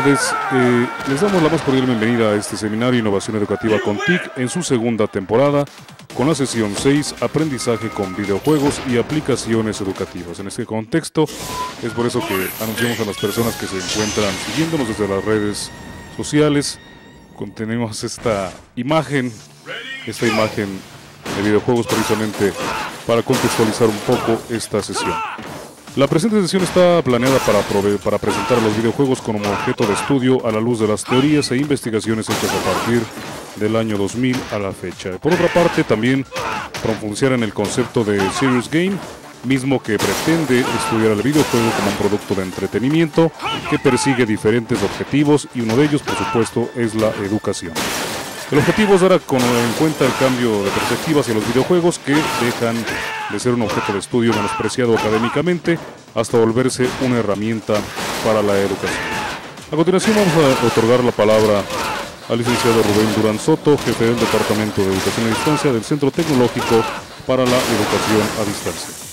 tardes. Eh, les damos la más cordial bienvenida a este seminario Innovación Educativa con TIC en su segunda temporada con la sesión 6, Aprendizaje con videojuegos y aplicaciones educativas. En este contexto es por eso que anunciamos a las personas que se encuentran siguiéndonos desde las redes sociales. Tenemos esta imagen, esta imagen de videojuegos precisamente para contextualizar un poco esta sesión. La presente sesión está planeada para, para presentar los videojuegos como objeto de estudio a la luz de las teorías e investigaciones hechas a partir del año 2000 a la fecha. Por otra parte, también pronunciar en el concepto de Serious Game, mismo que pretende estudiar el videojuego como un producto de entretenimiento que persigue diferentes objetivos y uno de ellos, por supuesto, es la educación. El objetivo es dar en cuenta el cambio de perspectivas en los videojuegos que dejan de ser un objeto de estudio menospreciado académicamente hasta volverse una herramienta para la educación. A continuación vamos a otorgar la palabra al licenciado Rubén Durán Soto, jefe del Departamento de Educación a Distancia del Centro Tecnológico para la Educación a Distancia.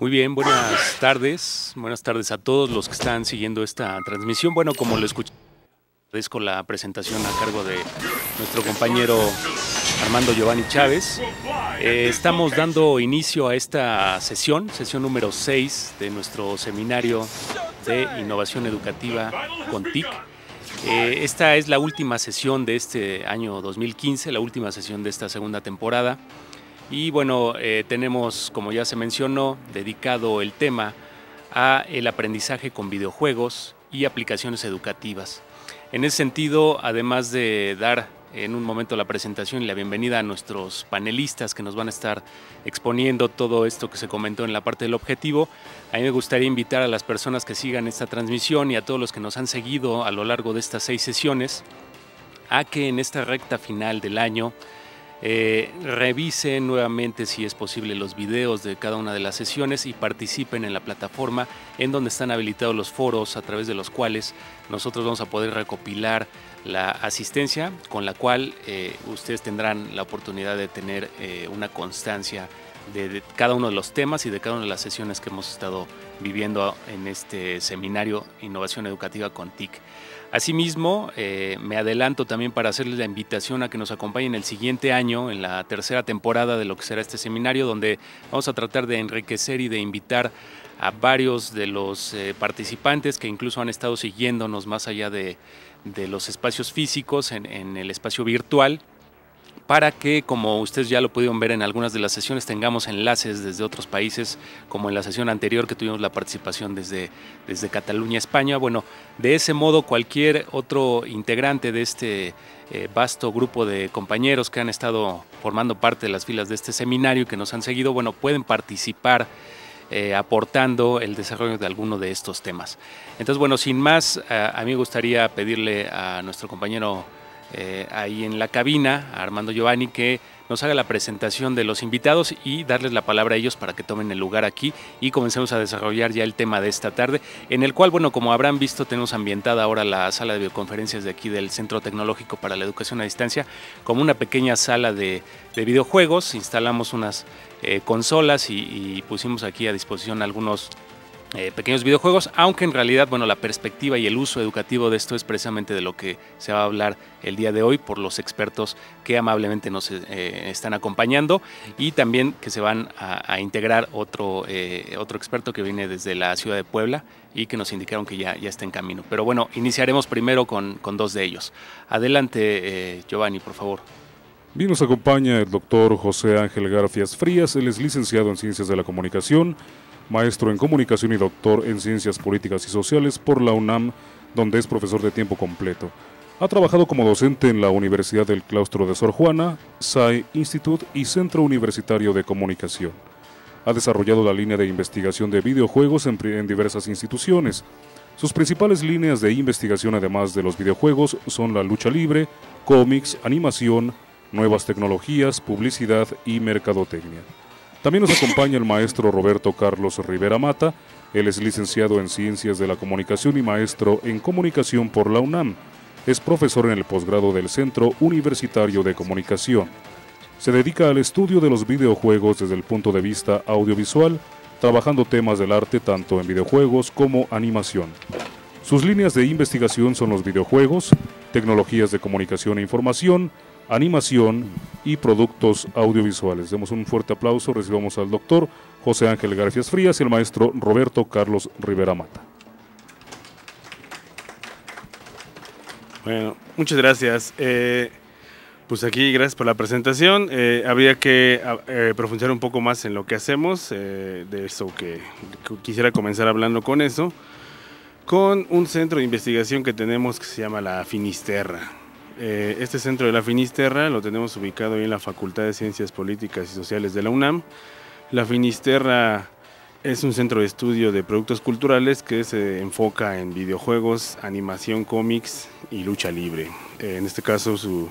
Muy bien, buenas tardes. Buenas tardes a todos los que están siguiendo esta transmisión. Bueno, como lo escuché, agradezco la presentación a cargo de nuestro compañero Armando Giovanni Chávez. Eh, estamos dando inicio a esta sesión, sesión número 6 de nuestro seminario de innovación educativa con TIC. Eh, esta es la última sesión de este año 2015, la última sesión de esta segunda temporada. Y bueno, eh, tenemos, como ya se mencionó, dedicado el tema a el aprendizaje con videojuegos y aplicaciones educativas. En ese sentido, además de dar en un momento la presentación y la bienvenida a nuestros panelistas que nos van a estar exponiendo todo esto que se comentó en la parte del objetivo. A mí me gustaría invitar a las personas que sigan esta transmisión y a todos los que nos han seguido a lo largo de estas seis sesiones a que en esta recta final del año eh, revisen nuevamente si es posible los videos de cada una de las sesiones y participen en la plataforma en donde están habilitados los foros a través de los cuales nosotros vamos a poder recopilar la asistencia con la cual eh, ustedes tendrán la oportunidad de tener eh, una constancia de, cada uno de los temas y de cada una de las sesiones que hemos estado viviendo en este seminario Innovación Educativa con TIC. Asimismo, eh, me adelanto también para hacerles la invitación a que nos acompañen el siguiente año, en la tercera temporada de lo que será este seminario, donde vamos a tratar de enriquecer y de invitar a varios de los eh, participantes que incluso han estado siguiéndonos más allá de, los espacios físicos en, el espacio virtual para que, como ustedes ya lo pudieron ver en algunas de las sesiones, tengamos enlaces desde otros países, como en la sesión anterior que tuvimos la participación desde, desde Cataluña, España. Bueno, de ese modo cualquier otro integrante de este eh, vasto grupo de compañeros que han estado formando parte de las filas de este seminario y que nos han seguido, bueno, pueden participar. Eh, aportando el desarrollo de alguno de estos temas. Entonces, bueno, sin más, eh, a mí me gustaría pedirle a nuestro compañero eh, ahí en la cabina, Armando Giovanni, que nos haga la presentación de los invitados y darles la palabra a ellos para que tomen el lugar aquí y comencemos a desarrollar ya el tema de esta tarde, en el cual, bueno, como habrán visto, tenemos ambientada ahora la sala de videoconferencias de aquí del Centro Tecnológico para la Educación a Distancia como una pequeña sala de, videojuegos. Instalamos unas eh, consolas y pusimos aquí a disposición algunos eh, pequeños videojuegos, aunque en realidad, bueno, la perspectiva y el uso educativo de esto es precisamente de lo que se va a hablar el día de hoy por los expertos que amablemente nos eh, están acompañando y también que se van a, integrar otro, eh, otro experto que viene desde la ciudad de Puebla y que nos indicaron que ya, ya está en camino. Pero bueno, iniciaremos primero con, dos de ellos. Adelante, Giovanni, por favor. Bien, nos acompaña el doctor José Ángel Garfias Frías, él es licenciado en Ciencias de la Comunicación maestro en comunicación y doctor en ciencias políticas y sociales por la UNAM, donde es profesor de tiempo completo. Ha trabajado como docente en la Universidad del Claustro de Sor Juana, SAI Institute y Centro Universitario de Comunicación. Ha desarrollado la línea de investigación de videojuegos en diversas instituciones. Sus principales líneas de investigación, además de los videojuegos, son la lucha libre, cómics, animación, nuevas tecnologías, publicidad y mercadotecnia. También nos acompaña el maestro Roberto Carlos Rivera Mata. Él es licenciado en Ciencias de la Comunicación y maestro en Comunicación por la UNAM. Es profesor en el posgrado del Centro Universitario de Comunicación. Se dedica al estudio de los videojuegos desde el punto de vista audiovisual, trabajando temas del arte tanto en videojuegos como animación. Sus líneas de investigación son los videojuegos, tecnologías de comunicación e información, animación y productos audiovisuales. Demos un fuerte aplauso, recibamos al doctor José Ángel García Frías y al maestro Roberto Carlos Rivera Mata. Bueno, muchas gracias. Eh, pues aquí, gracias por la presentación. Eh, habría que eh, profundizar un poco más en lo que hacemos, de eso que quisiera comenzar hablando con eso, con un centro de investigación que tenemos que se llama la Finisterra. Eh, este centro de la Finisterra lo tenemos ubicado en la Facultad de Ciencias Políticas y Sociales de la UNAM. La Finisterra es un centro de estudio de productos culturales que se enfoca en videojuegos, animación, cómics y lucha libre. Eh, en este caso su,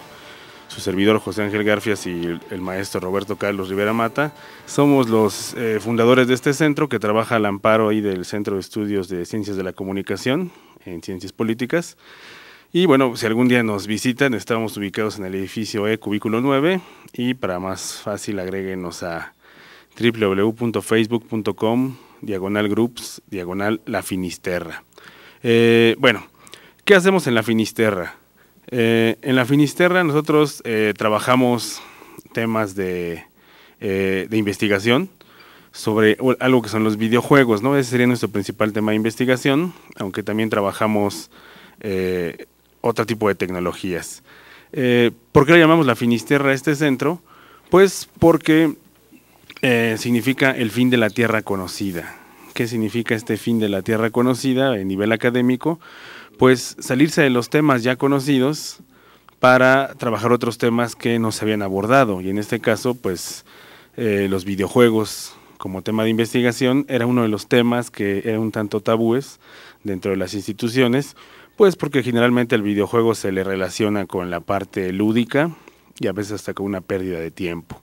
servidor José Ángel Garfias y el, maestro Roberto Carlos Rivera Mata. Somos los eh, fundadores de este centro que trabaja al amparo ahí del Centro de Estudios de Ciencias de la Comunicación en Ciencias Políticas y bueno, si algún día nos visitan, estamos ubicados en el edificio E, cubículo 9. Y para más fácil, agréguenos a www.facebook.com, diagonal groups, diagonal la Finisterra. Eh, bueno, ¿qué hacemos en la Finisterra? Eh, en la Finisterra nosotros eh, trabajamos temas de, investigación sobre algo que son los videojuegos, ¿no? Ese sería nuestro principal tema de investigación, aunque también trabajamos otro tipo de tecnologías. Eh, ¿Por qué le llamamos la Finisterra a este centro? Pues porque eh, significa el fin de la tierra conocida. ¿Qué significa este fin de la tierra conocida a nivel académico? Pues salirse de los temas ya conocidos para trabajar otros temas que no se habían abordado. Y en este caso, pues eh, los videojuegos como tema de investigación era uno de los temas que era un tanto tabúes dentro de las instituciones pues porque generalmente el videojuego se le relaciona con la parte lúdica y a veces hasta con una pérdida de tiempo.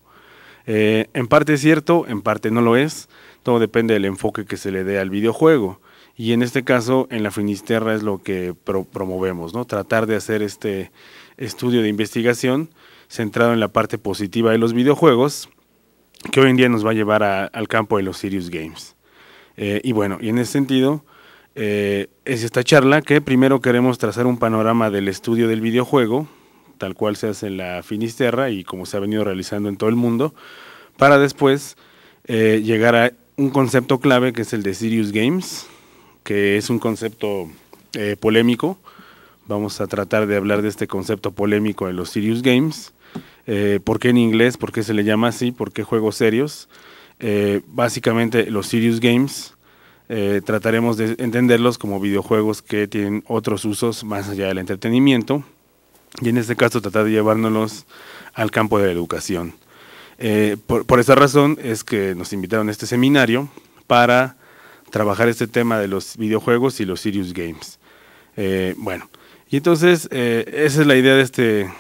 Eh, en parte es cierto, en parte no lo es. Todo depende del enfoque que se le dé al videojuego. Y en este caso, en la Finisterra es lo que promovemos, ¿no? Tratar de hacer este estudio de investigación centrado en la parte positiva de los videojuegos, que hoy en día nos va a llevar al campo de los Serious Games. Eh, y bueno, y en ese sentido, eh, es esta charla que primero queremos trazar un panorama del estudio del videojuego, tal cual se hace en la Finisterra y como se ha venido realizando en todo el mundo, para después eh, llegar a un concepto clave que es el de Serious Games, que es un concepto eh, polémico. Vamos a tratar de hablar de este concepto polémico de los Serious Games. ¿Por qué en inglés? ¿Por qué se le llama así? ¿Por qué juegos serios? básicamente los Serious Games eh, trataremos de entenderlos como videojuegos que tienen otros usos más allá del entretenimiento y en este caso tratar de llevárnoslos al campo de la educación. Eh, por, esa razón es que nos invitaron a este seminario para trabajar este tema de los videojuegos y los serious games. Eh, bueno, y entonces esa es la idea de, este,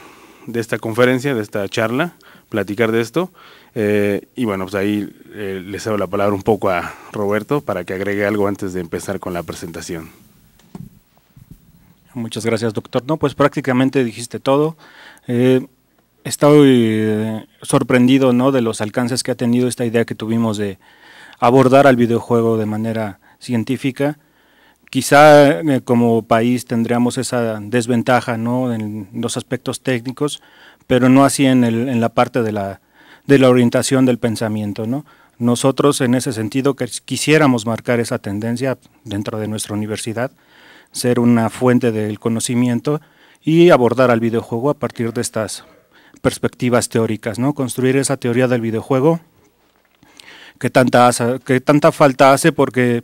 de esta conferencia, de esta charla, platicar de esto. Eh, y bueno, pues ahí eh, le cedo la palabra un poco a Roberto para que agregue algo antes de empezar con la presentación. Muchas gracias, doctor. No, pues prácticamente dijiste todo. Eh, estoy eh, sorprendido ¿no? de los alcances que ha tenido esta idea que tuvimos de abordar al videojuego de manera científica. Quizá como país tendríamos esa desventaja ¿no? en los aspectos técnicos, pero no así en, el, en la parte de la de la orientación del pensamiento, ¿no? Nosotros en ese sentido quisiéramos marcar esa tendencia dentro de nuestra universidad, ser una fuente del conocimiento y abordar al videojuego a partir de estas perspectivas teóricas, ¿no? Construir esa teoría del videojuego que tanta, que tanta falta hace porque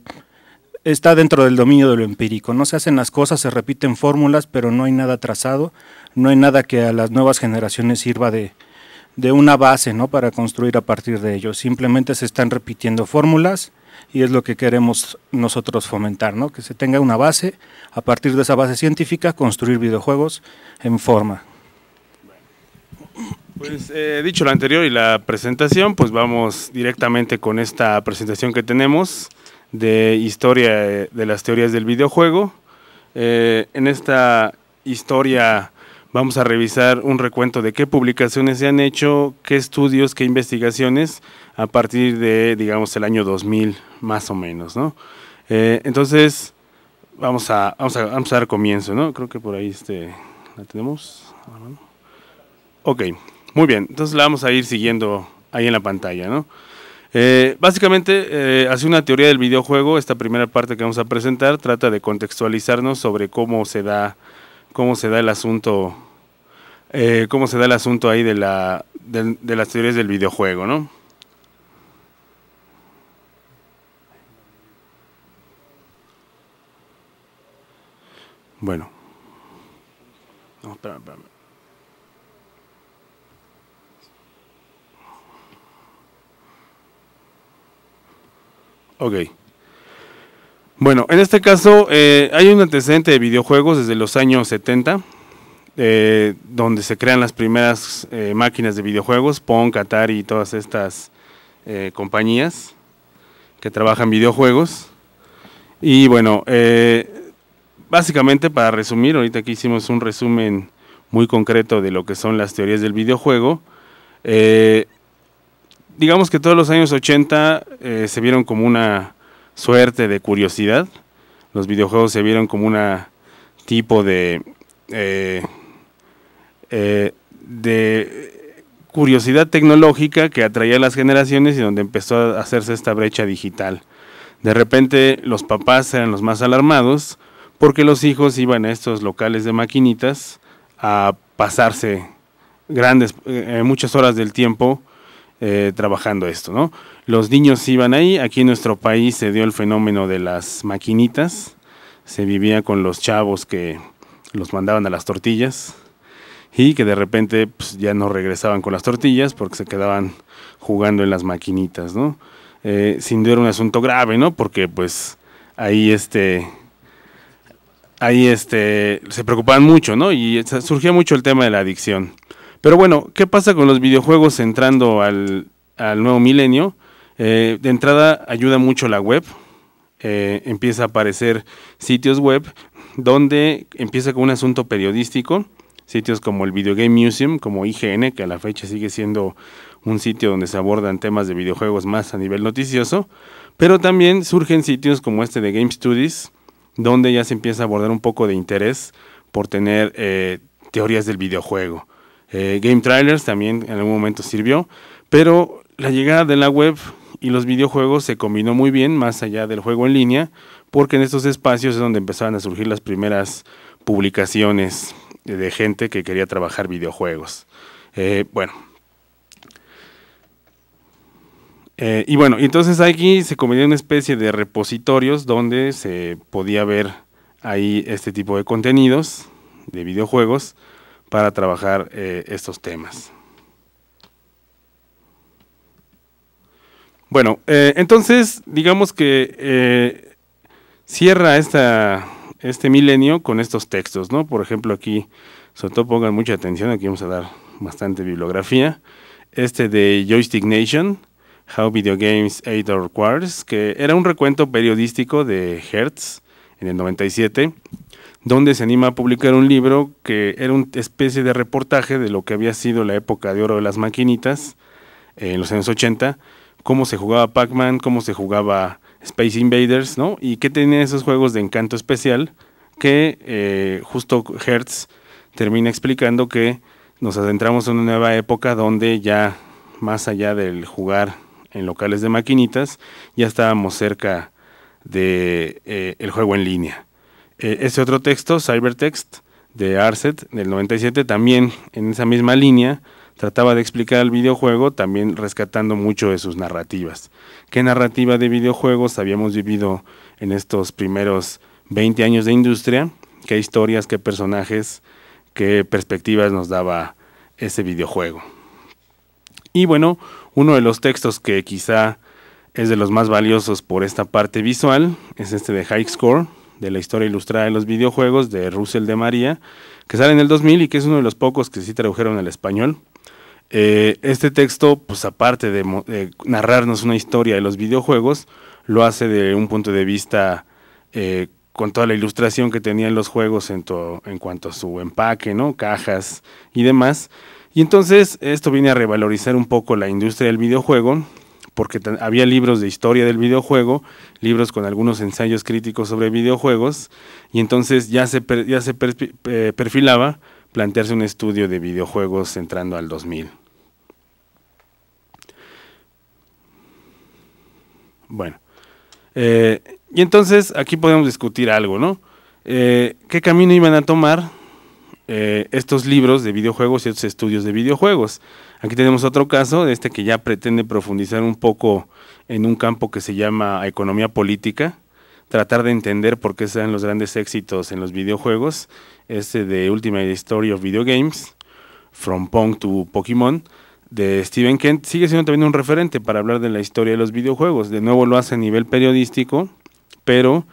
está dentro del dominio de lo empírico. No se hacen las cosas, se repiten fórmulas, pero no hay nada trazado, no hay nada que a las nuevas generaciones sirva de, de una base ¿no? para construir a partir de ello. Simplemente se están repitiendo fórmulas y es lo que queremos nosotros fomentar, ¿no? que se tenga una base, a partir de esa base científica construir videojuegos en forma. Pues eh, dicho lo anterior y la presentación, pues vamos directamente con esta presentación que tenemos de historia eh, de las teorías del videojuego. Eh, en esta historia Vamos a revisar un recuento de qué publicaciones se han hecho, qué estudios, qué investigaciones a partir de, digamos, el año 2000 más o menos, ¿no? Eh, entonces, vamos a, vamos, dar comienzo, ¿no? Creo que por ahí este, la tenemos. Ok, muy bien. Entonces la vamos a ir siguiendo ahí en la pantalla, ¿no? Eh, básicamente, eh, hace una teoría del videojuego. Esta primera parte que vamos a presentar trata de contextualizarnos sobre cómo se da cómo se da el asunto, eh, cómo se da el asunto ahí de, la, de, de las teorías del videojuego, ¿no? Bueno. No, espérame, espérame. Ok. Bueno, en este caso eh, hay un antecedente de videojuegos desde los años 70, eh, donde se crean las primeras eh, máquinas de videojuegos, Pong, Atari y todas estas compañías que trabajan videojuegos. Y bueno, básicamente para resumir, ahorita aquí hicimos un resumen muy concreto de lo que son las teorías del videojuego digamos que todos los años 80 se vieron como una suerte de curiosidad, los videojuegos se vieron como una tipo de, eh, eh, de curiosidad tecnológica que atraía a las generaciones y donde empezó a hacerse esta brecha digital. De repente los papás eran los más alarmados porque los hijos iban a estos locales de maquinitas a pasarse grandes, eh, muchas horas del tiempo trabajando esto, ¿no? los niños iban ahí. Aquí en nuestro país se dio el fenómeno de las maquinitas. Se vivía con los chavos que los mandaban a las tortillas y que de repente pues, ya no regresaban con las tortillas porque se quedaban jugando en las maquinitas, ¿no? Eh, sin duda era un asunto grave, ¿no? Porque pues ahí este ahí este se preocupaban mucho, ¿no? Y surgía mucho el tema de la adicción. Pero bueno, ¿qué pasa con los videojuegos entrando al nuevo milenio? Eh, de entrada ayuda mucho la web. Eh, empieza a aparecer sitios web donde empieza con un asunto periodístico, sitios como el Video Game Museum, como IGN, que a la fecha sigue siendo un sitio donde se abordan temas de videojuegos más a nivel noticioso, pero también surgen sitios como este de Game Studies, donde ya se empieza a abordar un poco de interés por tener eh, teorías del videojuego. Game Trailers también en algún momento sirvió, pero la llegada de la web y los videojuegos se combinó muy bien más allá del juego en línea, porque en estos espacios es donde empezaban a surgir las primeras publicaciones de gente que quería trabajar videojuegos. Eh, bueno. Eh, y bueno, entonces aquí se convirtió en una especie de repositorios donde se podía ver ahí este tipo de contenidos de videojuegos para trabajar eh, estos temas. Bueno, eh, entonces digamos que eh, cierra este milenio con estos textos, ¿no? Por ejemplo, aquí, sobre todo pongan mucha atención, aquí vamos a dar bastante bibliografía. Este de Joystick Nation, How Video Games Aid Our Quires, que era un recuento periodístico de Hertz en el 97, donde se anima a publicar un libro que era una especie de reportaje de lo que había sido la época de oro de las maquinitas eh, en los años 80 cómo se jugaba Pac-Man, cómo se jugaba Space Invaders, ¿no? Y qué tenía esos juegos de encanto especial que eh, justo Hertz termina explicando que nos adentramos en una nueva época donde ya más allá del jugar en locales de maquinitas, ya estábamos cerca de eh, juego en línea. Eh, ese otro texto, Cybertext, de Arset, del 97, también en esa misma línea, trataba de explicar el videojuego también rescatando mucho de sus narrativas. ¿Qué narrativa de videojuegos habíamos vivido en estos primeros 20 años de industria? ¿Qué historias, qué personajes, qué perspectivas nos daba ese videojuego? Y bueno, uno de los textos que quizá es de los más valiosos por esta parte visual es este de High Score, de la historia ilustrada de los videojuegos de Russell de María, que sale en el 2000 y que es uno de los pocos que sí tradujeron al español. Eh, este texto, pues aparte de narrarnos una historia de los videojuegos, lo hace de un punto de vista eh, con toda la ilustración que tenían los juegos en, cuanto a su empaque, Cajas y demás. Y entonces esto viene a revalorizar un poco la industria del videojuego, porque había libros de historia del videojuego, libros con algunos ensayos críticos sobre videojuegos, y entonces ya se, se eh, perfilaba plantearse un estudio de videojuegos entrando al 2000. Bueno. Eh, y entonces aquí podemos discutir algo, ¿no? Eh, ¿Qué camino iban a tomar eh, estos libros de videojuegos y estos estudios de videojuegos? Aquí tenemos otro caso, de este que ya pretende profundizar un poco en un campo que se llama economía política, tratar de entender por qué sean los grandes éxitos en los videojuegos, este de Ultimate Story of Video Games, From Pong to Pokémon de Steven Kent sigue siendo también un referente para hablar de la historia de los videojuegos. De nuevo lo hace a nivel periodístico, pero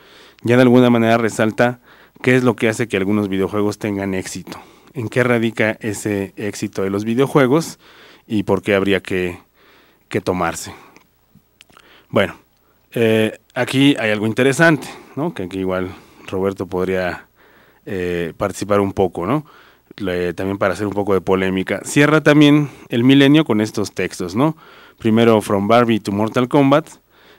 ya de alguna manera resalta qué es lo que hace que algunos videojuegos tengan éxito, en qué radica ese éxito de los videojuegos y por qué habría que, tomarse. Bueno, eh, aquí hay algo interesante, que aquí igual Roberto podría eh, participar un poco, ¿no? también para hacer un poco de polémica. Cierra también el milenio con estos textos, ¿no? Primero From Barbie to Mortal Kombat,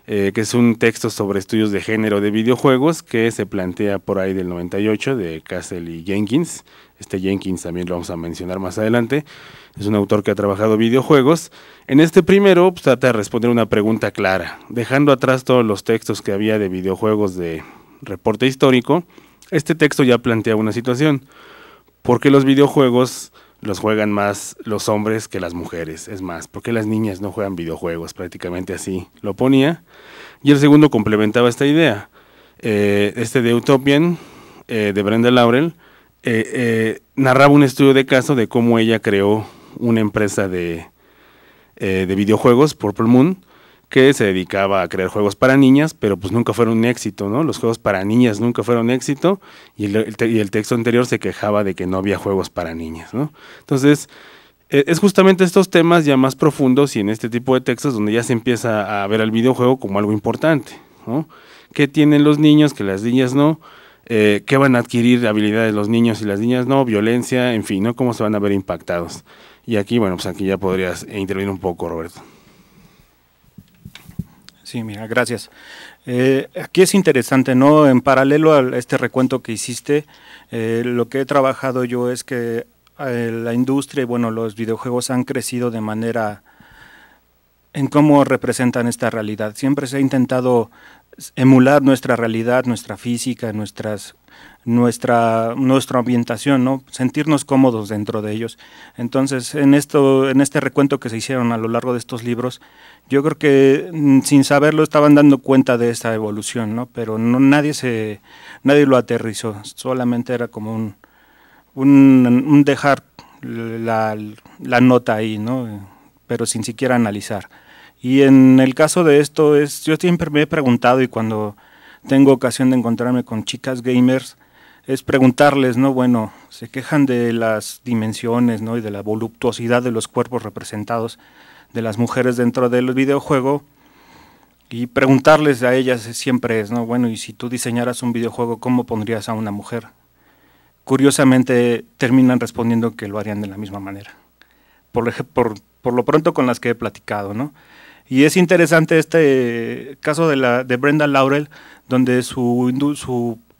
eh, que es un texto sobre estudios de género de videojuegos que se plantea por ahí del 98 de Castle y Jenkins. Este Jenkins también lo vamos a mencionar más adelante. Es un autor que ha trabajado videojuegos. En este primero pues, trata de responder una pregunta clara, dejando atrás todos los textos que había de videojuegos de reporte histórico. Este texto ya plantea una situación porque los videojuegos los juegan más los hombres que las mujeres. Es más, porque las niñas no juegan videojuegos, prácticamente así lo ponía. Y el segundo complementaba esta idea. Eh, este de Utopian, eh, de Brenda Laurel, eh, narraba un estudio de caso de cómo ella creó una empresa de, de videojuegos, Purple Moon, que se dedicaba a crear juegos para niñas, pero pues nunca fueron un éxito, ¿no? Los juegos para niñas nunca fueron un éxito y el, texto anterior se quejaba de que no había juegos para niñas, ¿no? Entonces, e, es justamente estos temas ya más profundos y en este tipo de textos donde ya se empieza a ver al videojuego como algo importante, ¿no? ¿Qué tienen los niños que las niñas no? Eh, ¿Qué van a adquirir habilidades los niños y las niñas no? Violencia, en fin, ¿no? ¿Cómo se van a ver impactados? Y aquí, bueno, pues aquí ya podrías intervenir un poco, Roberto. Sí, mira, gracias. Eh, aquí es interesante, ¿no? En paralelo a este recuento que hiciste, eh, lo que he trabajado yo es que eh, la industria y, bueno, los videojuegos han crecido de manera en cómo representan esta realidad. Siempre se ha intentado emular nuestra realidad, nuestra física, nuestras nuestra, nuestra ambientación, ¿no? sentirnos cómodos dentro de ellos. Entonces, en, esto, en este recuento que se hicieron a lo largo de estos libros, yo creo que mm, sin saberlo estaban dando cuenta de esta evolución, ¿no? pero no, nadie, se, nadie lo aterrizó, solamente era como un, un, dejar la, la, nota ahí, ¿no? pero sin siquiera analizar. Y en el caso de esto, es, yo siempre me he preguntado y cuando tengo ocasión de encontrarme con chicas gamers, es preguntarles, ¿no? Bueno, se quejan de las dimensiones, ¿no? Y de la voluptuosidad de los cuerpos representados de las mujeres dentro del videojuego. Y preguntarles a ellas siempre es, ¿no? Bueno, y si tú diseñaras un videojuego, ¿cómo pondrías a una mujer? Curiosamente terminan respondiendo que lo harían de la misma manera. Por, lo pronto con las que he platicado, ¿no? Y es interesante este caso de, la, de Brenda Laurel, donde su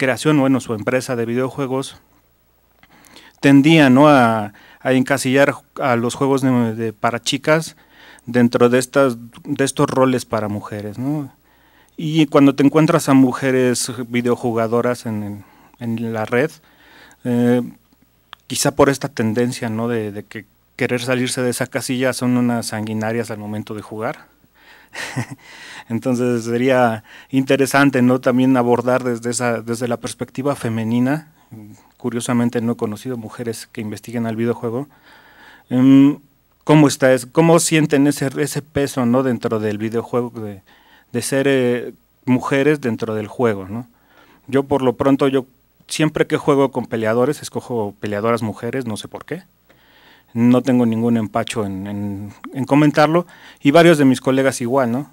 creación, bueno, su empresa de videojuegos, tendía ¿no? a, encasillar a los juegos para chicas dentro de, estas, de estos roles para mujeres. Y cuando te encuentras a mujeres videojugadoras en, la red, eh, quizá por esta tendencia ¿no? de, de que querer salirse de esa casilla son unas sanguinarias al momento de jugar. Entonces sería interesante ¿no? también abordar desde, esa, desde la perspectiva femenina, curiosamente no he conocido mujeres que investiguen al videojuego, em, cómo, está, cómo sienten ese, ese peso ¿no? dentro del videojuego, de, ser eh, mujeres dentro del juego. ¿no? Yo por lo pronto, yo siempre que juego con peleadores, escojo peleadoras mujeres, no sé por qué no tengo ningún empacho en, comentarlo, y varios de mis colegas igual, ¿no?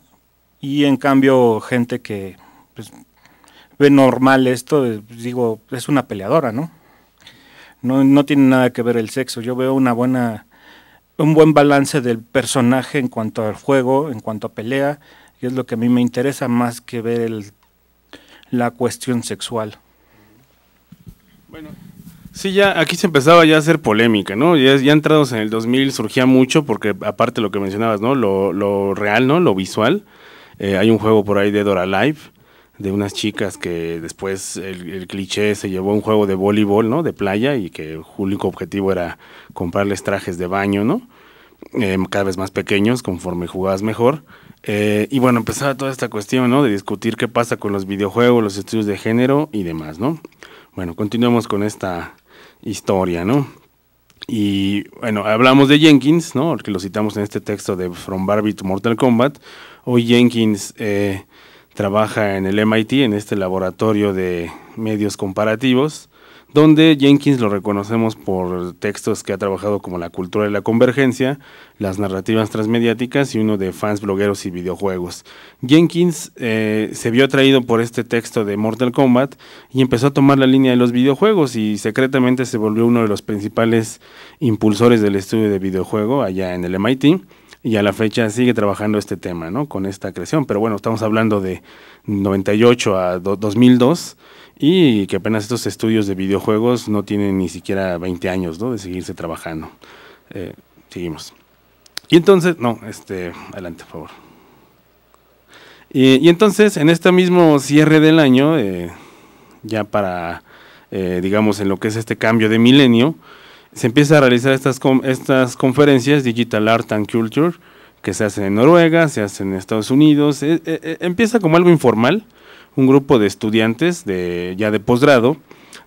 Y en cambio, gente que pues, ve normal esto, pues, digo, es una peleadora, ¿no? ¿no? tiene nada que ver el sexo, yo veo una buena, un buen balance del personaje en cuanto al juego, en cuanto a pelea, y es lo que a mí me interesa más que ver la cuestión sexual. Bueno, Sí, ya aquí se empezaba ya a hacer polémica, ¿no? Ya, ya entrados en el 2000 surgía mucho porque aparte lo que mencionabas, ¿no? Lo, real, ¿no? Lo visual. Eh, hay un juego por ahí de Dora Live de unas chicas que después el, cliché se llevó a un juego de voleibol, ¿no? De playa y que el único objetivo era comprarles trajes de baño, ¿no? Em, cada vez más pequeños conforme jugabas mejor. Eh, y bueno, empezaba toda esta cuestión, ¿no? De discutir qué pasa con los videojuegos, los estudios de género y demás, ¿no? Bueno, continuemos con esta historia, ¿no? Y bueno, hablamos de Jenkins, ¿no? Que lo citamos en este texto de From Barbie to Mortal Kombat. Hoy Jenkins eh, trabaja en el MIT, en este laboratorio de medios comparativos, donde Jenkins lo reconocemos por textos que ha trabajado como La cultura de la convergencia, las narrativas transmediáticas y uno de fans, blogueros y videojuegos. Jenkins eh, se vio atraído por este texto de Mortal Kombat y empezó a tomar la línea de los videojuegos y secretamente se volvió uno de los principales impulsores del estudio de videojuego allá en el MIT y a la fecha sigue trabajando este tema, ¿no? Con esta creación. Pero bueno, estamos hablando de 98 a 2002 y que apenas estos estudios de videojuegos no tienen ni siquiera 20 años ¿no? de seguirse trabajando. Eh, seguimos. Y entonces, no, este, adelante, por favor. Y, entonces, en este mismo cierre del año, eh, ya para, eh, digamos, en lo que es este cambio de milenio, se empieza a realizar estas, estas conferencias, Digital Art and Culture, que se hacen en Noruega, se hacen en Estados Unidos. empieza como algo informal, un grupo de estudiantes de, ya de posgrado,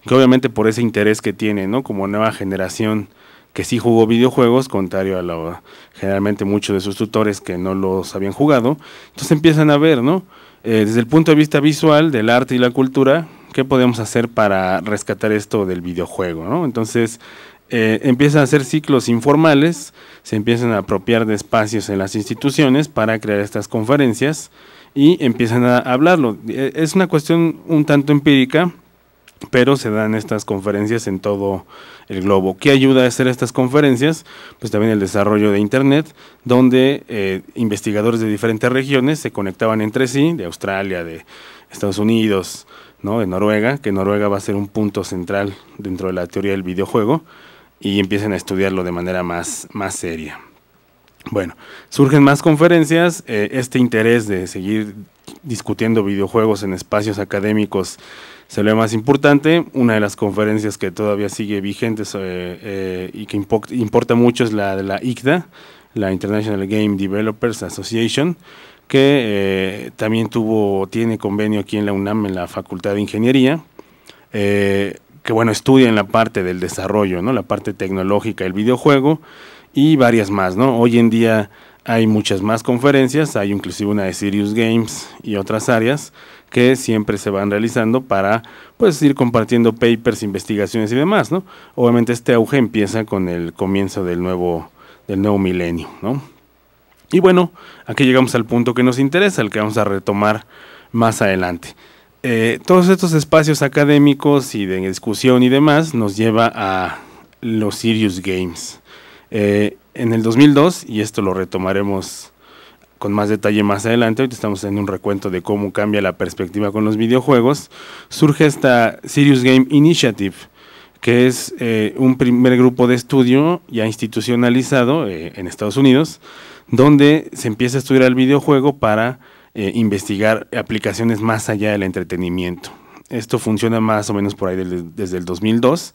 que obviamente por ese interés que tienen, ¿no? Como nueva generación que sí jugó videojuegos, contrario a lo generalmente muchos de sus tutores que no los habían jugado, entonces empiezan a ver, ¿no? Eh, desde el punto de vista visual del arte y la cultura, ¿qué podemos hacer para rescatar esto del videojuego? Entonces, eh, empiezan a hacer ciclos informales, se empiezan a apropiar de espacios en las instituciones para crear estas conferencias y empiezan a hablarlo. E, es una cuestión un tanto empírica, pero se dan estas conferencias en todo el globo. ¿Qué ayuda a hacer estas conferencias? Pues también el desarrollo de Internet, donde eh, investigadores de diferentes regiones se conectaban entre sí, de Australia, de Estados Unidos, ¿no? de Noruega, que Noruega va a ser un punto central dentro de la teoría del videojuego, y empiezan a estudiarlo de manera más, más seria. Bueno, surgen más conferencias, eh, este interés de seguir discutiendo videojuegos en espacios académicos se ve más importante. Una de las conferencias que todavía sigue vigente eh, eh, y que importa mucho es la de la ICDA, la International Game Developers Association, que también tuvo, tiene convenio aquí en la UNAM, en la Facultad de Ingeniería que bueno, estudia en la parte del desarrollo, ¿no? la parte tecnológica del videojuego y varias más, ¿no? Hoy en día hay muchas más conferencias, hay inclusive una de Sirius Games y otras áreas que siempre se van realizando para pues ir compartiendo papers, investigaciones y demás, ¿no? Obviamente este auge empieza con el comienzo del nuevo del nuevo milenio, ¿no? Y bueno, aquí llegamos al punto que nos interesa, el que vamos a retomar más adelante. Eh, todos estos espacios académicos y de discusión y demás nos lleva a los Sirius Games. Eh, en el 2002, y esto lo retomaremos con más detalle más adelante, Hoy estamos en un recuento de cómo cambia la perspectiva con los videojuegos, surge esta Serious Game Initiative, que es eh, un primer grupo de estudio ya institucionalizado eh, en Estados Unidos, donde se empieza a estudiar el videojuego para investigar aplicaciones más allá del entretenimiento. Esto funciona más o menos por ahí desde el 2002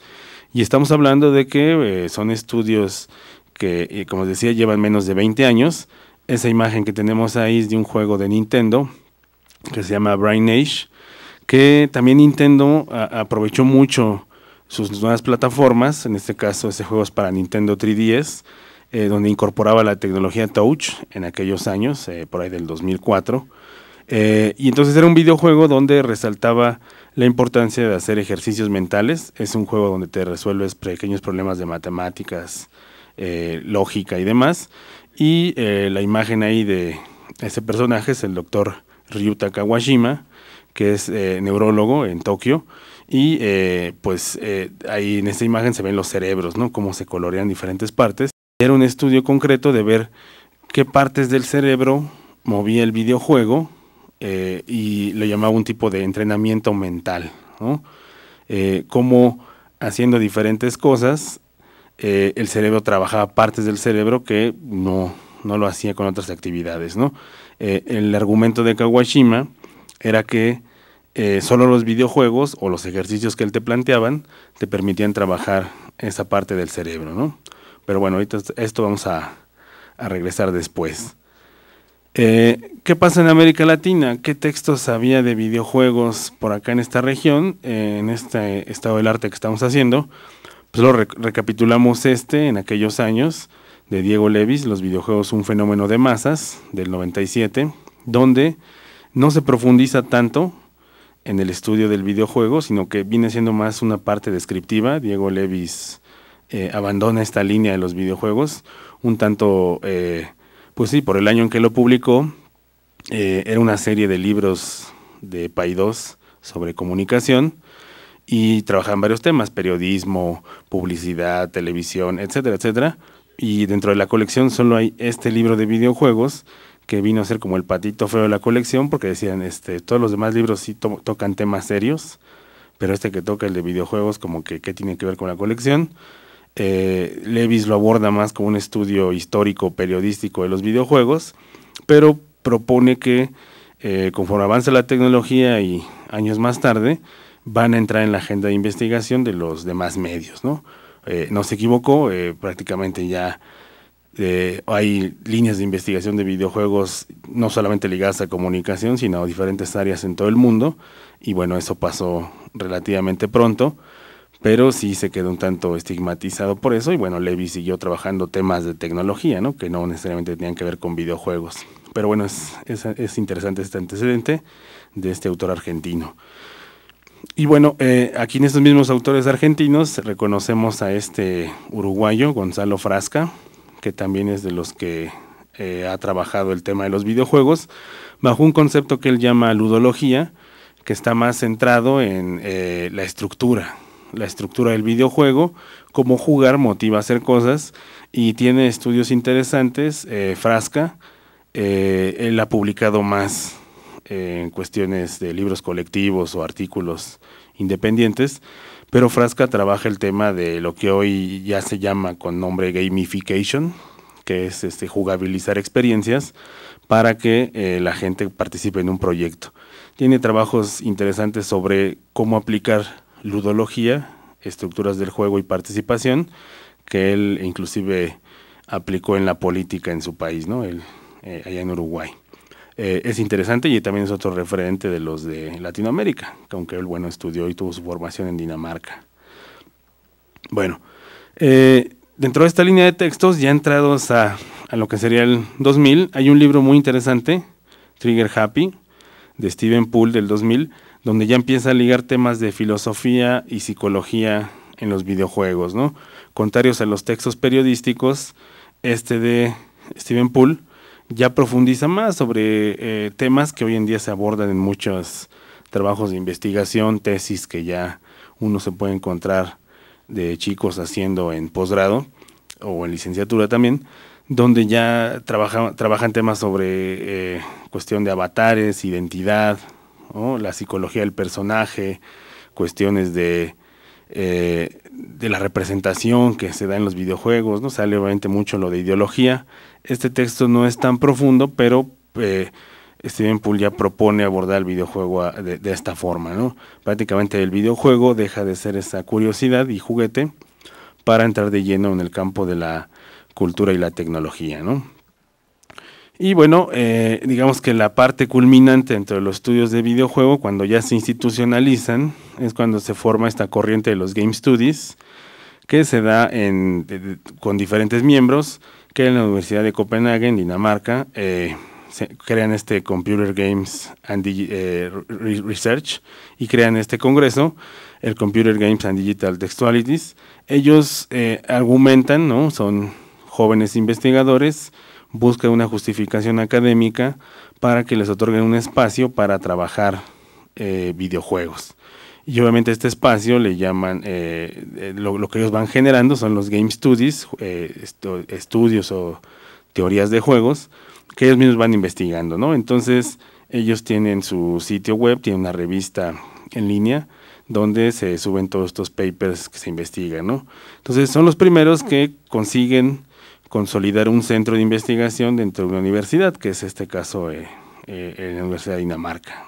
y estamos hablando de que eh, son estudios que, eh, como decía, llevan menos de 20 años. Esa imagen que tenemos ahí es de un juego de Nintendo que se llama Brain Age, que también Nintendo ah, aprovechó mucho sus nuevas plataformas, en este caso ese juego es para Nintendo 3DS, eh, donde incorporaba la tecnología Touch en aquellos años, por ahí del 2004. y entonces era un videojuego donde resaltaba la importancia de hacer ejercicios mentales es un juego donde te resuelves pequeños problemas de matemáticas, eh, lógica y demás. Y eh, la imagen ahí de ese personaje es el doctor Ryuta Kawashima, que es eh, neurólogo en Tokio. Y pues ahí en esta imagen se ven los cerebros, ¿no? Cómo se colorean diferentes partes. Era un estudio concreto de ver qué partes del cerebro movía el videojuego eh, y lo llamaba un tipo de entrenamiento mental, ¿no? Eh, haciendo diferentes cosas, eh, el cerebro trabajaba partes del cerebro que no, lo hacía con otras actividades, el argumento de Kawashima era que solo los videojuegos o los ejercicios que él te planteaban te permitían trabajar esa parte del cerebro, Pero bueno, ahorita esto vamos a regresar después. Eh, ¿Qué pasa en América Latina? ¿Qué textos había de videojuegos por acá en esta región, eh, en este estado del arte que estamos haciendo? Pues lo recapitulamos este en aquellos años de Diego Levis, Los videojuegos, un fenómeno de masas, del 97, donde no se profundiza tanto en el estudio del videojuego, sino que viene siendo más una parte descriptiva. Diego Levis eh, abandona esta línea de los videojuegos, un tanto pues sí, por el año en que lo publicó, eh, era una serie de libros de Paidós sobre comunicación y trabajaban varios temas, periodismo, publicidad, televisión, etcétera, etcétera. Y dentro de la colección solo hay este libro de videojuegos que vino a ser como el patito feo de la colección porque decían, este, todos los demás libros sí tocan temas serios, pero este que toca el de videojuegos como que qué tiene que ver con la colección. Eh, Levis lo aborda más como un estudio histórico periodístico de los videojuegos, pero propone que eh, conforme avanza la tecnología y años más tarde, van a entrar en la agenda de investigación de los demás medios. No, eh, no se equivocó, prácticamente ya hay líneas de investigación de videojuegos no solamente ligadas a comunicación, sino a diferentes áreas en todo el mundo, y bueno, eso pasó relativamente pronto pero sí se quedó un tanto estigmatizado por eso y bueno, Levi siguió trabajando temas de tecnología, ¿no? que no necesariamente tenían que ver con videojuegos. Pero bueno, es, interesante este antecedente de este autor argentino. Y bueno, eh, aquí en estos mismos autores argentinos reconocemos a este uruguayo, Gonzalo Frasca, que también es de los que eh, ha trabajado el tema de los videojuegos, bajo un concepto que él llama ludología, que está más centrado en eh, la estructura, la estructura del videojuego, cómo jugar motiva a hacer cosas y tiene estudios interesantes. Eh, Frasca, eh, él ha publicado más eh, en cuestiones de libros colectivos o artículos independientes, pero Frasca trabaja el tema de lo que hoy ya se llama con nombre gamification, que es este, jugabilizar experiencias para que la gente participe en un proyecto. Tiene trabajos interesantes sobre cómo aplicar ludología, estructuras del juego y participación, que él inclusive aplicó en la política en su país, eh, allá en Uruguay. Eh, es interesante y también es otro referente de los de Latinoamérica, aunque él, bueno, estudió y tuvo su formación en Dinamarca. Bueno, eh, dentro de esta línea de textos, ya entrados a, a, lo que sería el 2000, hay un libro muy interesante, Trigger Happy, de Steven Poole del 2000, donde ya empieza a ligar temas de filosofía y psicología en los videojuegos, ¿no? Contrarios a los textos periodísticos, este de Steven Poole ya profundiza más sobre eh, temas que hoy en día se abordan en muchos trabajos de investigación, tesis que ya uno se puede encontrar de chicos haciendo en posgrado o en licenciatura también, donde ya trabajan temas sobre eh, cuestión de avatares, identidad, la psicología del personaje, cuestiones de, eh, de la representación que se da en los videojuegos, ¿no? Sale obviamente mucho lo de ideología. Este texto no es tan profundo, pero eh, Steven Poole ya propone abordar el videojuego de, de, esta forma, ¿no? Prácticamente el videojuego deja de ser esa curiosidad y juguete para entrar de lleno en el campo de la cultura y la tecnología, ¿no? Y bueno, eh, digamos que la parte culminante entre los estudios de videojuego, cuando ya se institucionalizan, es cuando se forma esta corriente de los Game Studies, que se da con diferentes miembros, que en la Universidad de Copenhague, en Dinamarca, eh, crean este Computer Games and eh, Research y crean este congreso, el Computer Games and Digital Textualities. Ellos argumentan, ¿no? son jóvenes investigadores, busca una justificación académica para que les otorguen un espacio para trabajar eh, videojuegos. Y obviamente este espacio le llaman, eh, eh, lo, que ellos van generando son los Game Studies, estudios o teorías de juegos, que ellos mismos van investigando, ¿no? Entonces ellos tienen su sitio web, tienen una revista en línea donde se suben todos estos papers que se investigan, ¿no? Entonces son los primeros que consiguen consolidar un centro de investigación dentro de una universidad, que es este caso eh, eh, en la Universidad de Dinamarca.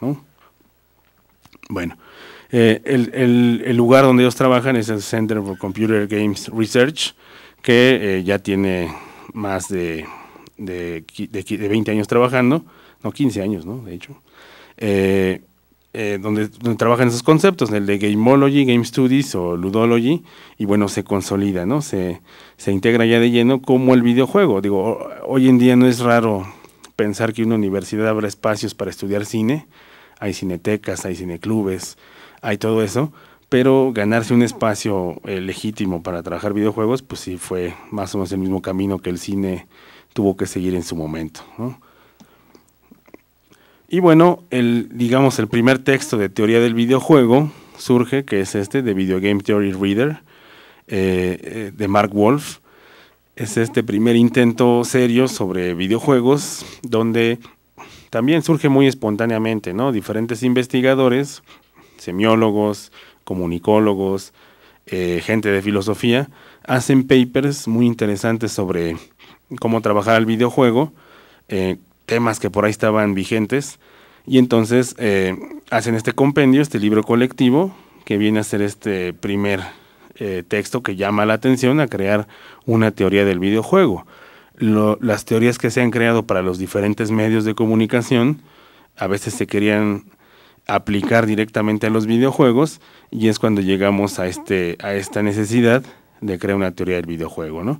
Bueno, eh, el, lugar donde ellos trabajan es el Center for Computer Games Research, que ya tiene más de, 20 años trabajando, no 15 años, ¿no? De hecho. Eh, donde, trabajan esos conceptos, el de Gameology, Game Studies o Ludology, y bueno, se consolida, ¿no? Se, integra ya de lleno como el videojuego. Digo, hoy en día no es raro pensar que una universidad abra espacios para estudiar cine, hay cinetecas, hay cineclubes, hay todo eso, pero ganarse un espacio eh, legítimo para trabajar videojuegos, pues sí fue más o menos el mismo camino que el cine tuvo que seguir en su momento, ¿no? Y bueno, el, digamos, el primer texto de teoría del videojuego surge, que es este, de Video Game Theory Reader, eh, eh, de Mark Wolf. Es este primer intento serio sobre videojuegos, donde también surge muy espontáneamente, ¿no? Diferentes investigadores, semiólogos, comunicólogos, eh, gente de filosofía, hacen papers muy interesantes sobre cómo trabajar el videojuego, temas que por ahí estaban vigentes. Y entonces eh, hacen este compendio, este libro colectivo, que viene a ser este primer eh, texto que llama la atención a crear una teoría del videojuego. las teorías que se han creado para los diferentes medios de comunicación a veces se querían aplicar directamente a los videojuegos y es cuando llegamos a, este, a esta necesidad de crear una teoría del videojuego, ¿no?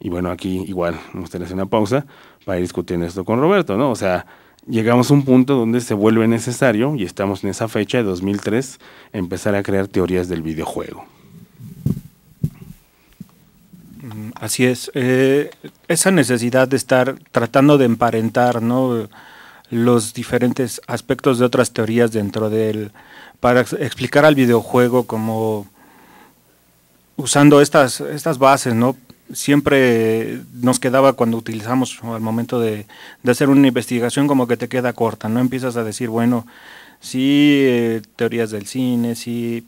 Y bueno, aquí igual nos a hacer una pausa para ir discutiendo esto con Roberto, ¿no? O sea, llegamos a un punto donde se vuelve necesario, y estamos en esa fecha de 2003, empezar a crear teorías del videojuego. Mm, así es. Eh, esa necesidad de estar tratando de emparentar ¿no? los diferentes aspectos de otras teorías dentro de él, para explicar al videojuego como usando estas, estas bases, ¿no? siempre nos quedaba cuando utilizamos al momento de, hacer una investigación como que te queda corta, ¿no? Empiezas a decir, bueno, sí, eh, teorías del cine, sí,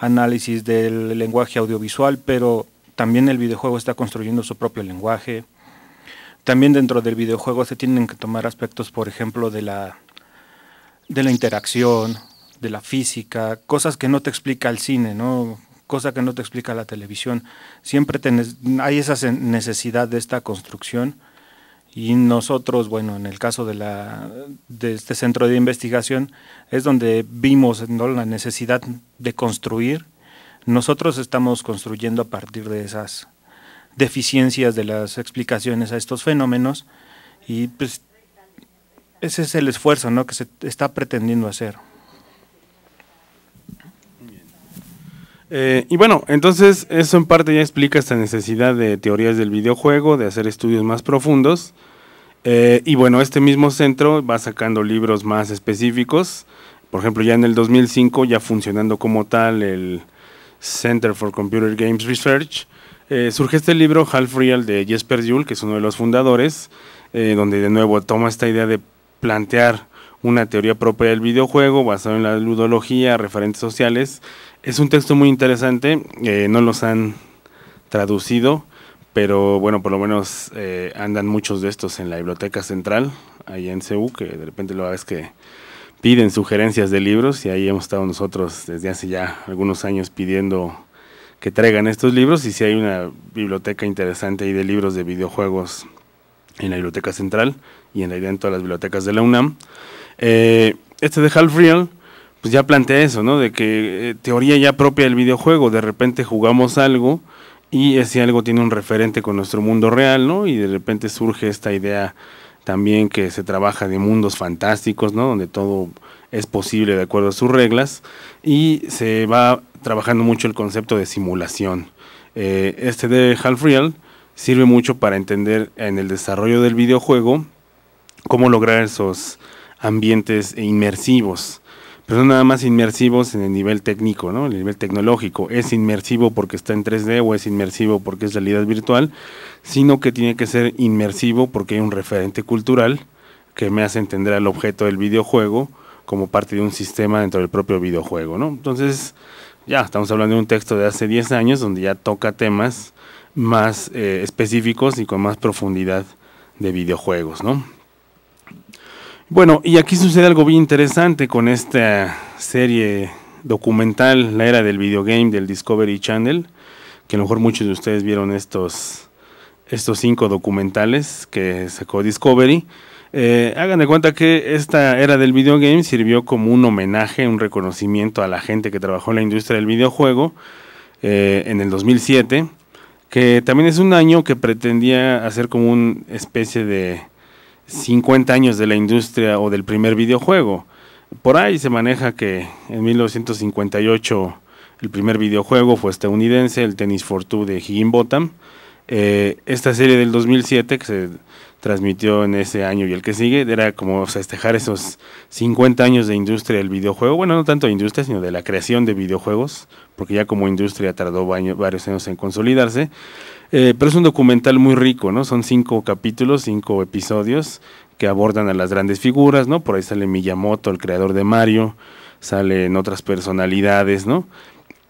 análisis del lenguaje audiovisual, pero también el videojuego está construyendo su propio lenguaje. También dentro del videojuego se tienen que tomar aspectos, por ejemplo, de la, de la interacción, de la física, cosas que no te explica el cine, ¿no? cosa que no te explica la televisión. Siempre tenés, hay esa necesidad de esta construcción y nosotros, bueno, en el caso de, la, de este centro de investigación, es donde vimos la necesidad de construir. Nosotros estamos construyendo a partir de esas deficiencias de las explicaciones a estos fenómenos y pues, ese es el esfuerzo que se está pretendiendo hacer. Eh, y bueno, entonces eso en parte ya explica esta necesidad de teorías del videojuego, de hacer estudios más profundos. Eh, y bueno, este mismo centro va sacando libros más específicos. Por ejemplo, ya en el 2005, ya funcionando como tal el Center for Computer Games Research, eh, surge este libro Half Real de Jesper Juhl, que es uno de los fundadores, donde de nuevo toma esta idea de plantear una teoría propia del videojuego basada en la ludología, referentes sociales es un texto muy interesante, eh, no los han traducido, pero bueno, por lo menos eh, andan muchos de estos en la biblioteca central, ahí en CEU, que de repente lo es que piden sugerencias de libros y ahí hemos estado nosotros desde hace ya algunos años pidiendo que traigan estos libros y si hay una biblioteca interesante ahí de libros de videojuegos en la biblioteca central y en la en todas las bibliotecas de la UNAM. Eh, este de Half Real pues ya planteé eso, ¿no? De que eh, teoría ya propia del videojuego, de repente jugamos algo y ese algo tiene un referente con nuestro mundo real, ¿no? Y de repente surge esta idea también que se trabaja de mundos fantásticos, ¿no? Donde todo es posible de acuerdo a sus reglas y se va trabajando mucho el concepto de simulación. Eh, este de Half Real sirve mucho para entender en el desarrollo del videojuego cómo lograr esos ambientes inmersivos pero pues, son nada más inmersivos en el nivel técnico, ¿no? el nivel tecnológico. Es inmersivo porque está en 3D o es inmersivo porque es realidad virtual, sino que tiene que ser inmersivo porque hay un referente cultural que me hace entender al objeto del videojuego como parte de un sistema dentro del propio videojuego, ¿no? Entonces, ya estamos hablando de un texto de hace 10 años donde ya toca temas más eh, específicos y con más profundidad de videojuegos, ¿no? Bueno, y aquí sucede algo bien interesante con esta serie documental, la era del video game del Discovery Channel, que a lo mejor muchos de ustedes vieron estos, estos cinco documentales que sacó Discovery. Eh, hagan de cuenta que esta era del videogame sirvió como un homenaje, un reconocimiento a la gente que trabajó en la industria del videojuego eh, en el 2007, que también es un año que pretendía hacer como una especie de 50 años de la industria o del primer videojuego. Por ahí se maneja que en 1958 el primer videojuego fue estadounidense, el Tennis for Two de Higginbotham. Eh, esta serie del 2007 que se transmitió en ese año y el que sigue era como festejar esos 50 años de industria del videojuego, bueno, no tanto de industria, sino de la creación de videojuegos, porque ya como industria tardó varios años en consolidarse. Eh, pero es un documental muy rico, ¿no? Son cinco capítulos, cinco episodios que abordan a las grandes figuras, ¿no? Por ahí sale Miyamoto, el creador de Mario, salen otras personalidades, ¿no?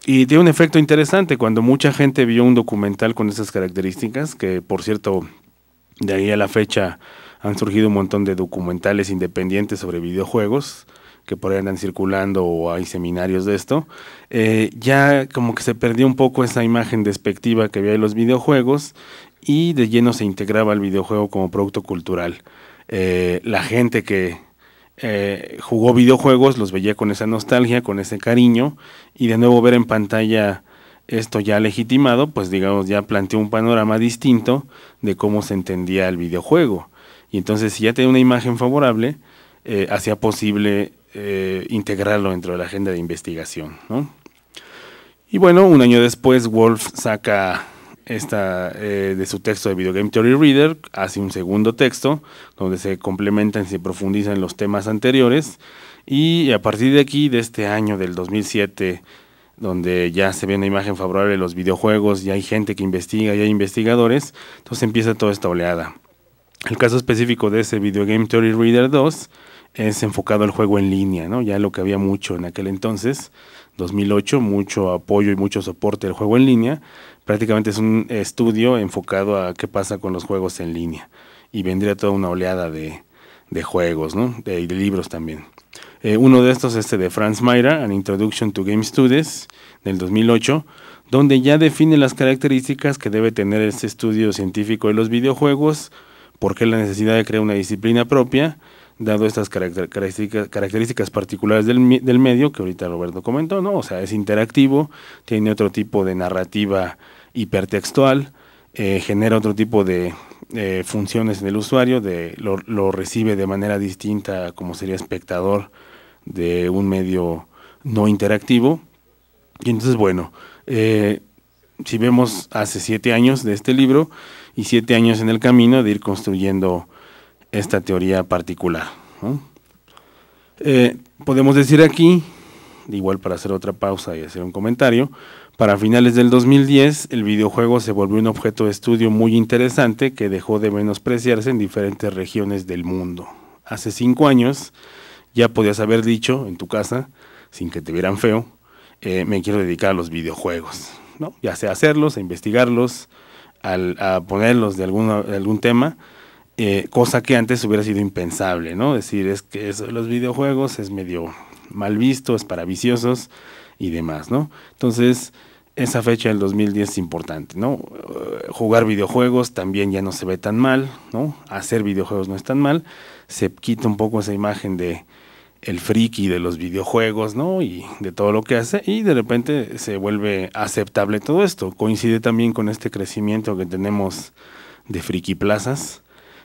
Y tiene un efecto interesante cuando mucha gente vio un documental con esas características, que por cierto, de ahí a la fecha han surgido un montón de documentales independientes sobre videojuegos que por ahí andan circulando o hay seminarios de esto, eh, ya como que se perdió un poco esa imagen despectiva que había en los videojuegos y de lleno se integraba el videojuego como producto cultural. Eh, la gente que eh, jugó videojuegos los veía con esa nostalgia, con ese cariño y de nuevo ver en pantalla esto ya legitimado, pues digamos ya planteó un panorama distinto de cómo se entendía el videojuego. Y entonces si ya tenía una imagen favorable, hacía posible eh, integrarlo dentro de la agenda de investigación. Y bueno, un año después Wolf saca esta, eh, de su texto de Video Game Theory Reader, hace un segundo texto donde se complementan y se profundizan los temas anteriores. Y a partir de aquí, de este año del 2007, donde ya se ve una imagen favorable de los videojuegos, ya hay gente que investiga, y hay investigadores, entonces empieza toda esta oleada. El caso específico de ese Video Game Theory Reader 2 es enfocado al juego en línea, ¿no? Ya lo que había mucho en aquel entonces, 2008, mucho apoyo y mucho soporte al juego en línea. Prácticamente es un estudio enfocado a qué pasa con los juegos en línea. Y vendría toda una oleada de, juegos, ¿no? De, libros también. Eh, uno de estos es este de Franz Mayra, An Introduction to Game Studies, del 2008, donde ya define las características que debe tener este estudio científico de los videojuegos, por qué la necesidad de crear una disciplina propia, dado estas características, particulares del, medio que ahorita Roberto comentó, ¿no? O sea, es interactivo, tiene otro tipo de narrativa hipertextual, eh, genera otro tipo de eh, funciones en el usuario, de, lo, recibe de manera distinta como sería espectador de un medio no interactivo. Y entonces, bueno, eh, si vemos hace siete años de este libro y siete años en el camino de ir construyendo esta teoría particular. Eh, podemos decir aquí, igual para hacer otra pausa y hacer un comentario, para finales del 2010 el videojuego se volvió un objeto de estudio muy interesante que dejó de menospreciarse en diferentes regiones del mundo. Hace cinco años ya podías haber dicho en tu casa, sin que te vieran feo, eh, me quiero dedicar a los videojuegos, ya sea hacerlos, a investigarlos, a ponerlos de, de algún tema eh, cosa que antes hubiera sido impensable, ¿no? Decir, es que los videojuegos es medio mal visto, es para viciosos y demás, ¿no? Entonces, esa fecha del 2010 es importante, ¿no? Eh, jugar videojuegos también ya no se ve tan mal, ¿no? Hacer videojuegos no es tan mal, se quita un poco esa imagen de el friki de los videojuegos, ¿no? Y de todo lo que hace, y de repente se vuelve aceptable todo esto. Coincide también con este crecimiento que tenemos de friki plazas,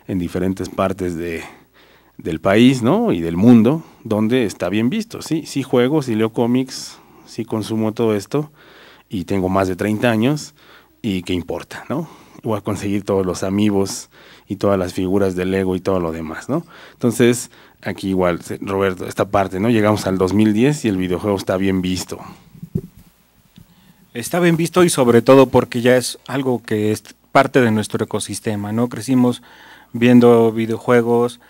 en diferentes partes de, del país, ¿no? Y del mundo, donde está bien visto. Sí, sí juego, sí leo cómics, sí consumo todo esto y tengo más de 30 años y qué importa, ¿no? Voy a conseguir todos los amigos y todas las figuras del Lego y todo lo demás, ¿no? Entonces, aquí igual, Roberto, esta parte, ¿no? Llegamos al 2010 y el videojuego está bien visto. Está bien visto y sobre todo porque ya es algo que es parte de nuestro ecosistema, ¿no? Crecimos viendo videojuegos.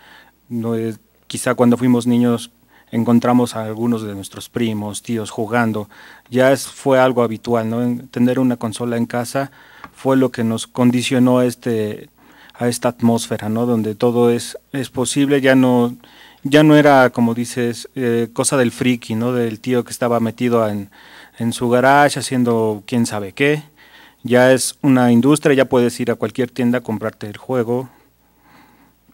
quizá cuando fuimos niños encontramos a algunos de nuestros primos, tíos jugando. Ya es, fue algo habitual, ¿no? Tener una consola en casa fue lo que nos condicionó a, este, a esta atmósfera, Donde todo es, posible, ya no, ya no era, como dices, eh, cosa del friki, ¿no? Del tío que estaba metido en, en su garage haciendo quién sabe qué. Ya es una industria, ya puedes ir a cualquier tienda a comprarte el juego,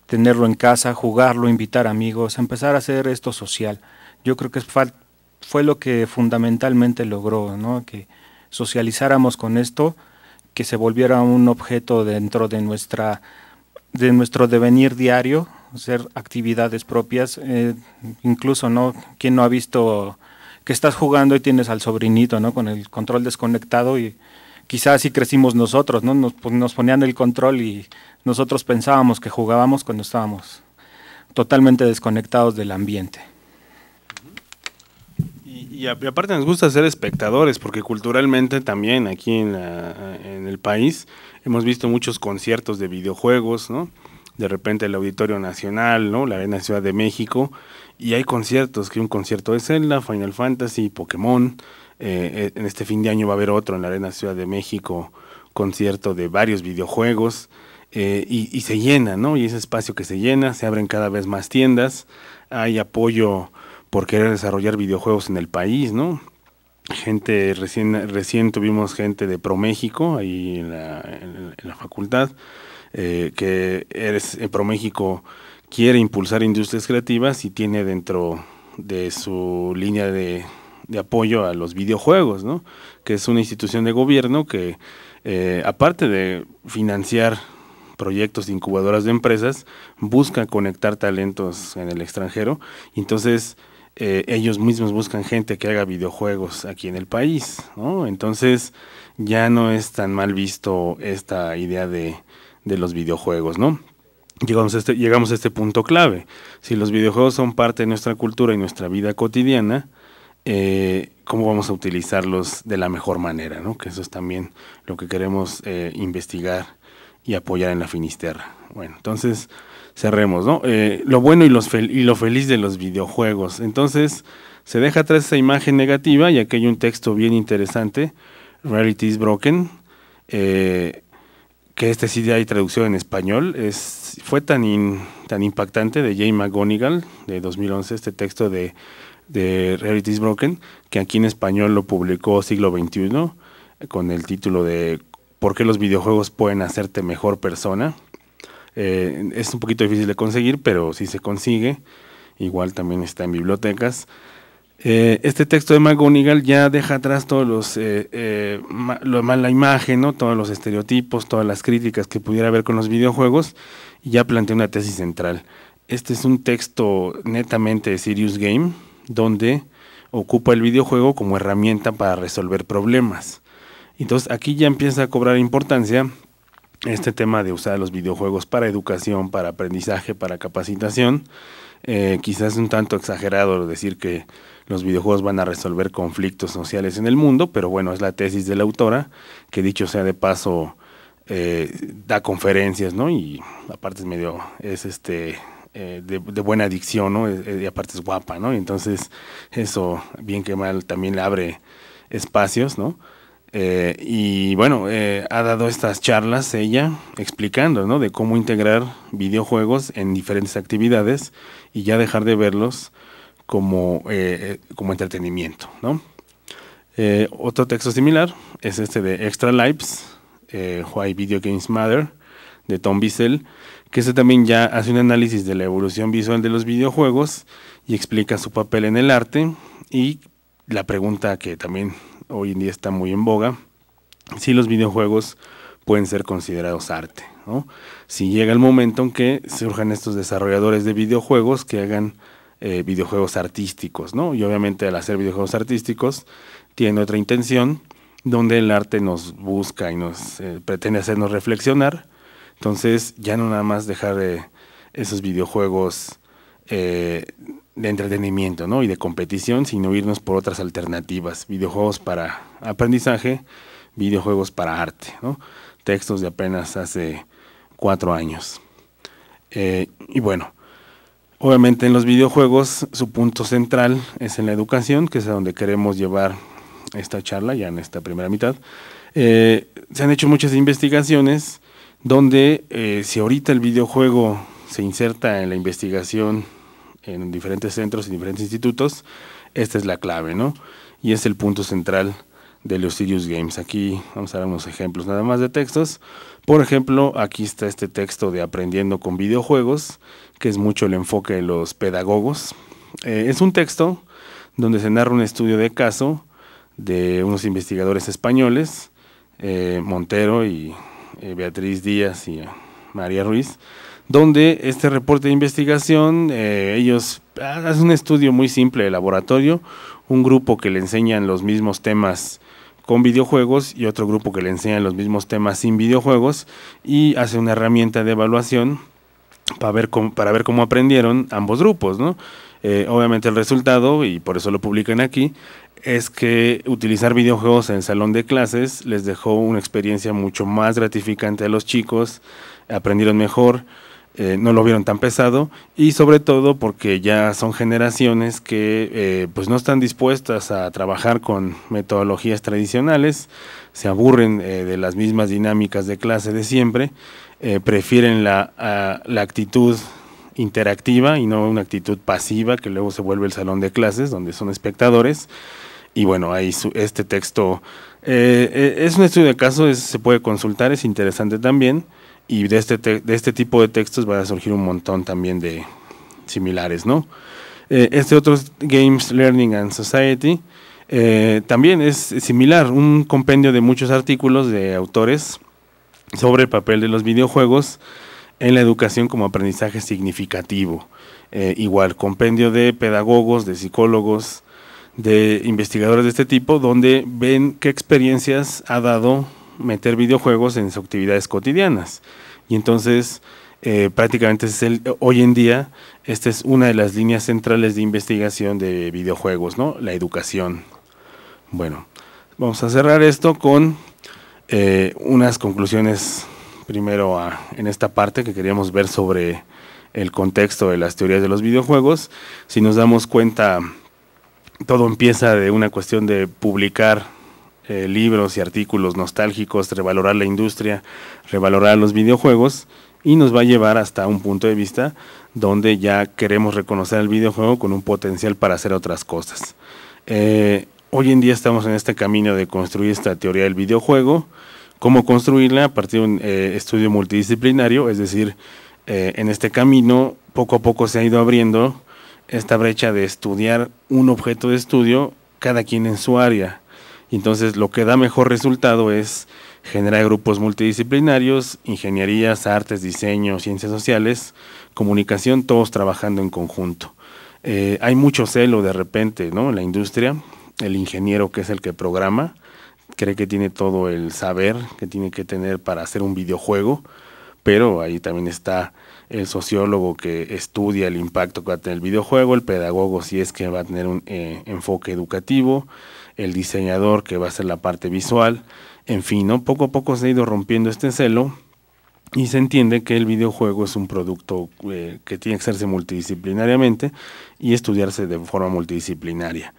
tenerlo en casa, jugarlo, invitar amigos, empezar a hacer esto social. Yo creo que fue lo que fundamentalmente logró, ¿no? que socializáramos con esto, que se volviera un objeto dentro de, nuestra, de nuestro devenir diario, hacer actividades propias, eh, incluso, ¿no? ¿Quién no ha visto que estás jugando y tienes al sobrinito, ¿no? Con el control desconectado y quizás así crecimos nosotros, ¿no? Pues, nos, ponían el control y nosotros pensábamos que jugábamos cuando estábamos totalmente desconectados del ambiente. Y, aparte nos gusta ser espectadores, porque culturalmente también aquí en, el país hemos visto muchos conciertos de videojuegos, ¿no? de repente el Auditorio Nacional, ¿no? La Arena Ciudad de México. Y hay conciertos, que un concierto de Zelda, Final Fantasy, Pokémon. Eh, eh, en este fin de año va a haber otro en la Arena Ciudad de México, concierto de varios videojuegos. Eh, y, se llena, ¿no? Y ese espacio que se llena, se abren cada vez más tiendas, hay apoyo por querer desarrollar videojuegos en el país, ¿no? Gente, recién, recién tuvimos gente de ProMéxico ahí en la, facultad, que eres, ProMéxico quiere impulsar industrias creativas y tiene dentro de su línea de, de apoyo a los videojuegos, ¿no? que es una institución de gobierno que, eh, aparte de financiar proyectos de incubadoras de empresas, busca conectar talentos en el extranjero. Entonces, eh, ellos mismos buscan gente que haga videojuegos aquí en el país, Entonces, ya no es tan mal visto esta idea de, de los videojuegos, ¿no? Llegamos este, llegamos a este punto clave. Si los videojuegos son parte de nuestra cultura y nuestra vida cotidiana, eh, cómo vamos a utilizarlos de la mejor manera, que eso es también lo que queremos eh, investigar y apoyar en la Finisterra. Bueno, entonces cerremos, ¿no? Eh, lo bueno y, lo feliz de los videojuegos. Entonces se deja atrás esa imagen negativa y aquí hay un texto bien interesante, Rarity is Broken, que este sí hay traducción en español, es, fue tan, tan impactante de Jay McGonigal de 2011, este texto de de Reality is Broken, que aquí en español lo publicó Siglo XXI con el título de ¿Por qué los videojuegos pueden hacerte mejor persona? Eh, es un poquito difícil de conseguir, pero si se consigue, igual también está en bibliotecas. Eh, este texto de McGonigal ya deja atrás todos los eh, eh lo, mala imagen, todos los estereotipos, todas las críticas que pudiera haber con los videojuegos y ya plantea una tesis central. Este es un texto netamente de Sirius Game, donde ocupa el videojuego como herramienta para resolver problemas. Entonces aquí ya empieza a cobrar importancia este tema de usar los videojuegos para educación, para aprendizaje, para capacitación. Eh, quizás un tanto exagerado decir que los videojuegos van a resolver conflictos sociales en el mundo, pero bueno, es la tesis de la autora, que dicho sea de paso, eh, da conferencias, ¿no? Y aparte es medio, es este eh, de, buena adicción, eh, eh, Y aparte es guapa, ¿no? entonces eso, bien que mal, también abre espacios, ¿no? y bueno, ha dado estas charlas ella explicando, De cómo integrar videojuegos en diferentes actividades y ya dejar de verlos como, entretenimiento, otro texto similar es este de Extra Lives, Why Video Games Matter, de Tom Bissell, que ese también ya hace un análisis de la evolución visual de los videojuegos y explica su papel en el arte y la pregunta que también hoy en día está muy en boga, si los videojuegos pueden ser considerados arte. Si llega el momento en que surjan estos desarrolladores de videojuegos que hagan eh, videojuegos artísticos, ¿no? Y obviamente al hacer videojuegos artísticos tiene otra intención, donde el arte nos busca y nos eh, pretende hacernos reflexionar entonces, ya no nada más dejar de eh, esos videojuegos eh, de entretenimiento ¿no? y de competición, sino irnos por otras alternativas. Videojuegos para aprendizaje, videojuegos para arte. ¿no? Textos de apenas hace cuatro años. Eh, y bueno, obviamente en los videojuegos su punto central es en la educación, que es a donde queremos llevar esta charla ya en esta primera mitad. se han hecho muchas investigaciones donde eh, si ahorita el videojuego se inserta en la investigación en diferentes centros, y diferentes institutos, esta es la clave, ¿no? Y es el punto central de los Sirius Games. Aquí vamos a dar unos ejemplos nada más de textos. Por ejemplo, aquí está este texto de Aprendiendo con videojuegos, que es mucho el enfoque de los pedagogos. Eh, es un texto donde se narra un estudio de caso de unos investigadores españoles, eh, Montero y eh, Beatriz Díaz y María Ruiz, donde este reporte de investigación, eh, ellos ah, hacen un estudio muy simple de laboratorio, un grupo que le enseñan los mismos temas con videojuegos y otro grupo que le enseñan los mismos temas sin videojuegos y hace una herramienta de evaluación para ver para ver cómo aprendieron ambos grupos, ¿no? Eh, obviamente el resultado, y por eso lo publican aquí, es que utilizar videojuegos en salón de clases les dejó una experiencia mucho más gratificante a los chicos, aprendieron mejor, eh, no lo vieron tan pesado y sobre todo porque ya son generaciones que eh, pues no están dispuestas a trabajar con metodologías tradicionales, se aburren de las mismas dinámicas de clase de siempre, prefieren la, la actitud interactiva y no una actitud pasiva que luego se vuelve el salón de clases donde son espectadores. Y bueno, ahí este texto eh, eh, es un estudio de caso, se puede consultar, es interesante también. Y de este, de este tipo de textos van a surgir un montón también de similares, ¿no? Eh, este otro Games, Learning and Society. también es similar, un compendio de muchos artículos de autores sobre el papel de los videojuegos en la educación como aprendizaje significativo. Eh, igual, compendio de pedagogos, de psicólogos, de investigadores de este tipo, donde ven qué experiencias ha dado meter videojuegos en sus actividades cotidianas. Y entonces, eh, prácticamente hoy en día, esta es una de las líneas centrales de investigación de videojuegos, ¿no? La educación. Bueno, vamos a cerrar esto con eh, unas conclusiones primero en esta parte que queríamos ver sobre el contexto de las teorías de los videojuegos. Si nos damos cuenta, todo empieza de una cuestión de publicar eh, libros y artículos nostálgicos, revalorar la industria, revalorar los videojuegos y nos va a llevar hasta un punto de vista donde ya queremos reconocer el videojuego con un potencial para hacer otras cosas. Eh, hoy en día estamos en este camino de construir esta teoría del videojuego cómo construirla a partir de un eh, estudio multidisciplinario, es decir, eh, en este camino poco a poco se ha ido abriendo esta brecha de estudiar un objeto de estudio, cada quien en su área. Entonces, lo que da mejor resultado es generar grupos multidisciplinarios, ingenierías, artes, diseño, ciencias sociales, comunicación, todos trabajando en conjunto. Eh, hay mucho celo de repente ¿no? en la industria, el ingeniero que es el que programa, cree que tiene todo el saber que tiene que tener para hacer un videojuego, pero ahí también está el sociólogo que estudia el impacto que va a tener el videojuego, el pedagogo si es que va a tener un eh, enfoque educativo, el diseñador que va a hacer la parte visual, en fin, ¿no? poco a poco se ha ido rompiendo este celo y se entiende que el videojuego es un producto eh, que tiene que hacerse multidisciplinariamente y estudiarse de forma multidisciplinaria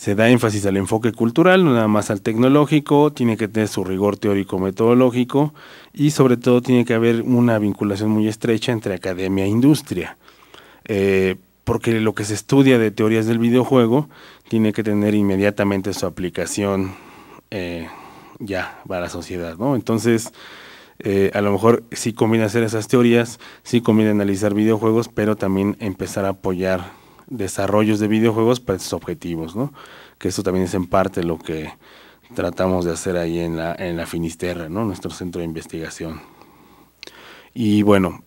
se da énfasis al enfoque cultural, no nada más al tecnológico, tiene que tener su rigor teórico-metodológico y sobre todo tiene que haber una vinculación muy estrecha entre academia e industria. Eh, porque lo que se estudia de teorías del videojuego tiene que tener inmediatamente su aplicación eh, ya para la sociedad, Entonces, eh, a lo mejor sí conviene hacer esas teorías, sí conviene analizar videojuegos, pero también empezar a apoyar desarrollos de videojuegos para esos objetivos, Que eso también es en parte lo que tratamos de hacer ahí en la, Finisterra, ¿no? Nuestro centro de investigación. Y bueno,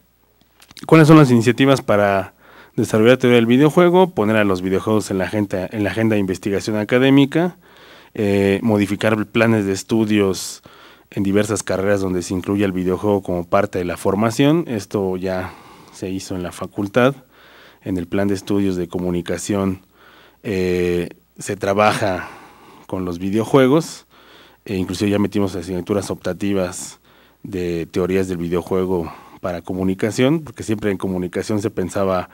¿cuáles son las iniciativas para desarrollar teoría del videojuego? Poner a los videojuegos en la agenda, en la agenda de investigación académica, eh, modificar planes de estudios en diversas carreras donde se incluya el videojuego como parte de la formación. Esto ya se hizo en la facultad en el plan de estudios de comunicación eh, se trabaja con los videojuegos, e inclusive ya metimos asignaturas optativas de teorías del videojuego para comunicación, porque siempre en comunicación se pensaba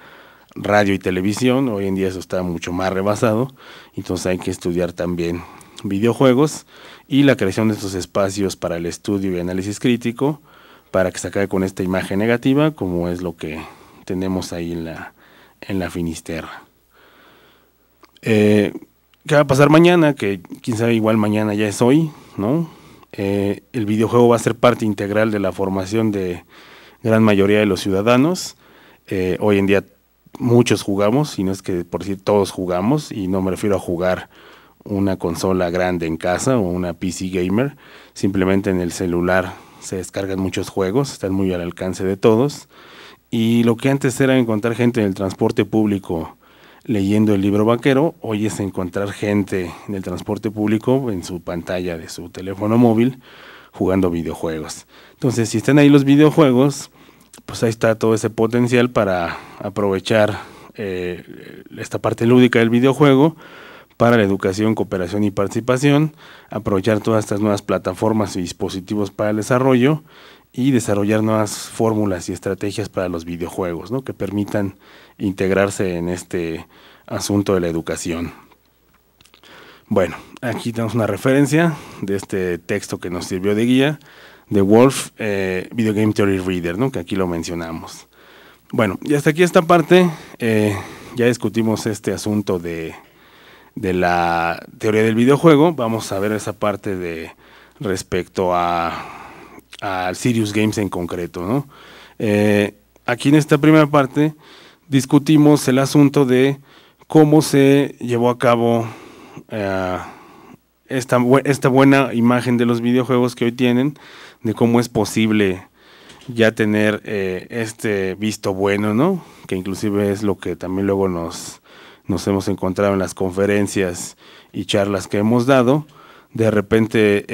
radio y televisión, hoy en día eso está mucho más rebasado, entonces hay que estudiar también videojuegos y la creación de estos espacios para el estudio y análisis crítico para que se acabe con esta imagen negativa, como es lo que tenemos ahí en la, en la Finisterra. Eh, ¿Qué va a pasar mañana? Que quién sabe, igual mañana ya es hoy, ¿no? Eh, el videojuego va a ser parte integral de la formación de gran mayoría de los ciudadanos. Eh, hoy en día muchos jugamos, y no es que por decir todos jugamos, y no me refiero a jugar una consola grande en casa o una PC gamer, simplemente en el celular se descargan muchos juegos, están muy al alcance de todos. Y lo que antes era encontrar gente en el transporte público leyendo el libro vaquero, hoy es encontrar gente en el transporte público en su pantalla de su teléfono móvil jugando videojuegos. Entonces, si están ahí los videojuegos, pues ahí está todo ese potencial para aprovechar eh, esta parte lúdica del videojuego para la educación, cooperación y participación, aprovechar todas estas nuevas plataformas y dispositivos para el desarrollo y desarrollar nuevas fórmulas y estrategias para los videojuegos, que permitan integrarse en este asunto de la educación. Bueno, aquí tenemos una referencia de este texto que nos sirvió de guía, de Wolf eh, Video Game Theory Reader, que aquí lo mencionamos. Bueno, y hasta aquí esta parte. Eh, ya discutimos este asunto de, de la teoría del videojuego. Vamos a ver esa parte de respecto a al Sirius Games en concreto. ¿no? Eh, aquí en esta primera parte discutimos el asunto de cómo se llevó a cabo eh, esta, esta buena imagen de los videojuegos que hoy tienen, de cómo es posible ya tener eh, este visto bueno, ¿no? Que inclusive es lo que también luego nos, nos hemos encontrado en las conferencias y charlas que hemos dado. De repente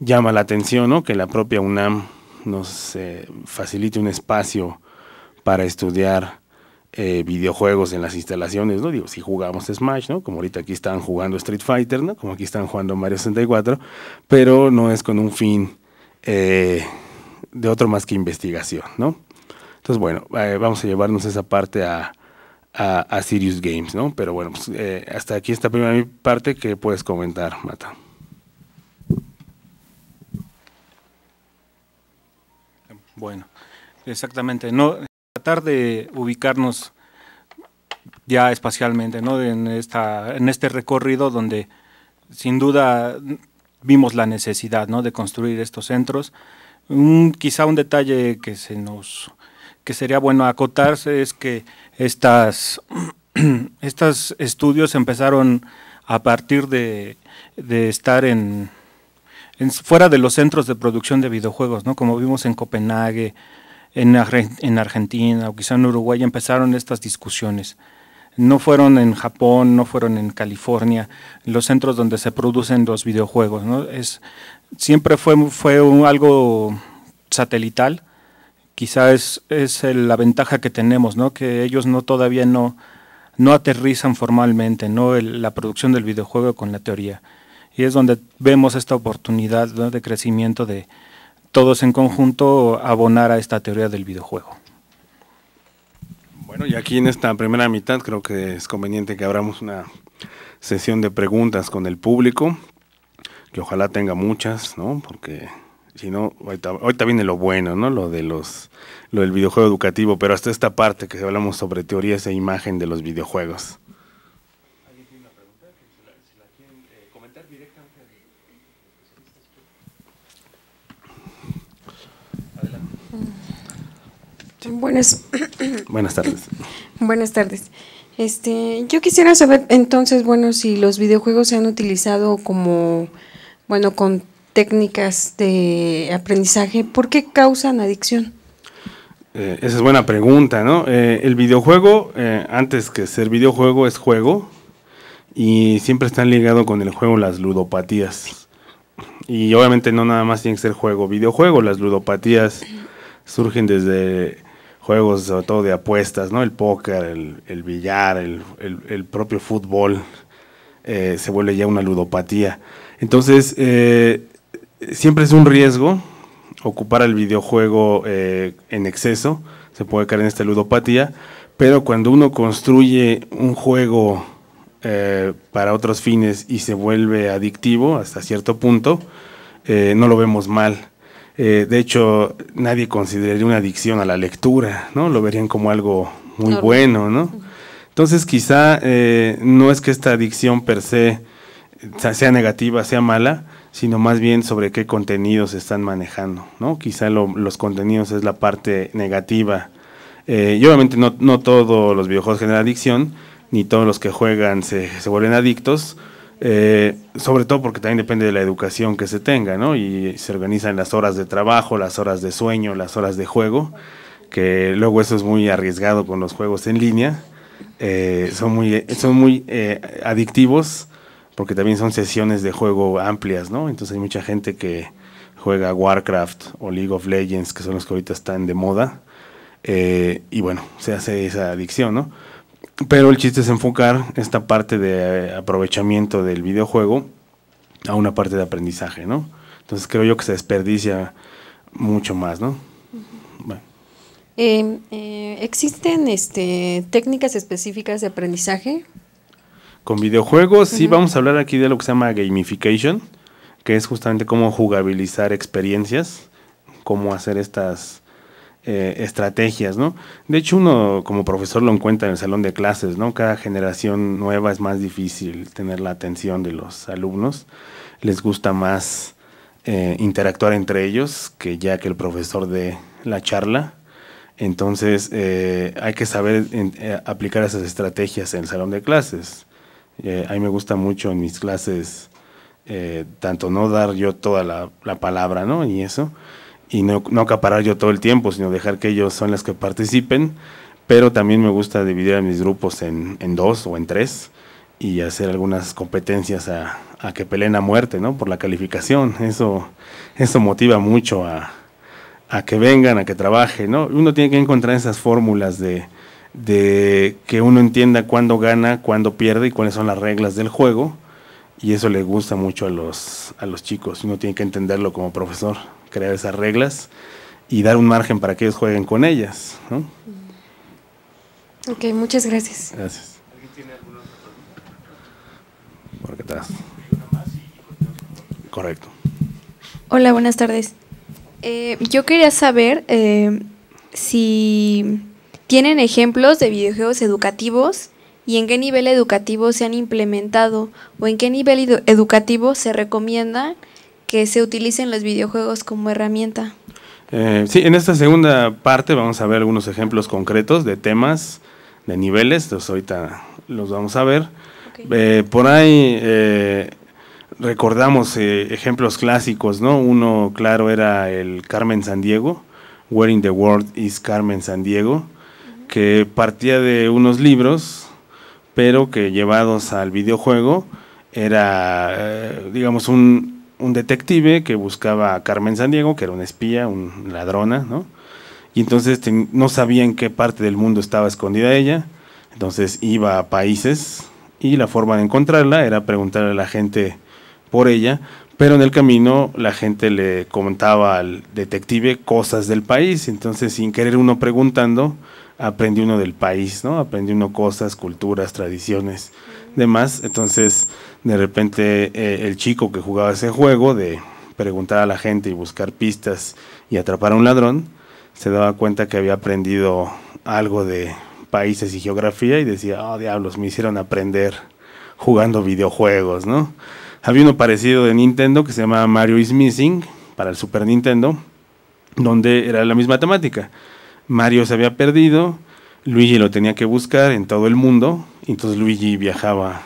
llama la atención, Que la propia UNAM nos eh, facilite un espacio para estudiar eh, videojuegos en las instalaciones, ¿no? Digo, si jugamos Smash, ¿no? Como ahorita aquí están jugando Street Fighter, ¿no? Como aquí están jugando Mario 64, pero no es con un fin eh, de otro más que investigación, ¿no? Entonces, bueno, vamos a llevarnos esa parte a, a, Sirius Games, ¿no? Pero bueno, pues, hasta aquí esta primera parte que puedes comentar, Mata. Bueno, exactamente. No, tratar de ubicarnos ya espacialmente, ¿no? En, esta, en este recorrido donde sin duda vimos la necesidad, ¿no? De construir estos centros. quizá un detalle que se nos que sería bueno acotarse es que estas estos estudios empezaron a partir de estar en fuera de los centros de producción de videojuegos, ¿no? Como vimos en Copenhague, en, Argentina o quizá en Uruguay empezaron estas discusiones. No fueron en Japón, no fueron en California, los centros donde se producen los videojuegos, Es, siempre fue, fue algo satelital, quizá es, la ventaja que tenemos, Que ellos no todavía no, no aterrizan formalmente, ¿no? la producción del videojuego con la teoría. Y es donde vemos esta oportunidad de crecimiento de todos en conjunto abonar a esta teoría del videojuego. Bueno, y aquí en esta primera mitad creo que es conveniente que abramos una sesión de preguntas con el público, que ojalá tenga muchas, ¿no? Porque si no, ahorita, viene lo bueno, ¿no? Lo de los, lo del videojuego educativo, pero hasta esta parte que hablamos sobre teorías e imagen de los videojuegos. Buenas, Buenas tardes. Buenas tardes. Este, yo quisiera saber entonces, bueno, si los videojuegos se han utilizado como, bueno, con técnicas de aprendizaje, ¿por qué causan adicción? Eh, esa es buena pregunta, ¿no? Eh, el videojuego, eh, antes que ser videojuego, es juego y siempre están ligados con el juego las ludopatías. Y obviamente no nada más tiene que ser juego, videojuego, las ludopatías surgen desde juegos, sobre todo de apuestas, ¿no? El póker, el, billar, el, propio fútbol, eh, se vuelve ya una ludopatía. Entonces, eh, siempre es un riesgo ocupar el videojuego eh, en exceso, se puede caer en esta ludopatía, pero cuando uno construye un juego para otros fines y se vuelve adictivo hasta cierto punto, no lo vemos mal. Eh, de hecho, nadie consideraría una adicción a la lectura, ¿no? Lo verían como algo muy bueno, ¿no? Entonces, quizá eh, no es que esta adicción per se eh, sea negativa, sea mala, sino más bien sobre qué contenidos se están manejando, ¿no? Quizá los contenidos es la parte negativa. y obviamente no, todos los videojuegos generan adicción, ni todos los que juegan se vuelven adictos, eh, sobre todo porque también depende de la educación que se tenga, ¿no? Y se organizan las horas de trabajo, las horas de sueño, las horas de juego, que luego eso es muy arriesgado con los juegos en línea. Eh, son muy, son muy eh, adictivos porque también son sesiones de juego amplias, ¿no? Entonces hay mucha gente que juega Warcraft o League of Legends, que son los que ahorita están de moda, y bueno, se hace esa adicción, ¿no? Pero el chiste es enfocar esta parte de eh, aprovechamiento del videojuego a una parte de aprendizaje, ¿no? Entonces creo yo que se desperdicia mucho más, ¿no? Em, eh, ¿Existen este, técnicas específicas de aprendizaje? Con videojuegos, sí, vamos a hablar aquí de lo que se llama gamification, que es justamente cómo jugabilizar experiencias, cómo hacer estas eh, estrategias, ¿no? De hecho, uno como profesor lo encuentra en el salón de clases, ¿no? Cada generación nueva es más difícil tener la atención de los alumnos, les gusta más eh, interactuar entre ellos que ya que el profesor de la charla. Entonces, eh, hay que saber aplicar esas estrategias en el salón de clases. a mí me gusta mucho en mis clases tanto no dar yo toda la, la palabra, ¿no? Y eso, y no, no acaparar yo todo el tiempo, sino dejar que ellos son los que participen, pero también me gusta dividir a mis grupos en, dos o en tres y hacer algunas competencias a, que peleen a muerte, ¿no? Por la calificación, eso, eso motiva mucho a, que vengan, a que trabajen, ¿no? Uno tiene que encontrar esas fórmulas de, que uno entienda cuándo gana, cuándo pierde y cuáles son las reglas del juego. Y eso le gusta mucho a los, a los chicos. Uno tiene que entenderlo como profesor crear esas reglas y dar un margen para que ellos jueguen con ellas. ¿no? Ok, muchas gracias. Gracias. ¿Alguien tiene Correcto. Hola, buenas tardes. Eh, yo quería saber eh, si tienen ejemplos de videojuegos educativos y en qué nivel educativo se han implementado o en qué nivel educativo se recomienda que se utilicen los videojuegos como herramienta. Eh, sí, en esta segunda parte vamos a ver algunos ejemplos concretos de temas, de niveles, entonces ahorita los vamos a ver. Eh, por ahí eh, recordamos ejemplos clásicos, ¿no? Uno, claro, era el Carmen San Diego, Where in the World is Carmen San Diego, que partía de unos libros, pero que llevados al videojuego era, digamos, un, un detective que buscaba a Carmen San Diego, que era una espía, una ladrona, ¿no? Y entonces no sabía en qué parte del mundo estaba escondida ella, entonces iba a países y la forma de encontrarla era preguntar a la gente por ella, pero en el camino la gente le comentaba al detective cosas del país, entonces sin querer uno preguntando, aprendió uno del país, ¿no? Aprendió uno cosas, culturas, tradiciones, demás, entonces de repente eh, el chico que jugaba ese juego de preguntar a la gente y buscar pistas y atrapar a un ladrón, se daba cuenta que había aprendido algo de países y geografía y decía, oh diablos, me hicieron aprender jugando videojuegos, ¿no? Había uno parecido de Nintendo que se llamaba Mario is Missing para el Super Nintendo, donde era la misma temática. Mario se había perdido, Luigi lo tenía que buscar en todo el mundo, entonces Luigi viajaba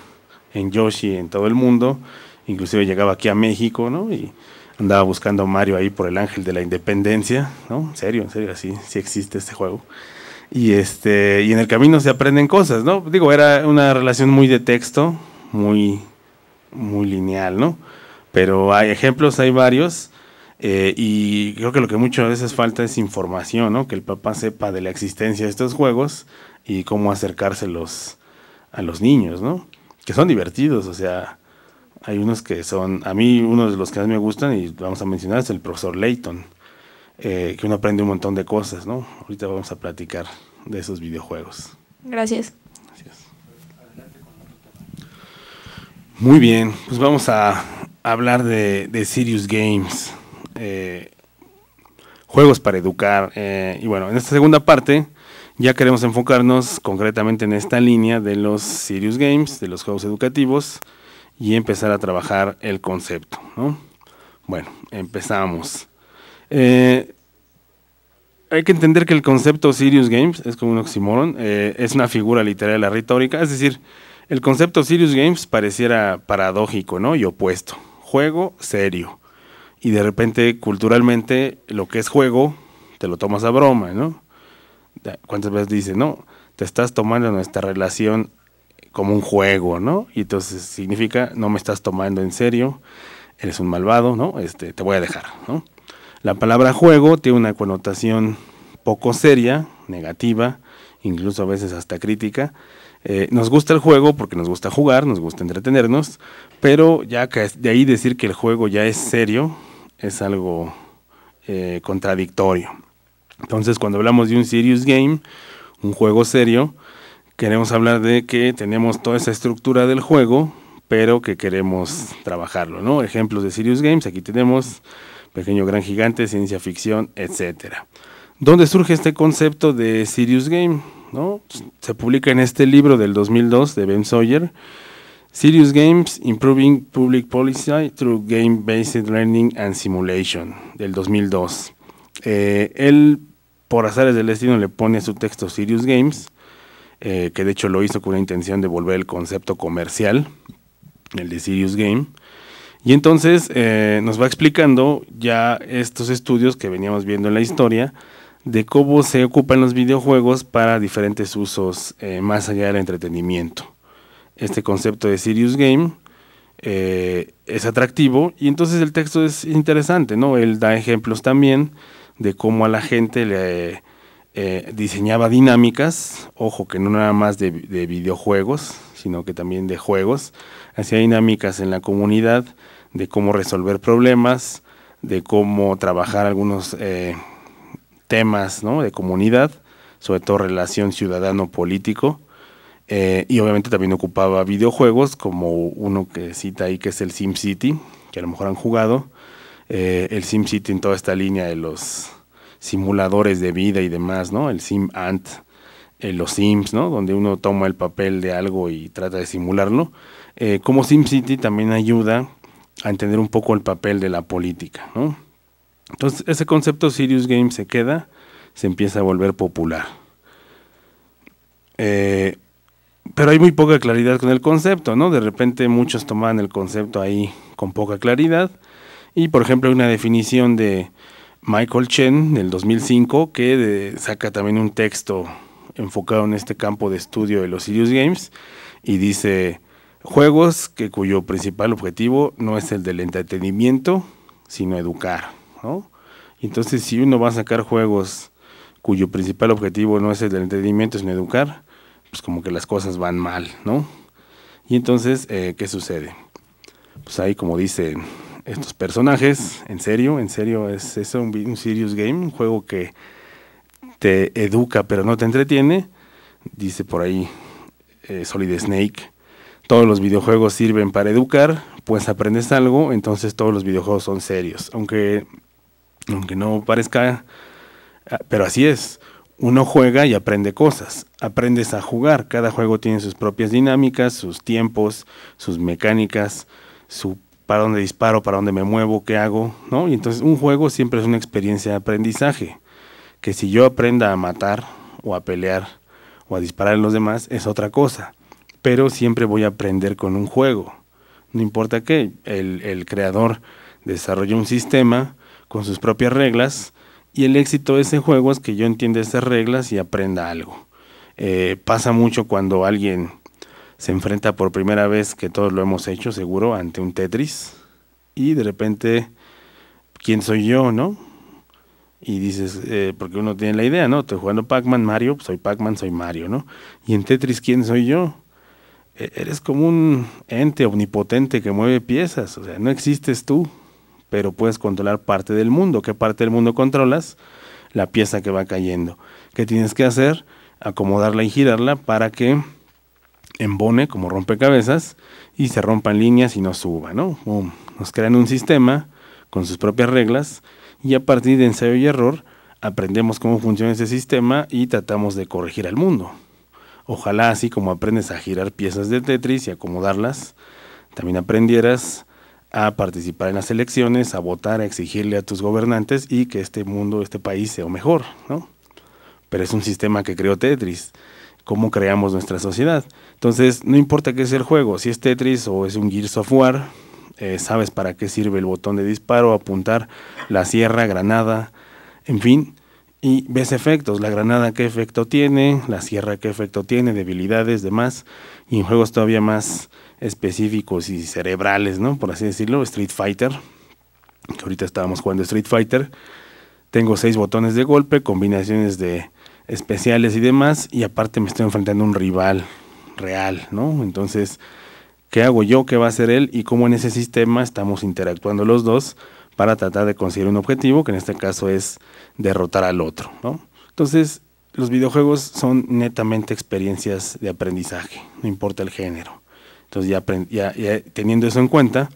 en Yoshi, en todo el mundo. Inclusive llegaba aquí a México, ¿no? Y andaba buscando a Mario ahí por el Ángel de la Independencia, ¿no? En serio, en serio, así sí existe este juego. Y, este, y en el camino se aprenden cosas, ¿no? Digo, era una relación muy de texto, muy, muy lineal, ¿no? Pero hay ejemplos, hay varios. Eh, y creo que lo que muchas veces falta es información, ¿no? Que el papá sepa de la existencia de estos juegos y cómo acercárselos a los niños, ¿no? que son divertidos, o sea, hay unos que son, a mí uno de los que más me gustan y vamos a mencionar es el profesor Layton, eh, que uno aprende un montón de cosas, ¿no? Ahorita vamos a platicar de esos videojuegos. Gracias. Gracias. Muy bien, pues vamos a hablar de, de Sirius Games, eh, juegos para educar. Eh, y bueno, en esta segunda parte ya queremos enfocarnos concretamente en esta línea de los Serious Games, de los juegos educativos, y empezar a trabajar el concepto. Bueno, empezamos. Eh, hay que entender que el concepto Serious Games es como un oxímoron, eh, es una figura literal de la retórica, es decir, el concepto Serious Games pareciera paradójico ¿no? y opuesto. Juego serio. Y de repente, culturalmente, lo que es juego, te lo tomas a broma, ¿no? ¿Cuántas veces dice, no? Te estás tomando nuestra relación como un juego, ¿no? Y entonces significa, no me estás tomando en serio, eres un malvado, ¿no? Este, te voy a dejar, ¿no? La palabra juego tiene una connotación poco seria, negativa, incluso a veces hasta crítica. Eh, nos gusta el juego porque nos gusta jugar, nos gusta entretenernos, pero ya que de ahí decir que el juego ya es serio es algo eh, contradictorio. Entonces, cuando hablamos de un serious game, un juego serio, queremos hablar de que tenemos toda esa estructura del juego, pero que queremos trabajarlo, ¿no? Ejemplos de serious games, aquí tenemos Pequeño Gran Gigante, Ciencia Ficción, etcétera. ¿Dónde surge este concepto de serious game? ¿no? Se publica en este libro del 2002 de Ben Sawyer, Serious Games, Improving Public Policy Through Game-Based Learning and Simulation, del 2002. Eh, él por azares del destino le pone su texto Sirius Games, eh, que de hecho lo hizo con la intención de volver el concepto comercial, el de Sirius Game. Y entonces eh, nos va explicando ya estos estudios que veníamos viendo en la historia de cómo se ocupan los videojuegos para diferentes usos eh, más allá del entretenimiento. Este concepto de Serious Game es atractivo y entonces el texto es interesante, ¿no? Él da ejemplos también de cómo a la gente le eh, diseñaba dinámicas, ojo que no nada más de, videojuegos, sino que también de juegos, hacía dinámicas en la comunidad de cómo resolver problemas, de cómo trabajar algunos eh, temas ¿no? de comunidad, sobre todo relación ciudadano-político. Eh, y obviamente también ocupaba videojuegos, como uno que cita ahí que es el SimCity, que a lo mejor han jugado, eh, el SimCity en toda esta línea de los simuladores de vida y demás, ¿no? El SimAnt, eh, los Sims, Donde uno toma el papel de algo y trata de simularlo. Eh, como SimCity también ayuda a entender un poco el papel de la política, Entonces ese concepto Serious Game se queda, se empieza a volver popular. pero hay muy poca claridad con el concepto, ¿no? De repente muchos toman el concepto ahí con poca claridad y por ejemplo, hay una definición de Michael Chen del 2005 que saca también un texto enfocado en este campo de estudio de los Serious Games y dice juegos que cuyo principal objetivo no es el del entretenimiento, sino educar, Entonces, si uno va a sacar juegos cuyo principal objetivo no es el del entretenimiento, sino educar, pues como que las cosas van mal, ¿no? Y entonces, eh, ¿qué sucede? Pues ahí como dice estos personajes. En serio, en serio, es, un, serious game, un juego que te educa pero no te entretiene. Dice por ahí eh, Solid Snake, todos los videojuegos sirven para educar, pues aprendes algo, entonces todos los videojuegos son serios. Aunque, aunque no parezca, ah, pero así es. Uno juega y aprende cosas, aprendes a jugar, cada juego tiene sus propias dinámicas, sus tiempos, sus mecánicas, su para dónde disparo, para dónde me muevo, qué hago, ¿no? Y entonces un juego siempre es una experiencia de aprendizaje, que si yo aprenda a matar o a pelear o a disparar en los demás es otra cosa, pero siempre voy a aprender con un juego, no importa qué, el, creador desarrolla un sistema con sus propias reglas y el éxito de ese juego es que yo entienda esas reglas y aprenda algo. Eh, pasa mucho cuando alguien se enfrenta por primera vez, que todos lo hemos hecho seguro, ante un Tetris y de repente, ¿quién soy yo, no? Y dices, eh, porque uno tiene la idea, ¿no? Estoy jugando Pac-Man, Mario, pues, soy Pac-Man, soy Mario, ¿no? Y en Tetris, ¿quién soy yo? E, eres como un ente omnipotente que mueve piezas, o sea, no existes tú, pero puedes controlar parte del mundo. ¿Qué parte del mundo controlas? La pieza que va cayendo. ¿Qué tienes que hacer? Acomodarla y girarla para que embone como rompecabezas y se rompan líneas y no suba, ¿no? nos crean un sistema con sus propias reglas y a partir de ensayo y error aprendemos cómo funciona ese sistema y tratamos de corregir al mundo. Ojalá así como aprendes a girar piezas de Tetris y acomodarlas, también aprendieras a participar en las elecciones, a votar, a exigirle a tus gobernantes y que este mundo, este país sea mejor, ¿no? Pero es un sistema que creó Tetris cómo creamos nuestra sociedad. Entonces, no importa qué es el juego, si es Tetris o es un Gears of War, eh, sabes para qué sirve el botón de disparo, apuntar, la sierra, granada, en fin, y ves efectos, la granada qué efecto tiene, la sierra qué efecto tiene, debilidades, demás, y juegos todavía más específicos y cerebrales, ¿no? Por así decirlo, Street Fighter, que ahorita estábamos jugando Street Fighter, tengo seis botones de golpe, combinaciones de especiales y demás, y aparte me estoy enfrentando a un rival real, ¿no? Entonces, ¿qué hago yo? ¿Qué va a hacer él? Y cómo en ese sistema estamos interactuando los dos para tratar de conseguir un objetivo, que en este caso es derrotar al otro, ¿no? Entonces, los videojuegos son netamente experiencias de aprendizaje, no importa el género. Entonces, ya, teniendo eso en cuenta,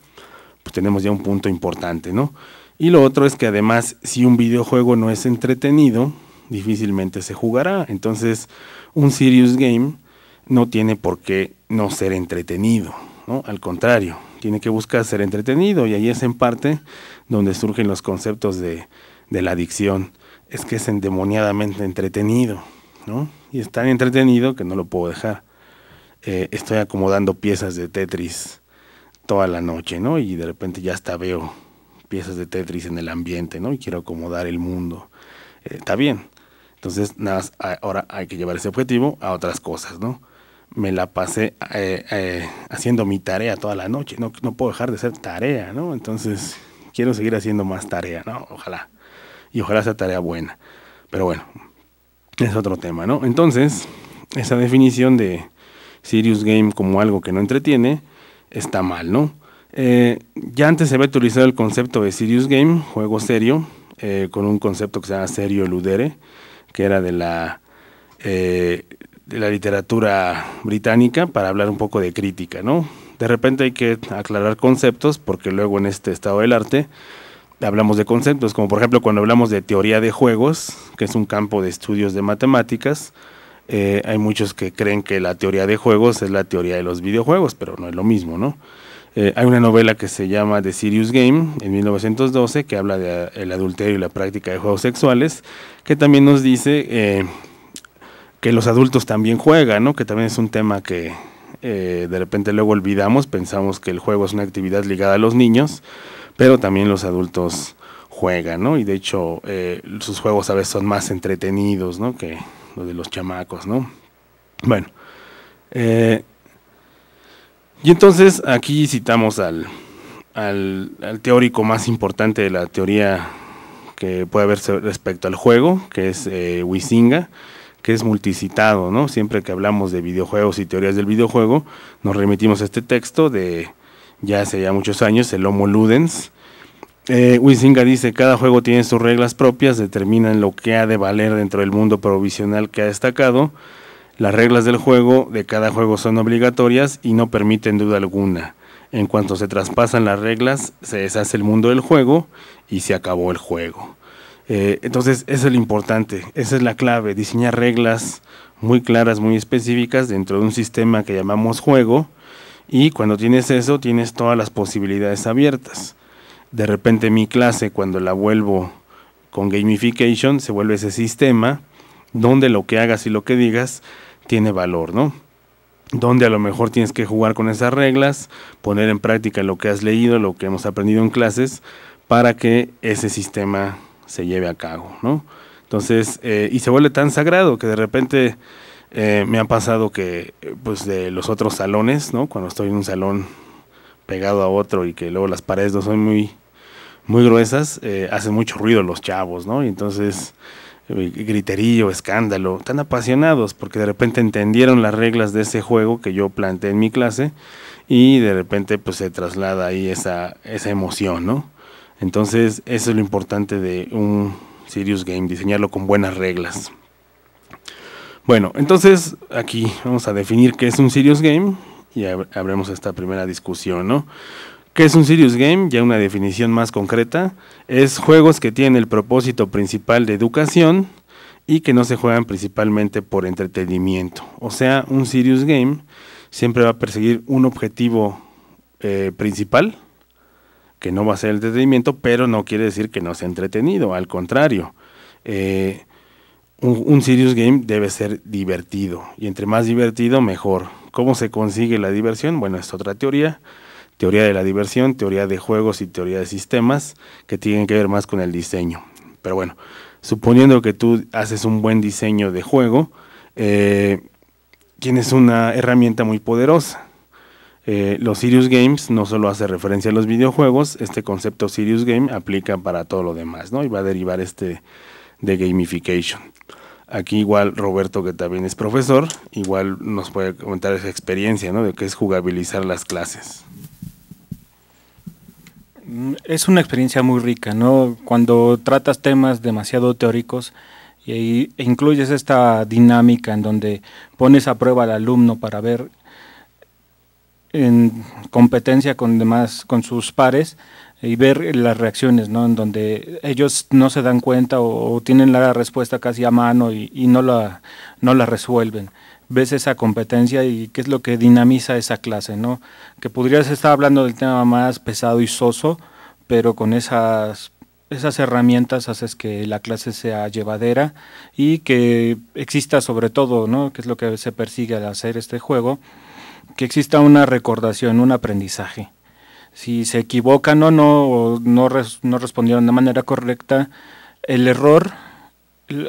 pues tenemos ya un punto importante, ¿no? Y lo otro es que además, si un videojuego no es entretenido, difícilmente se jugará. Entonces, un serious game no tiene por qué no ser entretenido, ¿no? Al contrario, tiene que buscar ser entretenido y ahí es en parte donde surgen los conceptos de, la adicción. Es que es endemoniadamente entretenido, ¿no? Y es tan entretenido que no lo puedo dejar. Eh, estoy acomodando piezas de Tetris toda la noche, ¿no? Y de repente ya hasta veo piezas de Tetris en el ambiente, ¿no? Y quiero acomodar el mundo. Eh, está bien, entonces, nada ahora hay que llevar ese objetivo a otras cosas, ¿no? Me la pasé eh, eh, haciendo mi tarea toda la noche, no, no puedo dejar de ser tarea, ¿no? Entonces, quiero seguir haciendo más tarea, ¿no? Ojalá. Y ojalá sea tarea buena. Pero bueno, es otro tema, ¿no? Entonces, esa definición de Serious Game como algo que no entretiene está mal, ¿no? Eh, ya antes se había utilizado el concepto de Serious Game, juego serio, con un concepto que se llama serio eludere que era de la, eh, de la literatura británica, para hablar un poco de crítica, ¿no? De repente hay que aclarar conceptos, porque luego en este estado del arte hablamos de conceptos, como por ejemplo cuando hablamos de teoría de juegos, que es un campo de estudios de matemáticas, eh, hay muchos que creen que la teoría de juegos es la teoría de los videojuegos, pero no es lo mismo, ¿no? Eh, hay una novela que se llama The Serious Game, en 1912, que habla del ah, el adulterio y la práctica de juegos sexuales, que también nos dice eh, que los adultos también juegan, ¿no? que también es un tema que eh, de repente luego olvidamos, pensamos que el juego es una actividad ligada a los niños, pero también los adultos juegan, ¿no? y de hecho sus juegos a veces son más entretenidos ¿no? que los de los chamacos. ¿no? Bueno. Y entonces aquí citamos al, al, teórico más importante de la teoría que puede haberse respecto al juego, que es eh, Huizinga, que es multicitado, ¿no? Siempre que hablamos de videojuegos y teorías del videojuego, nos remitimos a este texto de ya hace ya muchos años, el Homo Ludens. Eh, dice, cada juego tiene sus reglas propias, determinan lo que ha de valer dentro del mundo provisional que ha destacado, las reglas del juego de cada juego son obligatorias y no permiten duda alguna. En cuanto se traspasan las reglas, se deshace el mundo del juego y se acabó el juego. Eh, entonces, eso es lo importante, esa es la clave, diseñar reglas muy claras, muy específicas dentro de un sistema que llamamos juego y cuando tienes eso tienes todas las posibilidades abiertas. De repente mi clase, cuando la vuelvo con gamification, se vuelve ese sistema donde lo que hagas y lo que digas tiene valor, ¿no? donde a lo mejor tienes que jugar con esas reglas, poner en práctica lo que has leído, lo que hemos aprendido en clases, para que ese sistema se lleve a cabo, ¿no? Entonces, eh, y se vuelve tan sagrado que de repente eh, me ha pasado que, eh, pues, de los otros salones, ¿no? Cuando estoy en un salón pegado a otro y que luego las paredes no son muy, muy gruesas, hacen mucho ruido los chavos, ¿no? Y entonces griterío, escándalo, tan apasionados porque de repente entendieron las reglas de ese juego que yo planteé en mi clase y de repente pues se traslada ahí esa, esa emoción, ¿no? Entonces eso es lo importante de un serious game, diseñarlo con buenas reglas. Bueno, entonces aquí vamos a definir qué es un serious game y abremos esta primera discusión, ¿no? ¿Qué es un serious game? Ya una definición más concreta. Es juegos que tienen el propósito principal de educación y que no se juegan principalmente por entretenimiento. O sea, un serious game siempre va a perseguir un objetivo eh, principal, que no va a ser el entretenimiento, pero no quiere decir que no sea entretenido. Al contrario, eh, un, un serious game debe ser divertido. Y entre más divertido, mejor. ¿Cómo se consigue la diversión? Bueno, es otra teoría teoría de la diversión, teoría de juegos y teoría de sistemas que tienen que ver más con el diseño. Pero bueno, suponiendo que tú haces un buen diseño de juego, eh, tienes una herramienta muy poderosa. Eh, los Serious Games no solo hace referencia a los videojuegos, este concepto Serious Game aplica para todo lo demás, ¿no? Y va a derivar este de gamification. Aquí igual Roberto, que también es profesor, igual nos puede comentar esa experiencia, ¿no? De qué es jugabilizar las clases. Mm, es una experiencia muy rica, ¿no? Cuando tratas temas demasiado teóricos e, incluyes esta dinámica en donde pones a prueba al alumno para ver en competencia con demás, con sus pares y ver las reacciones, ¿no? En donde ellos no se dan cuenta o, tienen la respuesta casi a mano y, no la resuelven ves esa competencia y qué es lo que dinamiza esa clase, ¿no? Que podrías estar hablando del tema más pesado y soso, pero con esas, esas herramientas haces que la clase sea llevadera y que exista sobre todo, ¿no? Que es lo que se persigue al hacer este juego, que exista una recordación, un aprendizaje si se equivocan o no, o no, no, respondieron de manera correcta, el error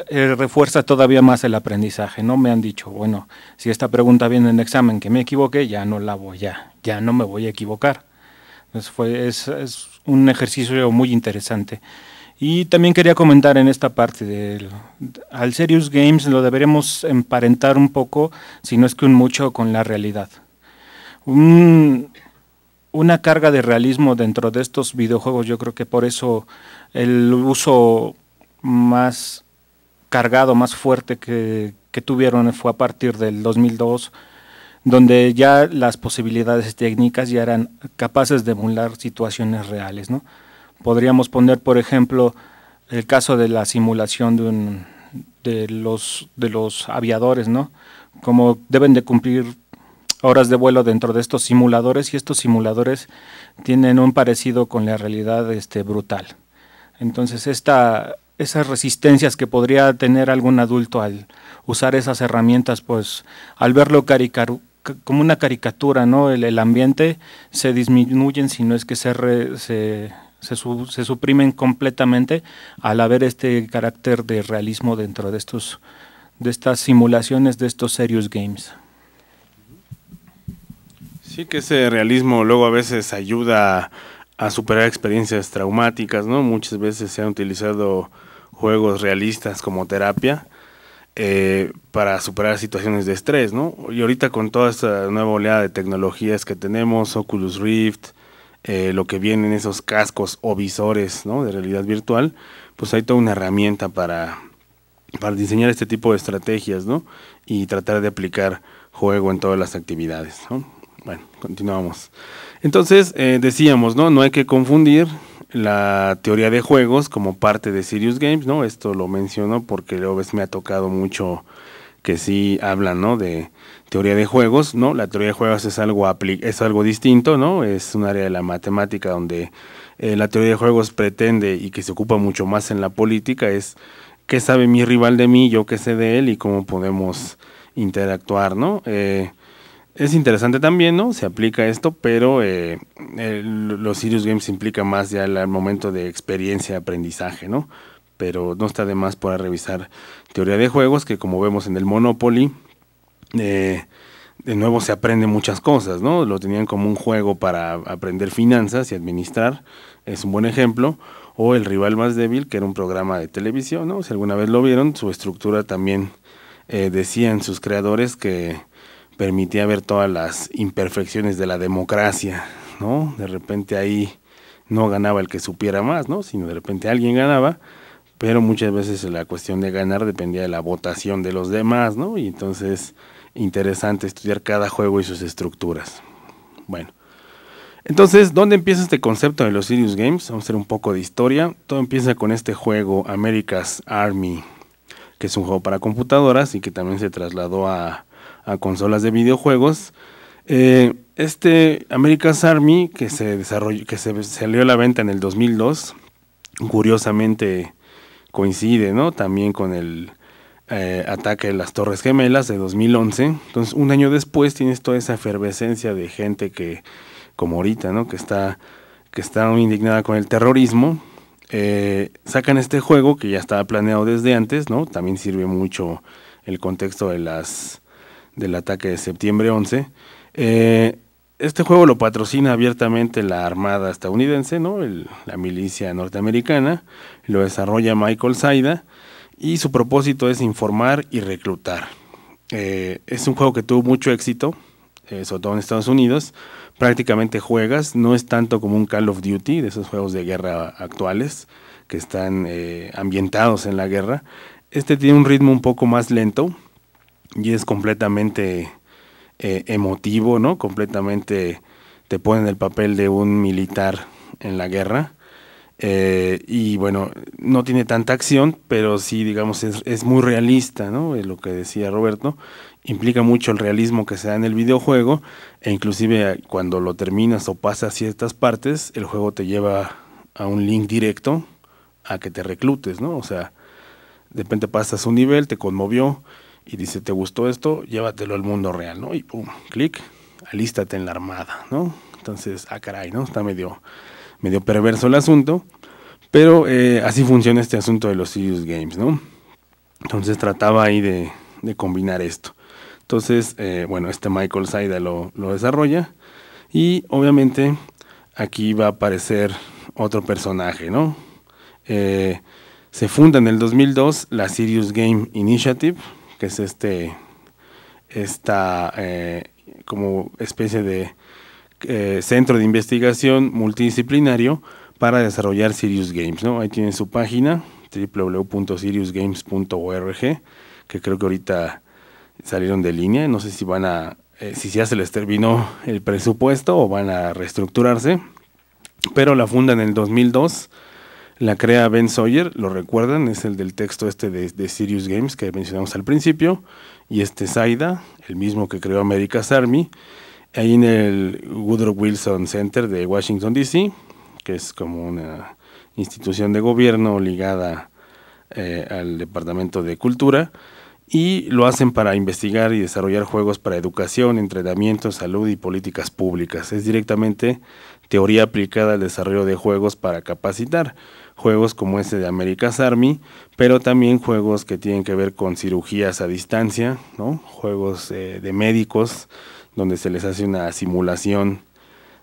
eh, refuerza todavía más el aprendizaje, ¿no? Me han dicho, bueno, si esta pregunta viene en examen que me equivoqué, ya no la voy a, ya no me voy a equivocar. Entonces fue, es, un ejercicio muy interesante. Y también quería comentar en esta parte del al Serious Games lo deberemos emparentar un poco, si no es que un mucho, con la realidad. una carga de realismo dentro de estos videojuegos, yo creo que por eso el uso más cargado, más fuerte que, tuvieron fue a partir del 2002, donde ya las posibilidades técnicas ya eran capaces de emular situaciones reales. ¿no? Podríamos poner, por ejemplo, el caso de la simulación de, de, los, de los aviadores, ¿no? como deben de cumplir horas de vuelo dentro de estos simuladores y estos simuladores tienen un parecido con la realidad este, brutal. Entonces esta, esas resistencias que podría tener algún adulto al usar esas herramientas, pues al verlo como una caricatura, ¿no? El, ambiente se disminuyen, si no es que se, se, suprimen completamente al haber este carácter de realismo dentro de, estos, de estas simulaciones, de estos serious games. Sí, que ese realismo luego a veces ayuda a superar experiencias traumáticas, ¿no? Muchas veces se han utilizado juegos realistas como terapia eh, para superar situaciones de estrés, ¿no? Y ahorita con toda esta nueva oleada de tecnologías que tenemos, Oculus Rift, eh, lo que vienen esos cascos o visores, ¿no? De realidad virtual, pues hay toda una herramienta para, para diseñar este tipo de estrategias, ¿no? Y tratar de aplicar juego en todas las actividades, ¿no? Bueno, continuamos. Entonces, eh, decíamos, ¿no? No hay que confundir la teoría de juegos como parte de Sirius Games, ¿no? Esto lo menciono porque luego me ha tocado mucho que sí hablan, ¿no? De teoría de juegos, ¿no? La teoría de juegos es algo, es algo distinto, ¿no? Es un área de la matemática donde eh, la teoría de juegos pretende y que se ocupa mucho más en la política es qué sabe mi rival de mí, yo qué sé de él y cómo podemos interactuar, ¿no? Eh, es interesante también, ¿no? Se aplica esto, pero eh, los Serious Games implica más ya el, momento de experiencia, aprendizaje, ¿no? Pero no está de más para revisar teoría de juegos, que como vemos en el Monopoly, eh, de nuevo se aprende muchas cosas, ¿no? Lo tenían como un juego para aprender finanzas y administrar, es un buen ejemplo. O El Rival Más Débil, que era un programa de televisión, ¿no? Si alguna vez lo vieron, su estructura también eh, decían sus creadores que permitía ver todas las imperfecciones de la democracia, ¿no? De repente ahí no ganaba el que supiera más, ¿no? Sino de repente alguien ganaba, pero muchas veces la cuestión de ganar dependía de la votación de los demás, ¿no? Y entonces interesante estudiar cada juego y sus estructuras. Bueno. Entonces, ¿dónde empieza este concepto de los Serious Games? Vamos a hacer un poco de historia. Todo empieza con este juego America's Army, que es un juego para computadoras y que también se trasladó a a consolas de videojuegos. Eh, este America's Army, que se desarrolló, que se salió a la venta en el 2002, curiosamente coincide, ¿no? También con el eh, ataque de las Torres Gemelas de 2011. Entonces, un año después tienes toda esa efervescencia de gente que, como ahorita, ¿no? Que está, que está muy indignada con el terrorismo. Eh, sacan este juego que ya estaba planeado desde antes, ¿no? También sirve mucho el contexto de las del ataque de septiembre 11. Eh, este juego lo patrocina abiertamente la Armada estadounidense, ¿no? la milicia norteamericana, lo desarrolla Michael Saida y su propósito es informar y reclutar. Eh, es un juego que tuvo mucho éxito, eh, sobre todo en Estados Unidos, prácticamente juegas, no es tanto como un Call of Duty, de esos juegos de guerra actuales que están ambientados en la guerra. Este tiene un ritmo un poco más lento, y es completamente eh, emotivo, ¿no? Completamente te ponen el papel de un militar en la guerra. Eh, y bueno, no tiene tanta acción, pero sí, digamos, es, es muy realista, ¿no? Es eh, lo que decía Roberto. Implica mucho el realismo que se da en el videojuego, e inclusive cuando lo terminas o pasas ciertas partes, el juego te lleva a un link directo a que te reclutes, ¿no? O sea, de repente pasas un nivel, te conmovió, y dice, ¿te gustó esto? Llévatelo al mundo real, ¿no? Y pum, clic, alístate en la armada, ¿no? Entonces, ah, caray, ¿no? Está medio, medio perverso el asunto, pero eh, así funciona este asunto de los Sirius Games, ¿no? Entonces trataba ahí de, combinar esto. Entonces, eh, bueno, este Michael Saida lo, desarrolla y obviamente aquí va a aparecer otro personaje, ¿no? Eh, se funda en el 2002 la Sirius Game Initiative, que es este esta eh, como especie de eh, centro de investigación multidisciplinario para desarrollar Sirius Games, Ahí tienen su página www.siriusgames.org, que creo que ahorita salieron de línea, no sé si van a eh, si ya se les terminó el presupuesto o van a reestructurarse, pero la fundan en el 2002 la crea Ben Sawyer, lo recuerdan, es el del texto este de, Sirius Games que mencionamos al principio, y este Saida, el mismo que creó America's Army, ahí en el Woodrow Wilson Center de Washington, D.C., que es como una institución de gobierno ligada eh, al Departamento de Cultura, y lo hacen para investigar y desarrollar juegos para educación, entrenamiento, salud y políticas públicas. Es directamente teoría aplicada al desarrollo de juegos para capacitar juegos como este de America's Army, pero también juegos que tienen que ver con cirugías a distancia, ¿no? juegos eh, de médicos, donde se les hace una simulación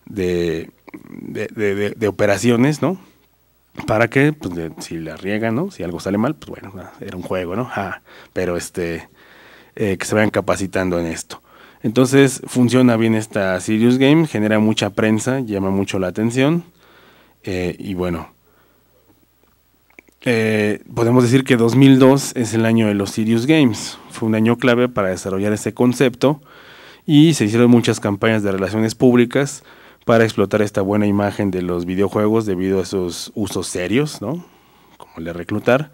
de, de, operaciones, ¿no? Para que, pues, si la riegan, ¿no? Si algo sale mal, pues bueno, ah, era un juego, ¿no? Ja, ah, pero este, eh, que se vayan capacitando en esto. Entonces funciona bien esta Serious Game, genera mucha prensa, llama mucho la atención. Eh, y bueno, eh, podemos decir que 2002 es el año de los Sirius Games. Fue un año clave para desarrollar ese concepto y se hicieron muchas campañas de relaciones públicas para explotar esta buena imagen de los videojuegos debido a sus usos serios, ¿no? Como el de reclutar.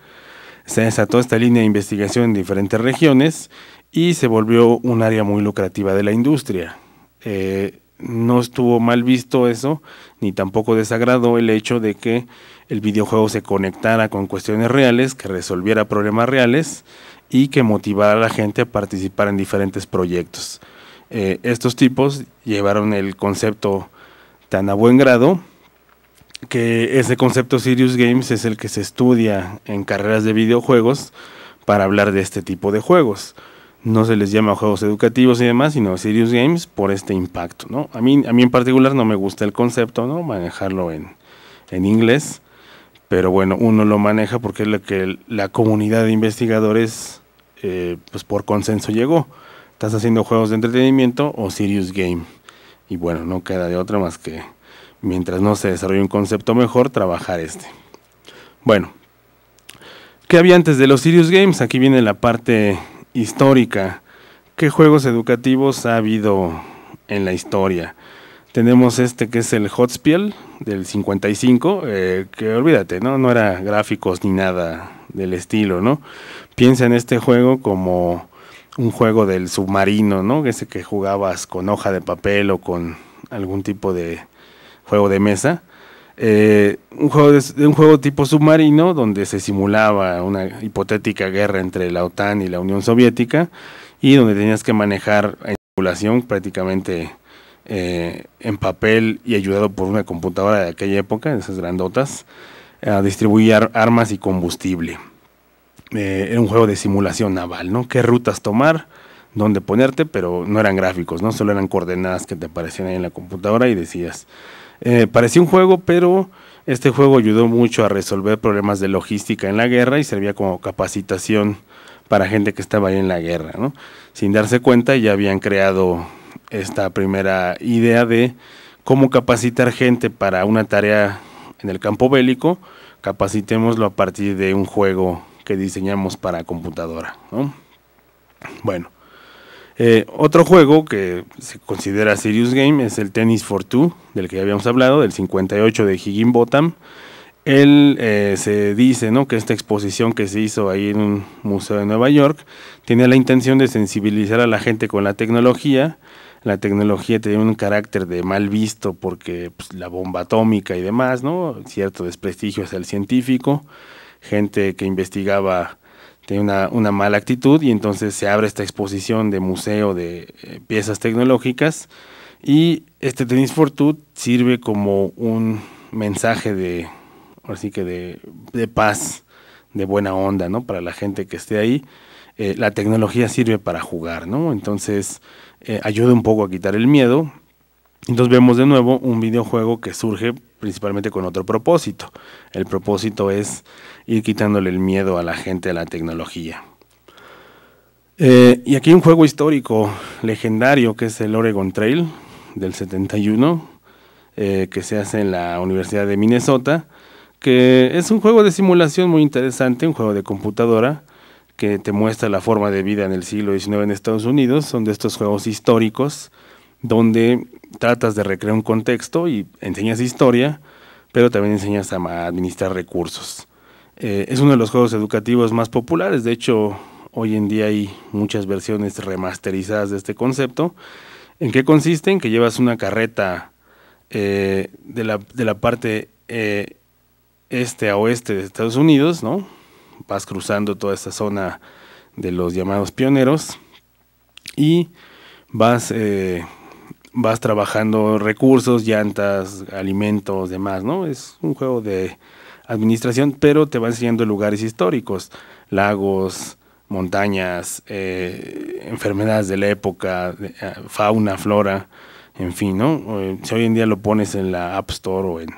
Se desató esta línea de investigación en diferentes regiones y se volvió un área muy lucrativa de la industria. Eh, no estuvo mal visto eso, ni tampoco desagrado el hecho de que el videojuego se conectara con cuestiones reales, que resolviera problemas reales y que motivara a la gente a participar en diferentes proyectos. Eh, estos tipos llevaron el concepto tan a buen grado que ese concepto Serious Games es el que se estudia en carreras de videojuegos para hablar de este tipo de juegos. No se les llama juegos educativos y demás, sino Serious Games por este impacto. ¿no? A, mí, a mí en particular no me gusta el concepto, ¿no? manejarlo en, en inglés pero bueno, uno lo maneja porque es lo que la comunidad de investigadores, eh, pues por consenso llegó. Estás haciendo juegos de entretenimiento o serious game. Y bueno, no queda de otra más que, mientras no se desarrolle un concepto mejor, trabajar este. Bueno, ¿qué había antes de los serious games? Aquí viene la parte histórica. ¿Qué juegos educativos ha habido en la historia? Tenemos este que es el Hotspiel del 55, eh, que olvídate, ¿no? No era gráficos ni nada del estilo, ¿no? Piensa en este juego como un juego del submarino, ¿no? Ese que jugabas con hoja de papel o con algún tipo de juego de mesa. Eh, un, juego de, un juego tipo submarino donde se simulaba una hipotética guerra entre la OTAN y la Unión Soviética y donde tenías que manejar en simulación prácticamente eh, en papel y ayudado por una computadora de aquella época, de esas grandotas, a distribuir armas y combustible. Eh, era un juego de simulación naval, ¿no? ¿Qué rutas tomar? ¿Dónde ponerte? Pero no eran gráficos, ¿no? Solo eran coordenadas que te aparecían ahí en la computadora y decías. Eh, parecía un juego, pero este juego ayudó mucho a resolver problemas de logística en la guerra y servía como capacitación para gente que estaba ahí en la guerra, ¿no? Sin darse cuenta ya habían creado esta primera idea de cómo capacitar gente para una tarea en el campo bélico, capacitémoslo a partir de un juego que diseñamos para computadora. Bueno, eh, otro juego que se considera serious game es el Tennis for Two, del que ya habíamos hablado, del 58 de Higginbotham. Él eh, se dice que esta exposición que se hizo ahí en un museo de Nueva York tiene la intención de sensibilizar a la gente con la tecnología la tecnología tiene un carácter de mal visto porque pues, la bomba atómica y demás, ¿no? Cierto desprestigio hacia el científico, gente que investigaba tenía una, mala actitud y entonces se abre esta exposición de museo de eh, piezas tecnológicas y este Tenis Fortut sirve como un mensaje de, así que de, de paz, de buena onda, ¿no? Para la gente que esté ahí. Eh, la tecnología sirve para jugar, ¿no? Entonces, Ayuda eh, ayude un poco a quitar el miedo. Entonces vemos de nuevo un videojuego que surge principalmente con otro propósito. El propósito es ir quitándole el miedo a la gente a la tecnología. Eh, y aquí un juego histórico legendario que es el Oregon Trail del 71, eh, que se hace en la Universidad de Minnesota, que es un juego de simulación muy interesante, un juego de computadora, que te muestra la forma de vida en el siglo XIX en Estados Unidos, son de estos juegos históricos donde tratas de recrear un contexto y enseñas historia, pero también enseñas a administrar recursos. Eh, es uno de los juegos educativos más populares, de hecho hoy en día hay muchas versiones remasterizadas de este concepto. ¿En qué consiste? En que llevas una carreta eh, de, la, parte eh, este a oeste de Estados Unidos, ¿no? vas cruzando toda esta zona de los llamados pioneros y vas, eh, vas trabajando recursos, llantas, alimentos, demás, ¿no? Es un juego de administración, pero te va enseñando lugares históricos, lagos, montañas, eh, enfermedades de la época, eh, fauna, flora, en fin, ¿no? Si hoy en día lo pones en la App Store o en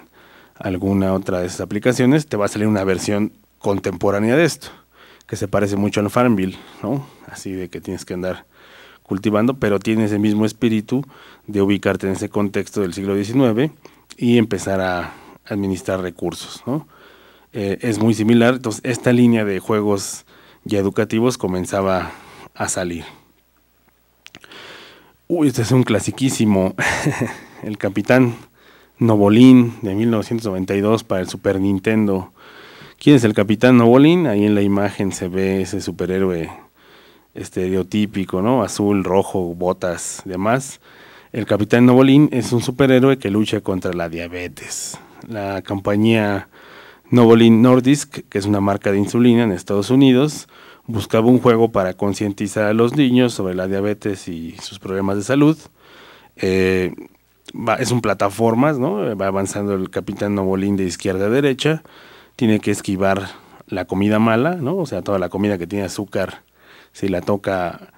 alguna otra de esas aplicaciones, te va a salir una versión contemporánea de esto, que se parece mucho al Farmville, ¿no? Así de que tienes que andar cultivando, pero tiene ese mismo espíritu de ubicarte en ese contexto del siglo XIX y empezar a administrar recursos, eh, es muy similar, entonces esta línea de juegos ya educativos comenzaba a salir. Uy, este es un clasiquísimo, El Capitán Novolín de 1992 para el Super Nintendo ¿Quién es el Capitán Novolin? Ahí en la imagen se ve ese superhéroe estereotípico, ¿no? Azul, rojo, botas, demás. El Capitán Novolin es un superhéroe que lucha contra la diabetes. La compañía Novolin Nordisk, que es una marca de insulina en Estados Unidos, buscaba un juego para concientizar a los niños sobre la diabetes y sus problemas de salud. Eh, es un plataformas, ¿no? Va avanzando el Capitán Novolin de izquierda a derecha tiene que esquivar la comida mala, ¿no? O sea, toda la comida que tiene azúcar, si la toca,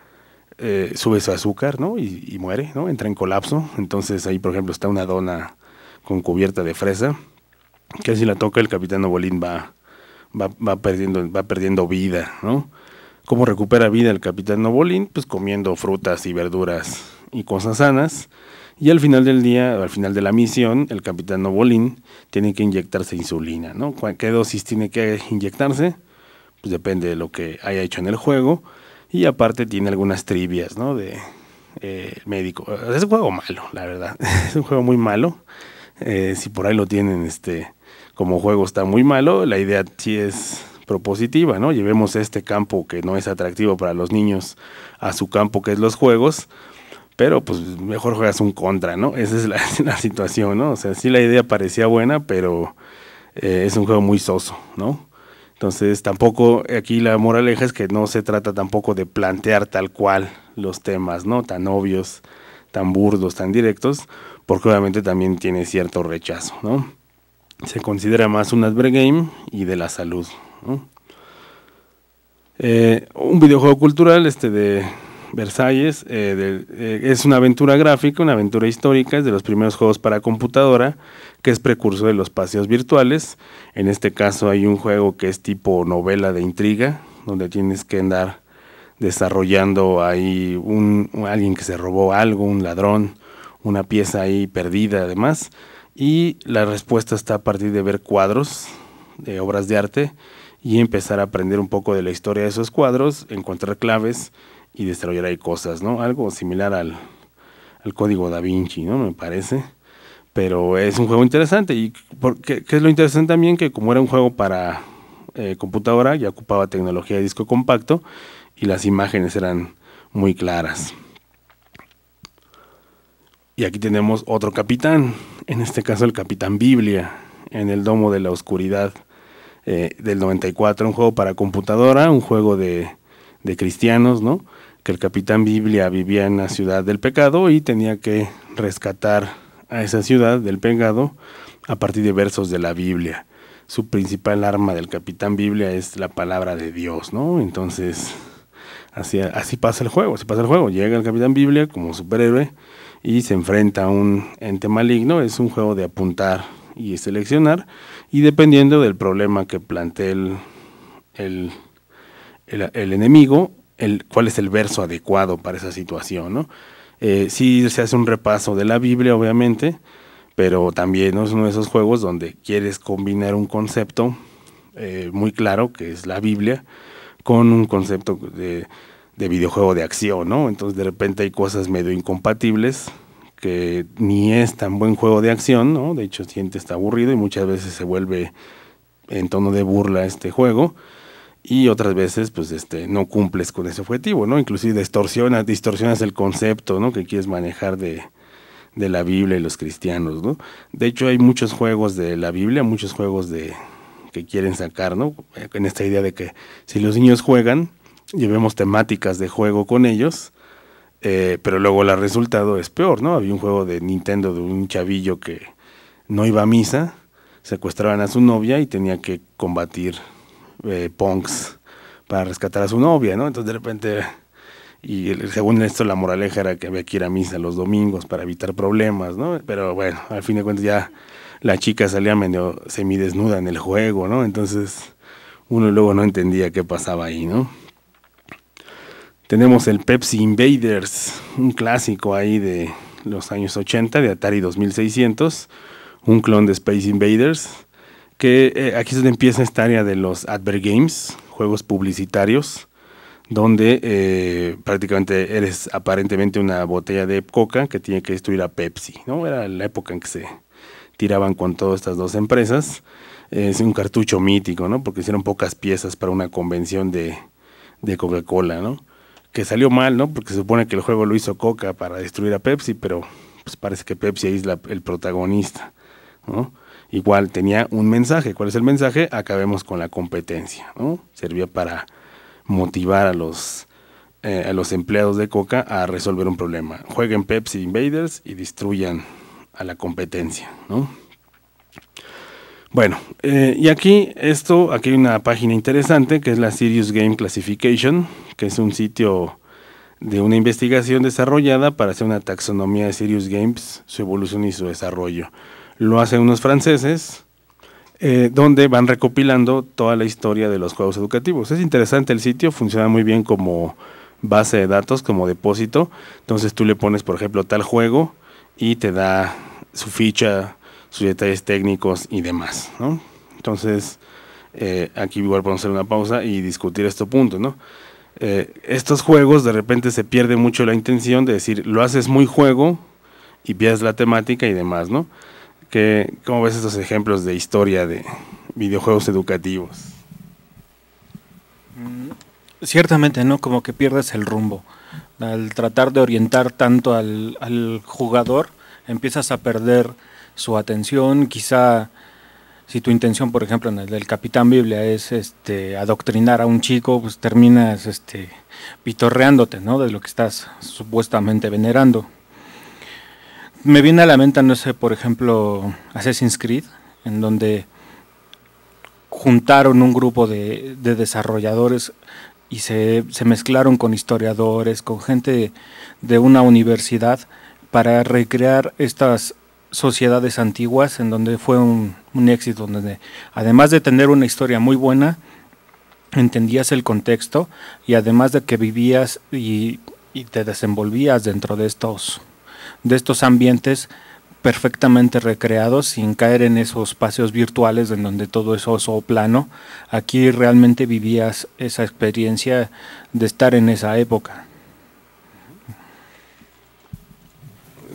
eh, sube su azúcar, ¿no? Y, muere, ¿no? Entra en colapso. Entonces ahí, por ejemplo, está una dona con cubierta de fresa, que si la toca el capitán Obolín va, va, va, perdiendo, va perdiendo vida, ¿no? ¿Cómo recupera vida el capitán Obolín? Pues comiendo frutas y verduras y cosas sanas. Y al final del día, al final de la misión, el capitán Novolin tiene que inyectarse insulina, ¿no? ¿Qué dosis tiene que inyectarse? Pues depende de lo que haya hecho en el juego. Y aparte tiene algunas trivias, ¿no? De eh, médico. Eh, es un juego malo, la verdad. es un juego muy malo. Eh, si por ahí lo tienen, este, como juego está muy malo, la idea sí es propositiva, ¿no? Llevemos este campo que no es atractivo para los niños a su campo que es los juegos pero pues mejor juegas un contra, ¿no? Esa es la, situación, ¿no? O sea, sí la idea parecía buena, pero eh, es un juego muy soso, ¿no? Entonces tampoco, aquí la moraleja es que no se trata tampoco de plantear tal cual los temas, ¿no? Tan obvios, tan burdos, tan directos, porque obviamente también tiene cierto rechazo, ¿no? Se considera más un advergame y de la salud, ¿no? Eh, un videojuego cultural, este de Versalles eh, eh, es una aventura gráfica, una aventura histórica, es de los primeros juegos para computadora, que es precursor de los paseos virtuales. En este caso hay un juego que es tipo novela de intriga, donde tienes que andar desarrollando ahí un, alguien que se robó algo, un ladrón, una pieza ahí perdida además. Y la respuesta está a partir de ver cuadros, de obras de arte, y empezar a aprender un poco de la historia de esos cuadros, encontrar claves y desarrollar ahí cosas, ¿no? Algo similar al, código da Vinci, ¿no? Me parece. Pero es un juego interesante y porque, es lo interesante también que como era un juego para eh, computadora ya ocupaba tecnología de disco compacto y las imágenes eran muy claras. Y aquí tenemos otro capitán, en este caso el capitán Biblia, en el Domo de la Oscuridad eh, del 94, un juego para computadora, un juego de, de cristianos, ¿no? el capitán Biblia vivía en la ciudad del pecado y tenía que rescatar a esa ciudad del pecado a partir de versos de la Biblia. Su principal arma del capitán Biblia es la palabra de Dios, ¿no? Entonces, así, pasa el juego, así pasa el juego. Llega el capitán Biblia como superhéroe y se enfrenta a un ente maligno. Es un juego de apuntar y seleccionar y dependiendo del problema que plantee el, el, el enemigo, cuál es el verso adecuado para esa situación, ¿no? Eh, sí se hace un repaso de la Biblia, obviamente, pero también es uno de esos juegos donde quieres combinar un concepto eh, muy claro, que es la Biblia, con un concepto de, de videojuego de acción, ¿no? Entonces de repente hay cosas medio incompatibles que ni es tan buen juego de acción, ¿no? De hecho, siente está aburrido y muchas veces se vuelve en tono de burla este juego y otras veces pues este no cumples con ese objetivo, ¿no? Inclusive distorsionas, distorsionas el concepto, que quieres manejar de, la Biblia y los cristianos, ¿no? De hecho hay muchos juegos de la Biblia, muchos juegos de que quieren sacar, ¿no? En esta idea de que si los niños juegan, llevemos temáticas de juego con ellos, eh, pero luego el resultado es peor, ¿no? Había un juego de Nintendo de un chavillo que no iba a misa, secuestraban a su novia y tenía que combatir eh, punks para rescatar a su novia, ¿no? Entonces de repente, y según esto la moraleja era que había que ir a misa los domingos para evitar problemas, ¿no? Pero bueno, al fin de cuentas ya la chica salía medio semidesnuda en el juego, ¿no? Entonces uno luego no entendía qué pasaba ahí, ¿no? Tenemos el Pepsi Invaders, un clásico ahí de los años 80 de Atari 2600, un clon de Space Invaders que eh, aquí es donde empieza esta área de los advert games, juegos publicitarios, donde eh, prácticamente eres aparentemente una botella de coca que tiene que destruir a Pepsi, ¿no? Era la época en que se tiraban con todas estas dos empresas. Es un cartucho mítico, ¿no? Porque hicieron pocas piezas para una convención de, Coca-Cola, ¿no? Que salió mal, ¿no? Porque se supone que el juego lo hizo Coca para destruir a Pepsi, pero pues parece que Pepsi es el protagonista, ¿no? igual tenía un mensaje. ¿Cuál es el mensaje? Acabemos con la competencia, ¿no? Servía para motivar a los, eh, a los empleados de Coca a resolver un problema. Jueguen Pepsi Invaders y destruyan a la competencia, ¿no? Bueno, eh, y aquí esto, aquí hay una página interesante que es la Serious Game Classification, que es un sitio de una investigación desarrollada para hacer una taxonomía de Serious Games, su evolución y su desarrollo lo hacen unos franceses, eh, donde van recopilando toda la historia de los juegos educativos. Es interesante el sitio, funciona muy bien como base de datos, como depósito. Entonces tú le pones, por ejemplo, tal juego y te da su ficha, sus detalles técnicos y demás. ¿no? Entonces, eh, aquí igual podemos hacer una pausa y discutir este punto. ¿no? Eh, estos juegos de repente se pierde mucho la intención de decir, lo haces muy juego y pierdes la temática y demás. ¿no? que ¿Cómo ves estos ejemplos de historia de videojuegos educativos? Mm, ciertamente, ¿no? Como que pierdes el rumbo. Al tratar de orientar tanto al, jugador, empiezas a perder su atención, quizá si tu intención, por ejemplo, en el del Capitán Biblia es este adoctrinar a un chico, pues terminas este pitorreándote, ¿no? De lo que estás supuestamente venerando me viene a la mente, no sé, por ejemplo, Assassin's Creed, en donde juntaron un grupo de, desarrolladores y se, mezclaron con historiadores, con gente de una universidad para recrear estas sociedades antiguas en donde fue un, éxito, donde además de tener una historia muy buena, entendías el contexto y además de que vivías y te desenvolvías dentro de estos de estos ambientes perfectamente recreados sin caer en esos espacios virtuales en donde todo es oso plano. Aquí realmente vivías esa experiencia de estar en esa época.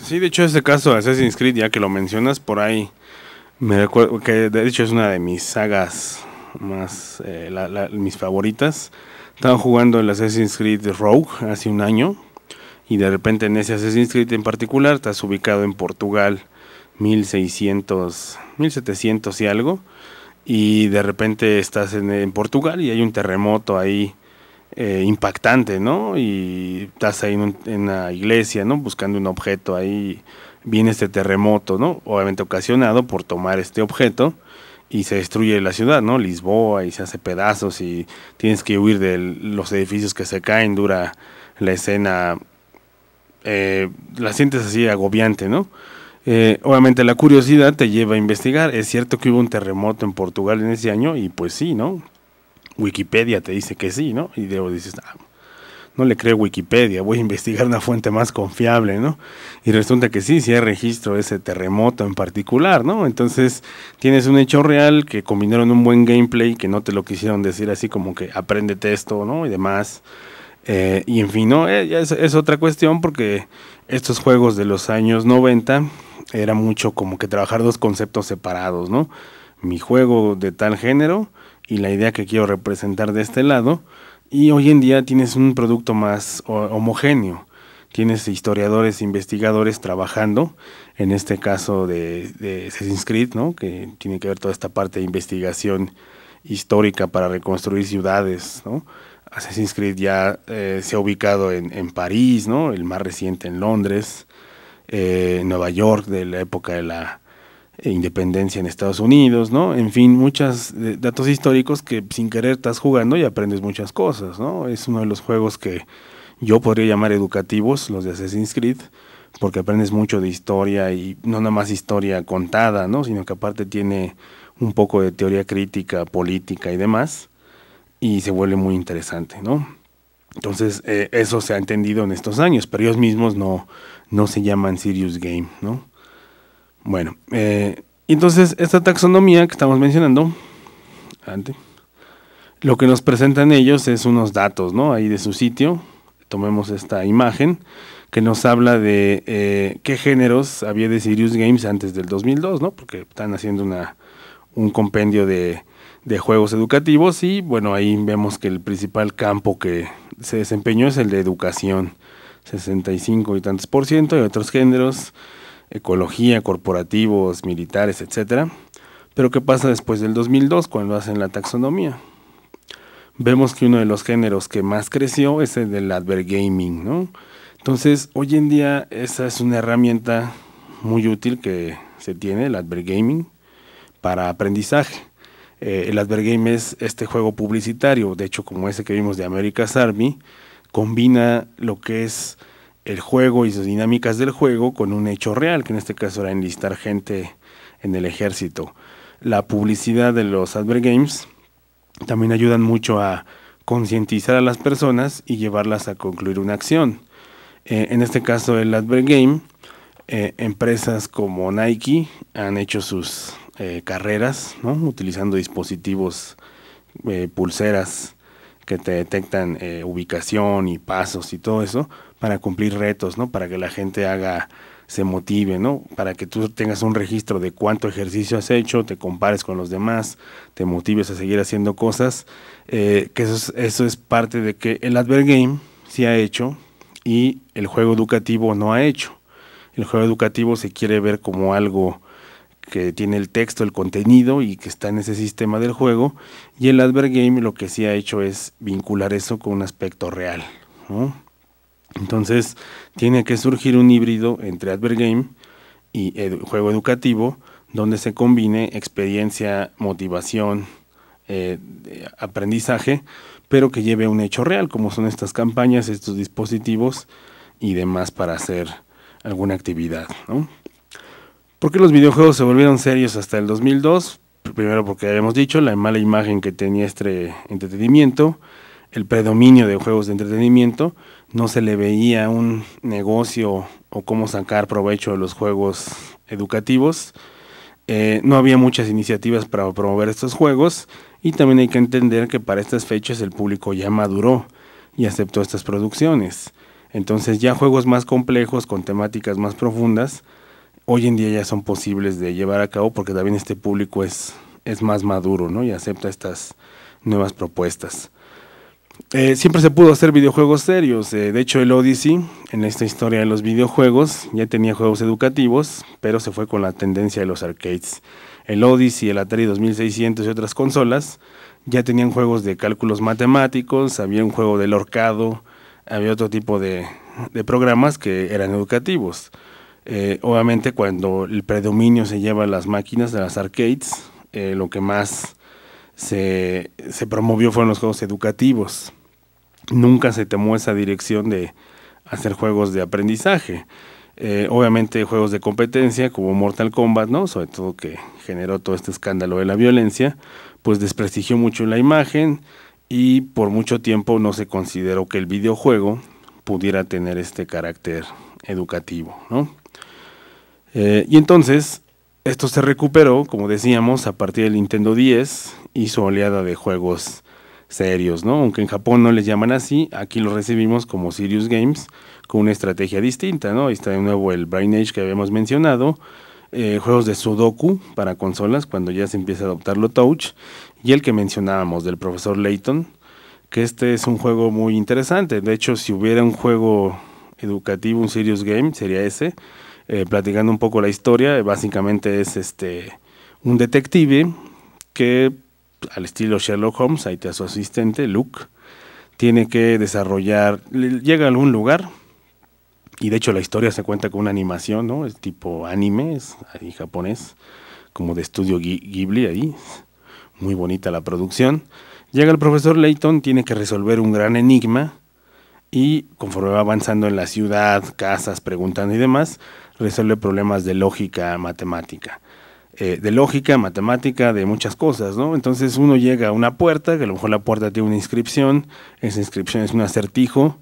Sí, de hecho este caso de Assassin's Creed, ya que lo mencionas por ahí, me recuerdo que de hecho es una de mis sagas más, eh, mis favoritas. Estaba jugando el Assassin's Creed Rogue hace un año, y de repente en ese Assassin's Creed en particular estás ubicado en Portugal 1600, 1700 y algo, y de repente estás en, Portugal y hay un terremoto ahí eh, impactante, ¿no? Y estás ahí en, en, una iglesia, ¿no? Buscando un objeto ahí, viene este terremoto, ¿no? Obviamente ocasionado por tomar este objeto y se destruye la ciudad, ¿no? Lisboa y se hace pedazos y tienes que huir de los edificios que se caen, dura la escena eh, la sientes así agobiante, ¿no? Eh, obviamente la curiosidad te lleva a investigar. Es cierto que hubo un terremoto en Portugal en ese año y pues sí, ¿no? Wikipedia te dice que sí, ¿no? Y luego dices, ah, no le creo Wikipedia, voy a investigar una fuente más confiable, ¿no? Y resulta que sí, sí hay registro de ese terremoto en particular, ¿no? Entonces tienes un hecho real que combinaron un buen gameplay que no te lo quisieron decir así como que apréndete esto, ¿no? Y demás. Eh, y en fin, no, eh, es, otra cuestión porque estos juegos de los años 90 era mucho como que trabajar dos conceptos separados, ¿no? Mi juego de tal género y la idea que quiero representar de este lado. Y hoy en día tienes un producto más homogéneo. Tienes historiadores, investigadores trabajando, en este caso de, de Assassin's Creed, ¿no? que tiene que ver toda esta parte de investigación histórica para reconstruir ciudades, ¿no? Assassin's Creed ya eh, se ha ubicado en, París, ¿no? El más reciente en Londres, eh, Nueva York de la época de la independencia en Estados Unidos, ¿no? En fin, muchos eh, datos históricos que sin querer estás jugando y aprendes muchas cosas, ¿no? Es uno de los juegos que yo podría llamar educativos, los de Assassin's Creed, porque aprendes mucho de historia y no nada más historia contada, ¿no? Sino que aparte tiene un poco de teoría crítica, política y demás y se vuelve muy interesante, ¿no? Entonces, eh, eso se ha entendido en estos años, pero ellos mismos no, no se llaman Sirius Game, ¿no? Bueno, eh, entonces esta taxonomía que estamos mencionando, antes, lo que nos presentan ellos es unos datos, ¿no? Ahí de su sitio, tomemos esta imagen que nos habla de eh, qué géneros había de Sirius Games antes del 2002, ¿no? Porque están haciendo una, un compendio de de juegos educativos y bueno, ahí vemos que el principal campo que se desempeñó es el de educación, 65 y tantos por ciento, y otros géneros, ecología, corporativos, militares, etcétera. Pero ¿qué pasa después del 2002 cuando hacen la taxonomía? Vemos que uno de los géneros que más creció es el del advergaming, ¿no? Entonces, hoy en día esa es una herramienta muy útil que se tiene, el advergaming, para aprendizaje eh, el Advergame es este juego publicitario, de hecho como ese que vimos de America's Army, combina lo que es el juego y sus dinámicas del juego con un hecho real, que en este caso era enlistar gente en el ejército. La publicidad de los Advergames también ayudan mucho a concientizar a las personas y llevarlas a concluir una acción. Eh, en este caso del Advergame, eh, empresas como Nike han hecho sus eh, carreras, ¿no? utilizando dispositivos, eh, pulseras que te detectan eh, ubicación y pasos y todo eso para cumplir retos, ¿no? para que la gente haga se motive, ¿no? Para que tú tengas un registro de cuánto ejercicio has hecho, te compares con los demás, te motives a seguir haciendo cosas, que eso es, eso es parte de que el Advert Game sí ha hecho y el juego educativo no ha hecho. El juego educativo se quiere ver como algo que tiene el texto, el contenido y que está en ese sistema del juego. Y el advergame game lo que sí ha hecho es vincular eso con un aspecto real. Entonces tiene que surgir un híbrido entre advergame game y juego educativo donde se combine experiencia, motivación, eh, aprendizaje, pero que lleve un hecho real, como son estas campañas, estos dispositivos y demás para hacer alguna actividad. ¿no? ¿Por qué los videojuegos se volvieron serios hasta el 2002? Primero porque habíamos dicho la mala imagen que tenía este entretenimiento, el predominio de juegos de entretenimiento, no se le veía un negocio o cómo sacar provecho de los juegos educativos. Eh, no había muchas iniciativas para promover estos juegos y también hay que entender que para estas fechas el público ya maduró y aceptó estas producciones. Entonces ya juegos más complejos con temáticas más profundas hoy en día ya son posibles de llevar a cabo porque también este público es, es más maduro ¿no? y acepta estas nuevas propuestas. Eh, siempre se pudo hacer videojuegos serios. Eh, de hecho, el Odyssey, en esta historia de los videojuegos, ya tenía juegos educativos, pero se fue con la tendencia de los arcades. El Odyssey, el Atari 2600 y otras consolas ya tenían juegos de cálculos matemáticos, había un juego del horcado, había otro tipo de programas que eran educativos. Eh, obviamente cuando el predominio se lleva a las máquinas de las arcades, eh, lo que más se, promovió fueron los juegos educativos. Nunca se tomó esa dirección de hacer juegos de aprendizaje. Eh, obviamente juegos de competencia como Mortal Kombat, ¿no? Sobre todo que generó todo este escándalo de la violencia, pues desprestigió mucho la imagen y por mucho tiempo no se consideró que el videojuego pudiera tener este carácter educativo, ¿no? Eh, y entonces, esto se recuperó, como decíamos, a partir del Nintendo 10 y su oleada de juegos serios, ¿no? Aunque en Japón no les llaman así, aquí lo recibimos como Serious Games, con una estrategia distinta, ¿no? Ahí está de nuevo el Brain Age que habíamos mencionado, eh, juegos de Sudoku para consolas, cuando ya se empieza a adoptar lo Touch, y el que mencionábamos del profesor Layton, que este es un juego muy interesante. De hecho, si hubiera un juego educativo, un Serious Game, sería ese. Eh, platicando un poco la historia, eh, básicamente es este un detective que, al estilo Sherlock Holmes, ahí está su asistente, Luke, tiene que desarrollar, llega a algún lugar, y de hecho la historia se cuenta con una animación, ¿no? Es tipo anime, es japonés, como de estudio Ghibli ahí, muy bonita la producción. Llega el profesor Layton, tiene que resolver un gran enigma, y conforme va avanzando en la ciudad, casas, preguntando y demás, resuelve problemas de lógica matemática. Eh, de lógica, matemática, de muchas cosas, ¿no? Entonces uno llega a una puerta, que a lo mejor la puerta tiene una inscripción, esa inscripción es un acertijo,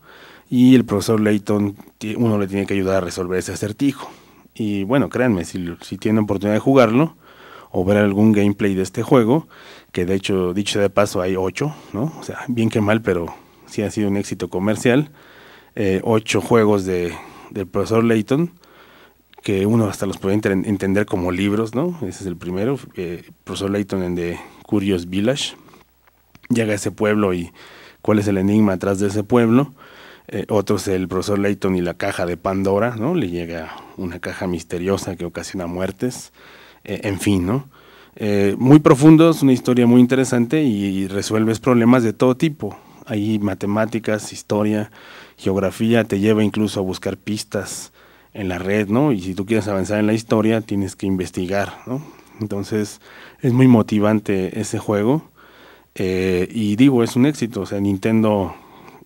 y el profesor Layton, uno le tiene que ayudar a resolver ese acertijo. Y bueno, créanme, si, si tienen oportunidad de jugarlo o ver algún gameplay de este juego, que de hecho, dicho de paso, hay ocho ¿no? O sea, bien que mal, pero sí ha sido un éxito comercial. Eh, ocho juegos de, del profesor Layton que uno hasta los puede entender como libros, ¿no? Ese es el primero, eh, profesor Layton en The Curious Village. Llega a ese pueblo y cuál es el enigma atrás de ese pueblo. Otros eh, otro es el profesor Layton y la caja de Pandora, ¿no? Le llega una caja misteriosa que ocasiona muertes, eh, en fin, ¿no? Eh, muy profundo, es una historia muy interesante y, y, resuelves problemas de todo tipo. Hay matemáticas, historia, geografía, te lleva incluso a buscar pistas en la red, ¿no? Y si tú quieres avanzar en la historia, tienes que investigar, ¿no? Entonces, es muy motivante ese juego. Eh, y digo, es un éxito. O sea, Nintendo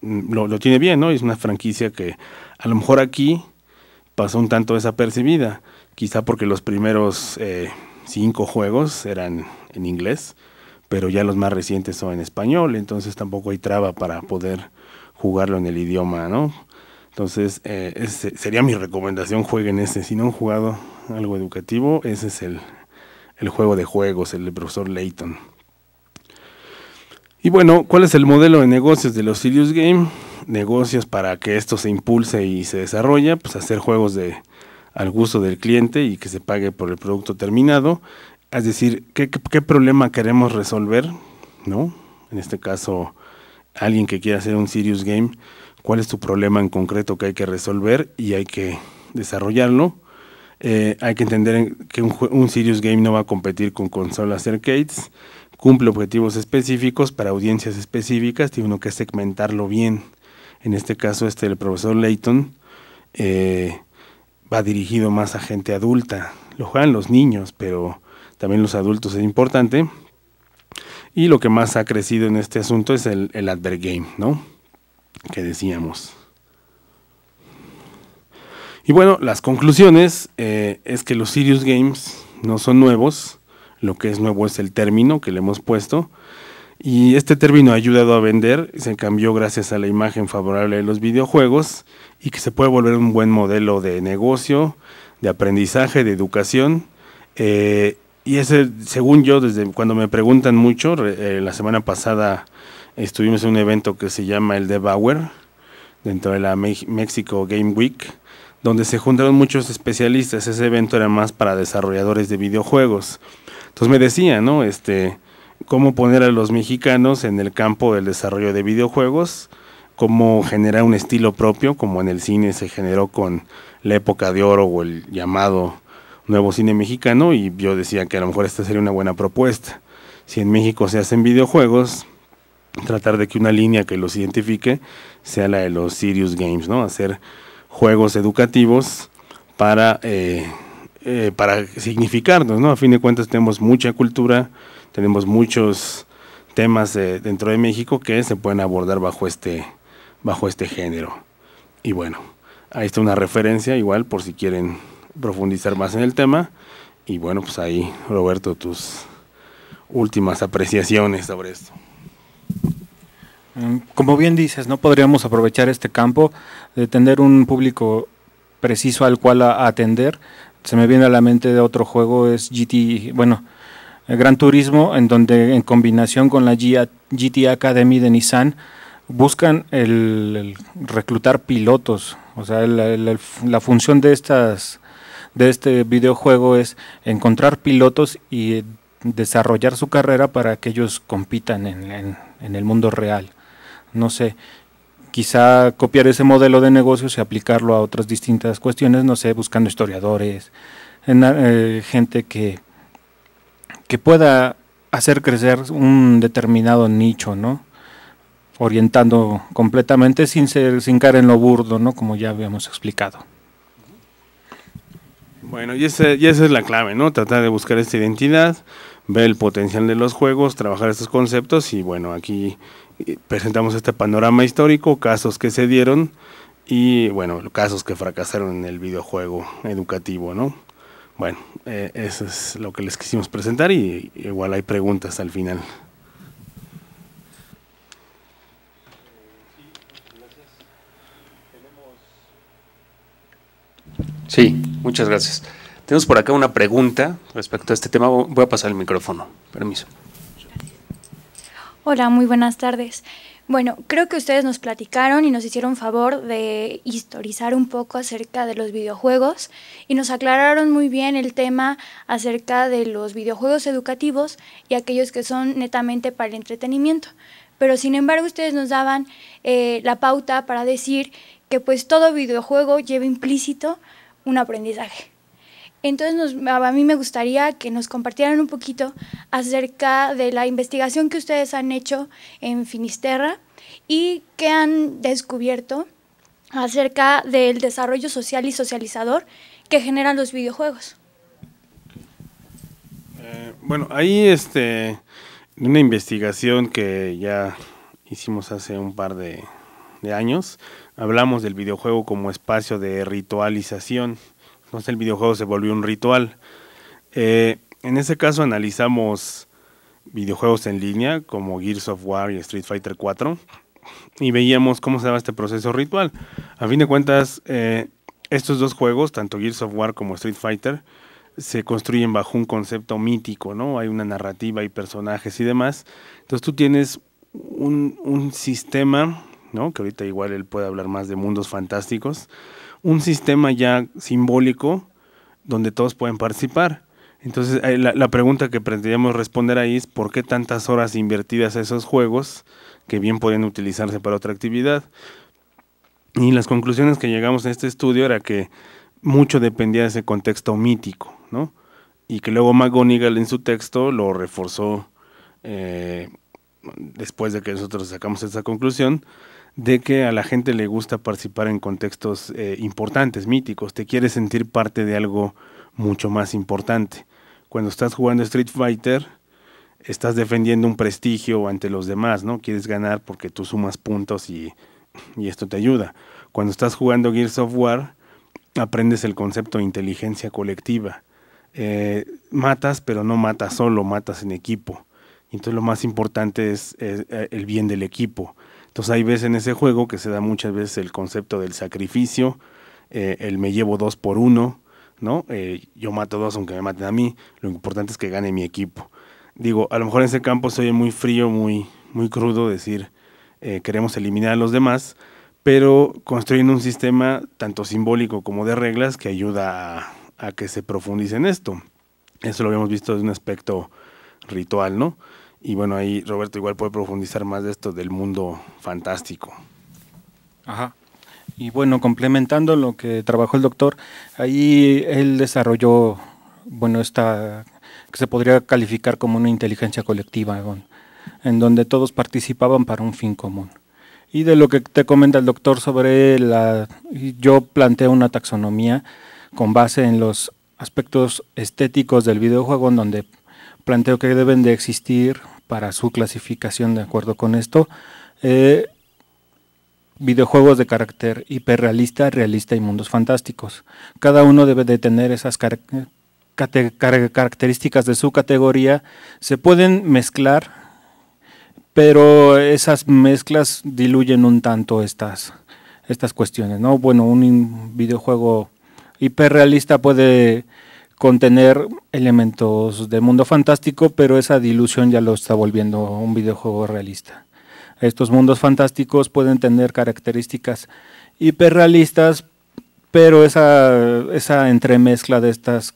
mm, lo, tiene bien, ¿no? Es una franquicia que a lo mejor aquí pasó un tanto desapercibida. Quizá porque los primeros eh, cinco juegos eran en inglés, pero ya los más recientes son en español. Entonces, tampoco hay traba para poder jugarlo en el idioma, ¿no? Entonces, eh, sería mi recomendación, jueguen ese. Si no han jugado algo educativo, ese es el, juego de juegos, el del profesor Layton. Y bueno, ¿cuál es el modelo de negocios de los Sirius Game? Negocios para que esto se impulse y se desarrolle, pues hacer juegos al gusto del cliente y que se pague por el producto terminado. Es decir, ¿qué, problema queremos resolver? ¿No? En este caso, alguien que quiera hacer un Sirius Game cuál es tu problema en concreto que hay que resolver y hay que desarrollarlo. Eh, hay que entender que un, serious Sirius Game no va a competir con consolas arcades, cumple objetivos específicos para audiencias específicas, tiene uno que segmentarlo bien. En este caso, este, el profesor Layton eh, va dirigido más a gente adulta. Lo juegan los niños, pero también los adultos es importante. Y lo que más ha crecido en este asunto es el, el advert game, ¿no? que decíamos. Y bueno, las conclusiones eh, es que los serious Games no son nuevos, lo que es nuevo es el término que le hemos puesto, y este término ha ayudado a vender, se cambió gracias a la imagen favorable de los videojuegos y que se puede volver un buen modelo de negocio, de aprendizaje, de educación. Eh, y ese, según yo, desde cuando me preguntan mucho, eh, la semana pasada estuvimos en un evento que se llama el Debauer, dentro de la México Mexico Game Week, donde se juntaron muchos especialistas. Ese evento era más para desarrolladores de videojuegos. Entonces me decía, ¿no? Este, cómo poner a los mexicanos en el campo del desarrollo de videojuegos, cómo generar un estilo propio, como en el cine se generó con la época de oro o el llamado nuevo cine mexicano, y yo decía que a lo mejor esta sería una buena propuesta. Si en México se hacen videojuegos, tratar de que una línea que los identifique sea la de los Sirius Games, ¿no? Hacer juegos educativos para, eh, eh, para significarnos, ¿no? A fin de cuentas tenemos mucha cultura, tenemos muchos temas eh, dentro de México que se pueden abordar bajo este, bajo este género. Y bueno, ahí está una referencia igual por si quieren profundizar más en el tema. Y bueno, pues ahí, Roberto, tus últimas apreciaciones sobre esto. Mm, como bien dices, no podríamos aprovechar este campo de tener un público preciso al cual atender. Se me viene a la mente de otro juego, es GT, bueno, Gran Turismo, en donde en combinación con la GT Academy de Nissan buscan el, reclutar pilotos. O sea, la función de estas de este videojuego es encontrar pilotos y eh, desarrollar su carrera para que ellos compitan en, en en el mundo real. No sé, quizá copiar ese modelo de negocios y aplicarlo a otras distintas cuestiones, no sé, buscando historiadores, en, eh, gente que, que pueda hacer crecer un determinado nicho, ¿no? orientando completamente sin sin caer en lo burdo, ¿no? Como ya habíamos explicado. Bueno, y esa, y esa es la clave, ¿no? Tratar de buscar esta identidad, ver el potencial de los juegos, trabajar estos conceptos y bueno, aquí eh, presentamos este panorama histórico, casos que se dieron y bueno, casos que fracasaron en el videojuego educativo, ¿no? Bueno, eh, eso es lo que les quisimos presentar y igual hay preguntas al final. Sí, muchas gracias. Tenemos por acá una pregunta respecto a este tema. Voy a pasar el micrófono. Permiso. Hola, muy buenas tardes. Bueno, creo que ustedes nos platicaron y nos hicieron favor de historizar un poco acerca de los videojuegos y nos aclararon muy bien el tema acerca de los videojuegos educativos y aquellos que son netamente para el entretenimiento. Pero sin embargo, ustedes nos daban eh, la pauta para decir que pues todo videojuego lleva implícito un aprendizaje. Entonces, a mí me gustaría que nos compartieran un poquito acerca de la investigación que ustedes han hecho en Finisterra y que han descubierto acerca del desarrollo social y socializador que generan los videojuegos. Eh, bueno, ahí este, una investigación que ya hicimos hace un par de años, hablamos del videojuego como espacio de ritualización entonces el videojuego se volvió un ritual. Eh, en ese caso analizamos videojuegos en línea como Gears of War y Street Fighter 4 y veíamos cómo se daba este proceso ritual. A fin de cuentas, eh, estos dos juegos, tanto Gears of War como Street Fighter, se construyen bajo un concepto mítico, ¿no? Hay una narrativa y personajes y demás. Entonces tú tienes un, un sistema, ¿no? Que ahorita igual él puede hablar más de mundos fantásticos, un sistema ya simbólico donde todos pueden participar. Entonces, eh, la, pregunta que pretendíamos responder ahí es por qué tantas horas invertidas a esos juegos que bien pueden utilizarse para otra actividad. Y las conclusiones que llegamos a este estudio era que mucho dependía de ese contexto mítico, ¿no? Y que luego McGonigal en su texto lo reforzó eh, después de que nosotros sacamos esa conclusión, de que a la gente le gusta participar en contextos eh, importantes, míticos, te quieres sentir parte de algo mucho más importante. Cuando estás jugando Street Fighter, estás defendiendo un prestigio ante los demás, ¿no? Quieres ganar porque tú sumas puntos y, esto te ayuda. Cuando estás jugando Gears of War, aprendes el concepto de inteligencia colectiva. Eh, matas, pero no matas solo, matas en equipo. Entonces lo más importante es eh, el bien del equipo entonces hay veces en ese juego que se da muchas veces el concepto del sacrificio, eh, el me llevo dos por uno, ¿no? Eh, yo mato dos aunque me maten a mí, lo importante es que gane mi equipo. Digo, a lo mejor en ese campo soy muy frío, muy, muy crudo decir eh, queremos eliminar a los demás, pero construyendo un sistema tanto simbólico como de reglas que ayuda a, a que se profundice en esto. Eso lo habíamos visto desde un aspecto ritual, ¿no? Y bueno, ahí Roberto igual puede profundizar más de esto del mundo fantástico. Ajá. Y bueno, complementando lo que trabajó el doctor, ahí él desarrolló, bueno, esta que se podría calificar como una inteligencia colectiva, en donde todos participaban para un fin común. Y de lo que te comenta el doctor sobre la... Yo planteo una taxonomía con base en los aspectos estéticos del videojuego, en donde planteo que deben de existir para su clasificación de acuerdo con esto. Eh, videojuegos de carácter hiperrealista, realista y mundos fantásticos. Cada uno debe de tener esas características de su categoría. Se pueden mezclar, pero esas mezclas diluyen un tanto estas, estas cuestiones. ¿no? Bueno, un videojuego hiperrealista puede contener elementos de mundo fantástico, pero esa dilución ya lo está volviendo un videojuego realista. Estos mundos fantásticos pueden tener características hiperrealistas, pero esa, esa entremezcla de estas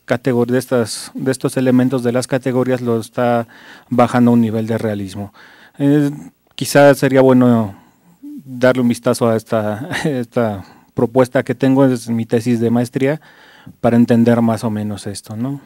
estos elementos de las categorías lo está bajando a un nivel de realismo. Eh, quizás sería bueno darle un vistazo a esta, esta propuesta que tengo, es mi tesis de maestría, para entender más o menos esto, ¿no?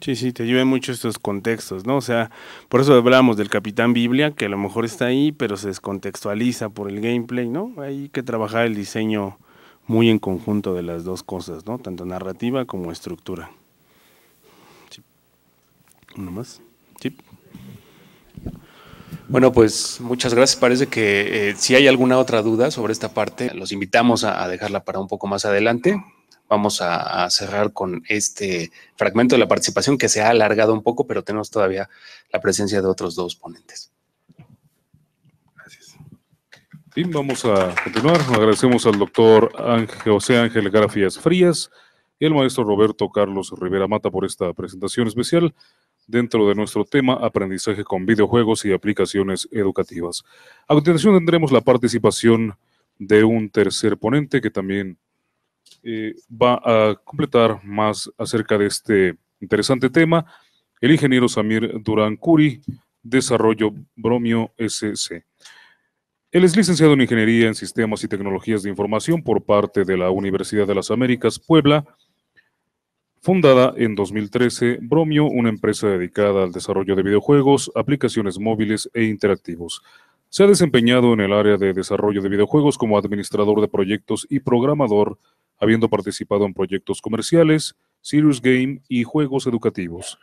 Sí, sí, te ayudan mucho estos contextos, ¿no? O sea, por eso hablamos del Capitán Biblia, que a lo mejor está ahí, pero se descontextualiza por el gameplay, ¿no? Hay que trabajar el diseño muy en conjunto de las dos cosas, ¿no? Tanto narrativa como estructura. Sí. Uno más. Bueno, pues muchas gracias. Parece que eh, si hay alguna otra duda sobre esta parte, los invitamos a, dejarla para un poco más adelante. Vamos a, cerrar con este fragmento de la participación que se ha alargado un poco, pero tenemos todavía la presencia de otros dos ponentes. Gracias. Bien, vamos a continuar. Agradecemos al doctor José Ángel Garafías Frías y al maestro Roberto Carlos Rivera Mata por esta presentación especial dentro de nuestro tema Aprendizaje con videojuegos y aplicaciones educativas. A continuación tendremos la participación de un tercer ponente que también eh, va a completar más acerca de este interesante tema, el ingeniero Samir Durán Desarrollo Bromio SC. Él es licenciado en Ingeniería en Sistemas y Tecnologías de Información por parte de la Universidad de las Américas, Puebla, Fundada en 2013, Bromio, una empresa dedicada al desarrollo de videojuegos, aplicaciones móviles e interactivos. Se ha desempeñado en el área de desarrollo de videojuegos como administrador de proyectos y programador, habiendo participado en proyectos comerciales, Serious Game y juegos educativos.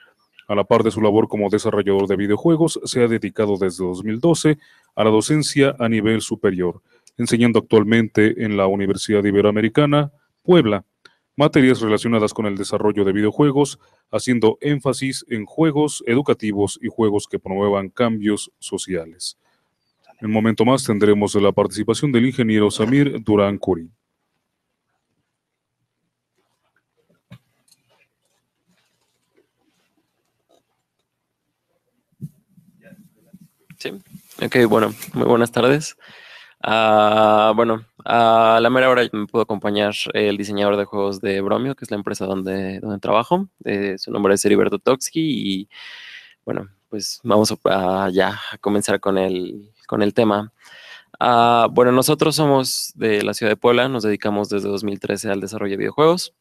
A la par de su labor como desarrollador de videojuegos, se ha dedicado desde 2012 a la docencia a nivel superior, enseñando actualmente en la Universidad Iberoamericana, Puebla, materias relacionadas con el desarrollo de videojuegos, haciendo énfasis en juegos educativos y juegos que promuevan cambios sociales. En un momento más tendremos la participación del ingeniero Samir Durán Curi. Sí, ok, bueno, muy buenas tardes. Ah, bueno, a la mera hora me pudo acompañar el diseñador de juegos de Bromio, que es la empresa donde, donde trabajo. Eh, su nombre es Heriberto Toksky y bueno, pues vamos a, ya a comenzar con el, con el tema. Ah, bueno, nosotros somos de la ciudad de Puebla, nos dedicamos desde 2013 al desarrollo de videojuegos.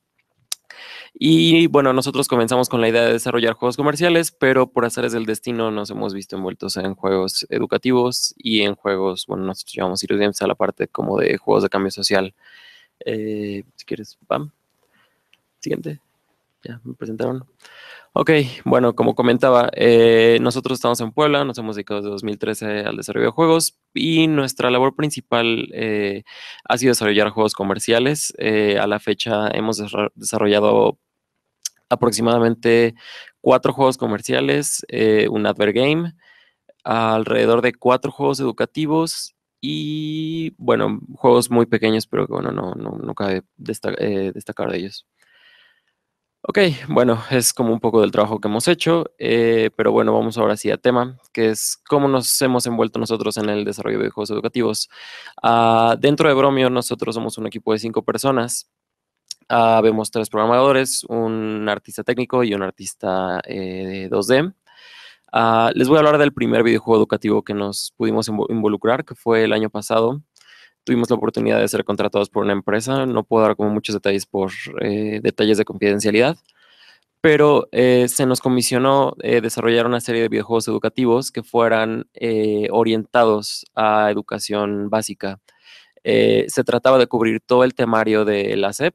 Y bueno, nosotros comenzamos con la idea de desarrollar juegos comerciales, pero por azares del destino nos hemos visto envueltos en juegos educativos y en juegos, bueno, nosotros llevamos Games a la parte como de juegos de cambio social. Eh, si quieres, pam. Siguiente. Ya, me presentaron. Ok, bueno, como comentaba, eh, nosotros estamos en Puebla, nos hemos dedicado desde 2013 al desarrollo de juegos y nuestra labor principal eh, ha sido desarrollar juegos comerciales. Eh, a la fecha hemos desarrollado aproximadamente cuatro juegos comerciales, un advergame, alrededor de cuatro juegos educativos y, bueno, juegos muy pequeños, pero bueno, no, no, cabe destacar de ellos. Ok, bueno, es como un poco del trabajo que hemos hecho, eh, pero bueno, vamos ahora sí a tema, que es cómo nos hemos envuelto nosotros en el desarrollo de videojuegos educativos. Ah, dentro de Bromio, nosotros somos un equipo de cinco personas. Ah, vemos tres programadores, un artista técnico y un artista eh, de 2D. Ah, les voy a hablar del primer videojuego educativo que nos pudimos involucrar, que fue el año pasado tuvimos la oportunidad de ser contratados por una empresa. No puedo dar como muchos detalles por eh, detalles de confidencialidad, pero eh, se nos comisionó eh, desarrollar una serie de videojuegos educativos que fueran orientados a educación básica. se trataba de cubrir todo el temario de la SEP,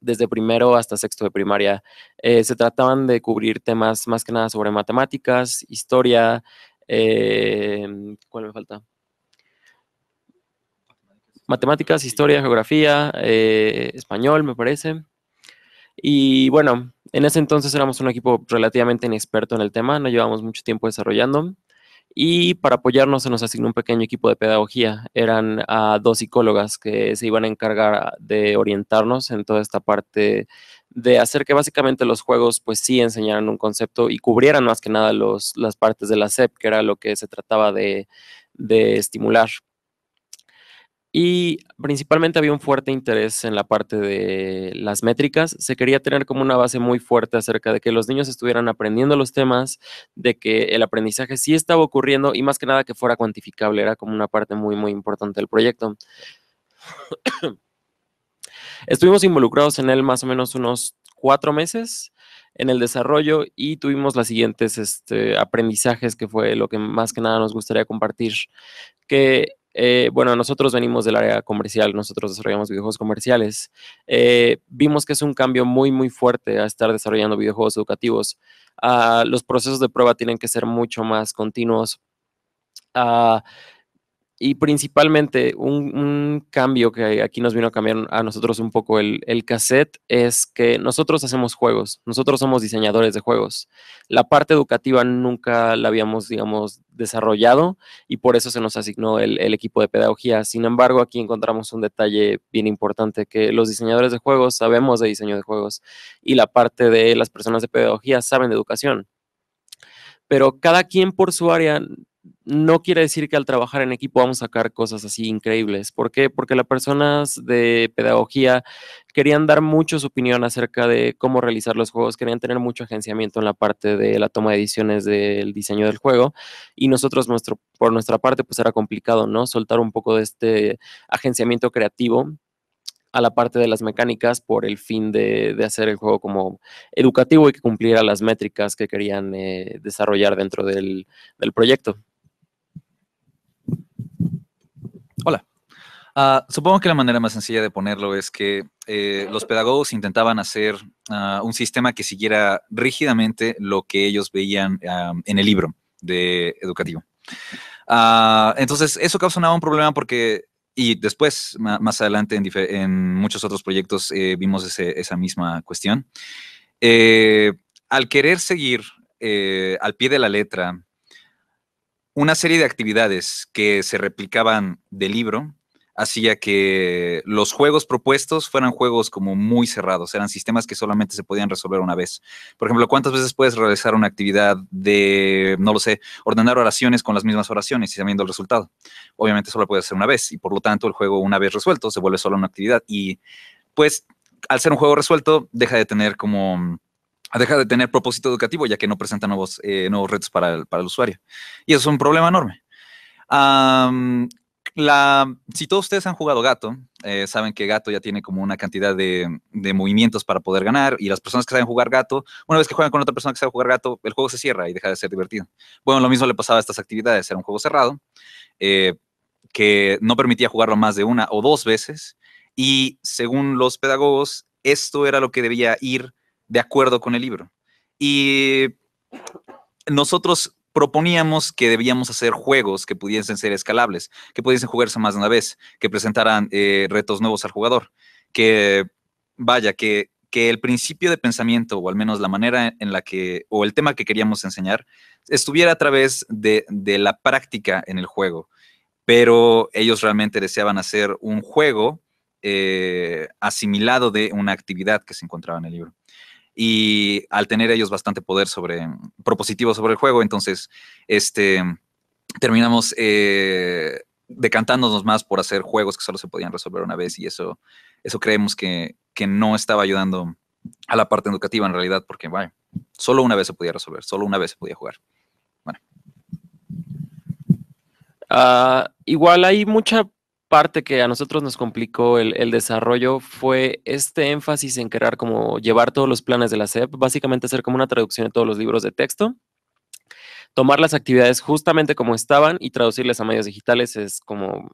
desde primero hasta sexto de primaria. se trataban de cubrir temas más que nada sobre matemáticas, historia, ¿cuál me falta? matemáticas, historia, geografía, eh, español, me parece. Y bueno, en ese entonces éramos un equipo relativamente inexperto en el tema, no llevamos mucho tiempo desarrollando. Y para apoyarnos se nos asignó un pequeño equipo de pedagogía. Eran a dos psicólogas que se iban a encargar de orientarnos en toda esta parte de hacer que básicamente los juegos pues sí enseñaran un concepto y cubrieran más que nada los, las partes de la SEP, que era lo que se trataba de, de estimular. Y principalmente había un fuerte interés en la parte de las métricas. Se quería tener como una base muy fuerte acerca de que los niños estuvieran aprendiendo los temas, de que el aprendizaje sí estaba ocurriendo y más que nada que fuera cuantificable. Era como una parte muy, muy importante del proyecto. Estuvimos involucrados en él más o menos unos cuatro meses en el desarrollo y tuvimos las siguientes este, aprendizajes, que fue lo que más que nada nos gustaría compartir, que eh, bueno, nosotros venimos del área comercial, nosotros desarrollamos videojuegos comerciales, eh, vimos que es un cambio muy, muy fuerte a estar desarrollando videojuegos educativos. Ah, los procesos de prueba tienen que ser mucho más continuos. Ah, y principalmente un, cambio que aquí nos vino a cambiar a nosotros un poco el, el, cassette es que nosotros hacemos juegos, nosotros somos diseñadores de juegos. La parte educativa nunca la habíamos, digamos, desarrollado y por eso se nos asignó el, el equipo de pedagogía. Sin embargo, aquí encontramos un detalle bien importante, que los diseñadores de juegos sabemos de diseño de juegos y la parte de las personas de pedagogía saben de educación pero cada quien por su área no quiere decir que al trabajar en equipo vamos a sacar cosas así increíbles. ¿Por qué? Porque las personas de pedagogía querían dar mucho su opinión acerca de cómo realizar los juegos, querían tener mucho agenciamiento en la parte de la toma de decisiones del diseño del juego y nosotros nuestro, por nuestra parte pues era complicado, ¿no? Soltar un poco de este agenciamiento creativo a la parte de las mecánicas por el fin de, hacer el juego como educativo y que cumpliera las métricas que querían eh, desarrollar dentro del proyecto. Ah, supongo que la manera más sencilla de ponerlo es que eh, los pedagogos intentaban hacer ah, un sistema que siguiera rígidamente lo que ellos veían ah, en el libro de educativo. entonces, eso causaba un problema porque, y después, más adelante, en, muchos otros proyectos eh, vimos esa misma cuestión. Eh, al querer seguir al pie de la letra una serie de actividades que se replicaban del libro, hacía que los juegos propuestos fueran juegos como muy cerrados, eran sistemas que solamente se podían resolver una vez. Por ejemplo, ¿cuántas veces puedes realizar una actividad de, no lo sé, ordenar oraciones con las mismas oraciones y sabiendo el resultado? Obviamente solo puede ser una vez y por lo tanto el juego una vez resuelto se vuelve solo una actividad y pues al ser un juego resuelto deja de tener como deja de tener propósito educativo ya que no presenta nuevos, eh, nuevos retos para el, usuario. Y eso es un problema enorme. La, si todos ustedes han jugado gato, eh, saben que gato ya tiene como una cantidad de, movimientos para poder ganar y las personas que saben jugar gato, una vez que juegan con otra persona que sabe jugar gato, el juego se cierra y deja de ser divertido. Bueno, lo mismo le pasaba a estas actividades, era un juego cerrado eh, que no permitía jugarlo más de una o dos veces y según los pedagogos, esto era lo que debía ir de acuerdo con el libro. Y nosotros proponíamos que debíamos hacer juegos que pudiesen ser escalables, que pudiesen jugarse más de una vez, que presentaran eh, retos nuevos al jugador, que vaya, que, el principio de pensamiento, o al menos la manera en la que, o el tema que queríamos enseñar, estuviera a través de, de la práctica en el juego. Pero ellos realmente deseaban hacer un juego eh, asimilado de una actividad que se encontraba en el libro y al tener ellos bastante poder sobre propositivo sobre el juego, entonces este, terminamos eh, decantándonos más por hacer juegos que solo se podían resolver una vez y eso, eso creemos que, no estaba ayudando a la parte educativa en realidad, porque bueno, solo una vez se podía resolver, solo una vez se podía jugar. Bueno. Ah, igual hay mucha parte que a nosotros nos complicó el, desarrollo fue este énfasis en crear como llevar todos los planes de la SEP, básicamente hacer como una traducción de todos los libros de texto, tomar las actividades justamente como estaban y traducirlas a medios digitales es como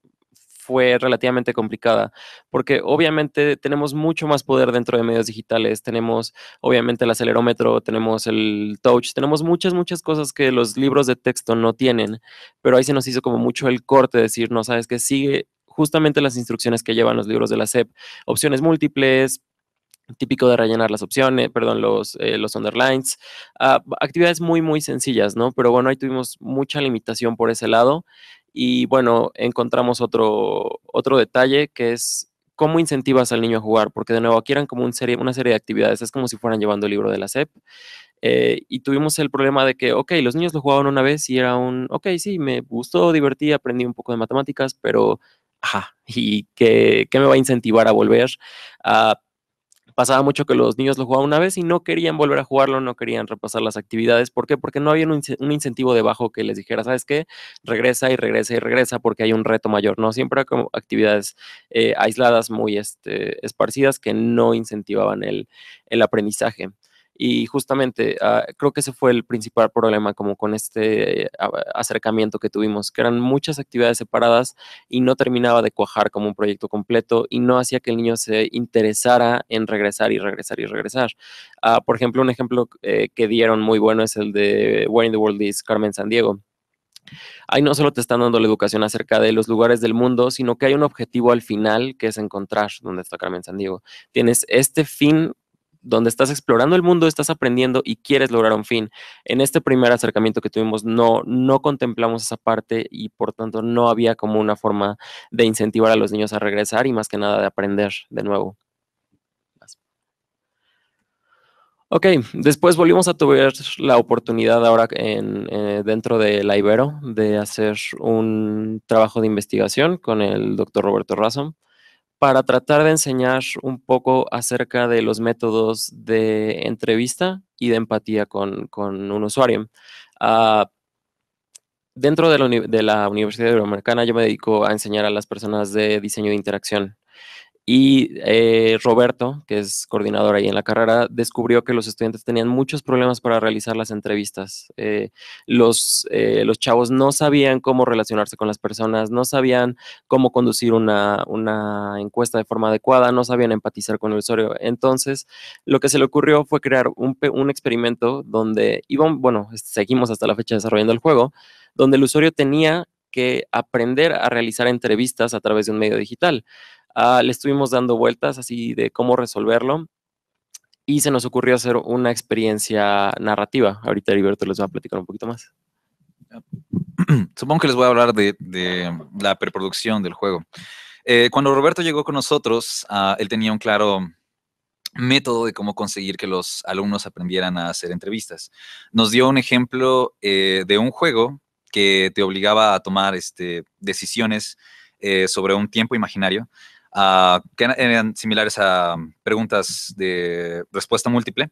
fue relativamente complicada, porque obviamente tenemos mucho más poder dentro de medios digitales, tenemos obviamente el acelerómetro, tenemos el touch, tenemos muchas, muchas cosas que los libros de texto no tienen, pero ahí se nos hizo como mucho el corte, decir, no, sabes que sigue justamente las instrucciones que llevan los libros de la SEP, opciones múltiples, típico de rellenar las opciones, perdón, los, eh, los underlines, ah, actividades muy, muy sencillas, ¿no? Pero bueno, ahí tuvimos mucha limitación por ese lado y bueno, encontramos otro, otro detalle que es cómo incentivas al niño a jugar, porque de nuevo aquí eran como serie, una serie de actividades, es como si fueran llevando el libro de la SEP. Eh, y tuvimos el problema de que, ok, los niños lo jugaban una vez y era un, ok, sí, me gustó, divertí, aprendí un poco de matemáticas, pero ajá, ¿y qué, me va a incentivar a volver? Ah, pasaba mucho que los niños lo jugaban una vez y no querían volver a jugarlo, no querían repasar las actividades. ¿Por qué? Porque no había un, incentivo debajo que les dijera, ¿sabes qué? Regresa y regresa y regresa porque hay un reto mayor, ¿no? Siempre hay como actividades eh, aisladas, muy este, esparcidas que no incentivaban el aprendizaje. Y justamente ah, creo que ese fue el principal problema como con este ah, acercamiento que tuvimos, que eran muchas actividades separadas y no terminaba de cuajar como un proyecto completo y no hacía que el niño se interesara en regresar y regresar y regresar. Ah, por ejemplo, un ejemplo eh, que dieron muy bueno es el de Where in the World is Carmen San Diego. Ahí no solo te están dando la educación acerca de los lugares del mundo, sino que hay un objetivo al final que es encontrar dónde está Carmen Sandiego. Tienes este fin donde estás explorando el mundo, estás aprendiendo y quieres lograr un fin. En este primer acercamiento que tuvimos no, no contemplamos esa parte y por tanto no había como una forma de incentivar a los niños a regresar y más que nada de aprender de nuevo. Ok, después volvimos a tener la oportunidad ahora en, eh, dentro de la Ibero de hacer un trabajo de investigación con el doctor Roberto Razón para tratar de enseñar un poco acerca de los métodos de entrevista y de empatía con, un usuario. Ah, dentro de la, de la Universidad Iberoamericana yo me dedico a enseñar a las personas de diseño de interacción y eh, Roberto, que es coordinador ahí en la carrera, descubrió que los estudiantes tenían muchos problemas para realizar las entrevistas. Eh, eh, los, chavos no sabían cómo relacionarse con las personas, no sabían cómo conducir una, encuesta de forma adecuada, no sabían empatizar con el usuario. Entonces, lo que se le ocurrió fue crear un, experimento donde bueno, este, seguimos hasta la fecha desarrollando el juego, donde el usuario tenía que aprender a realizar entrevistas a través de un medio digital. Ah, le estuvimos dando vueltas así de cómo resolverlo y se nos ocurrió hacer una experiencia narrativa. Ahorita Heriberto les va a platicar un poquito más. Supongo que les voy a hablar de, de la preproducción del juego. Eh, cuando Roberto llegó con nosotros, ah, él tenía un claro método de cómo conseguir que los alumnos aprendieran a hacer entrevistas. Nos dio un ejemplo eh, de un juego que te obligaba a tomar este, decisiones eh, sobre un tiempo imaginario Ah, que eran similares a preguntas de respuesta múltiple,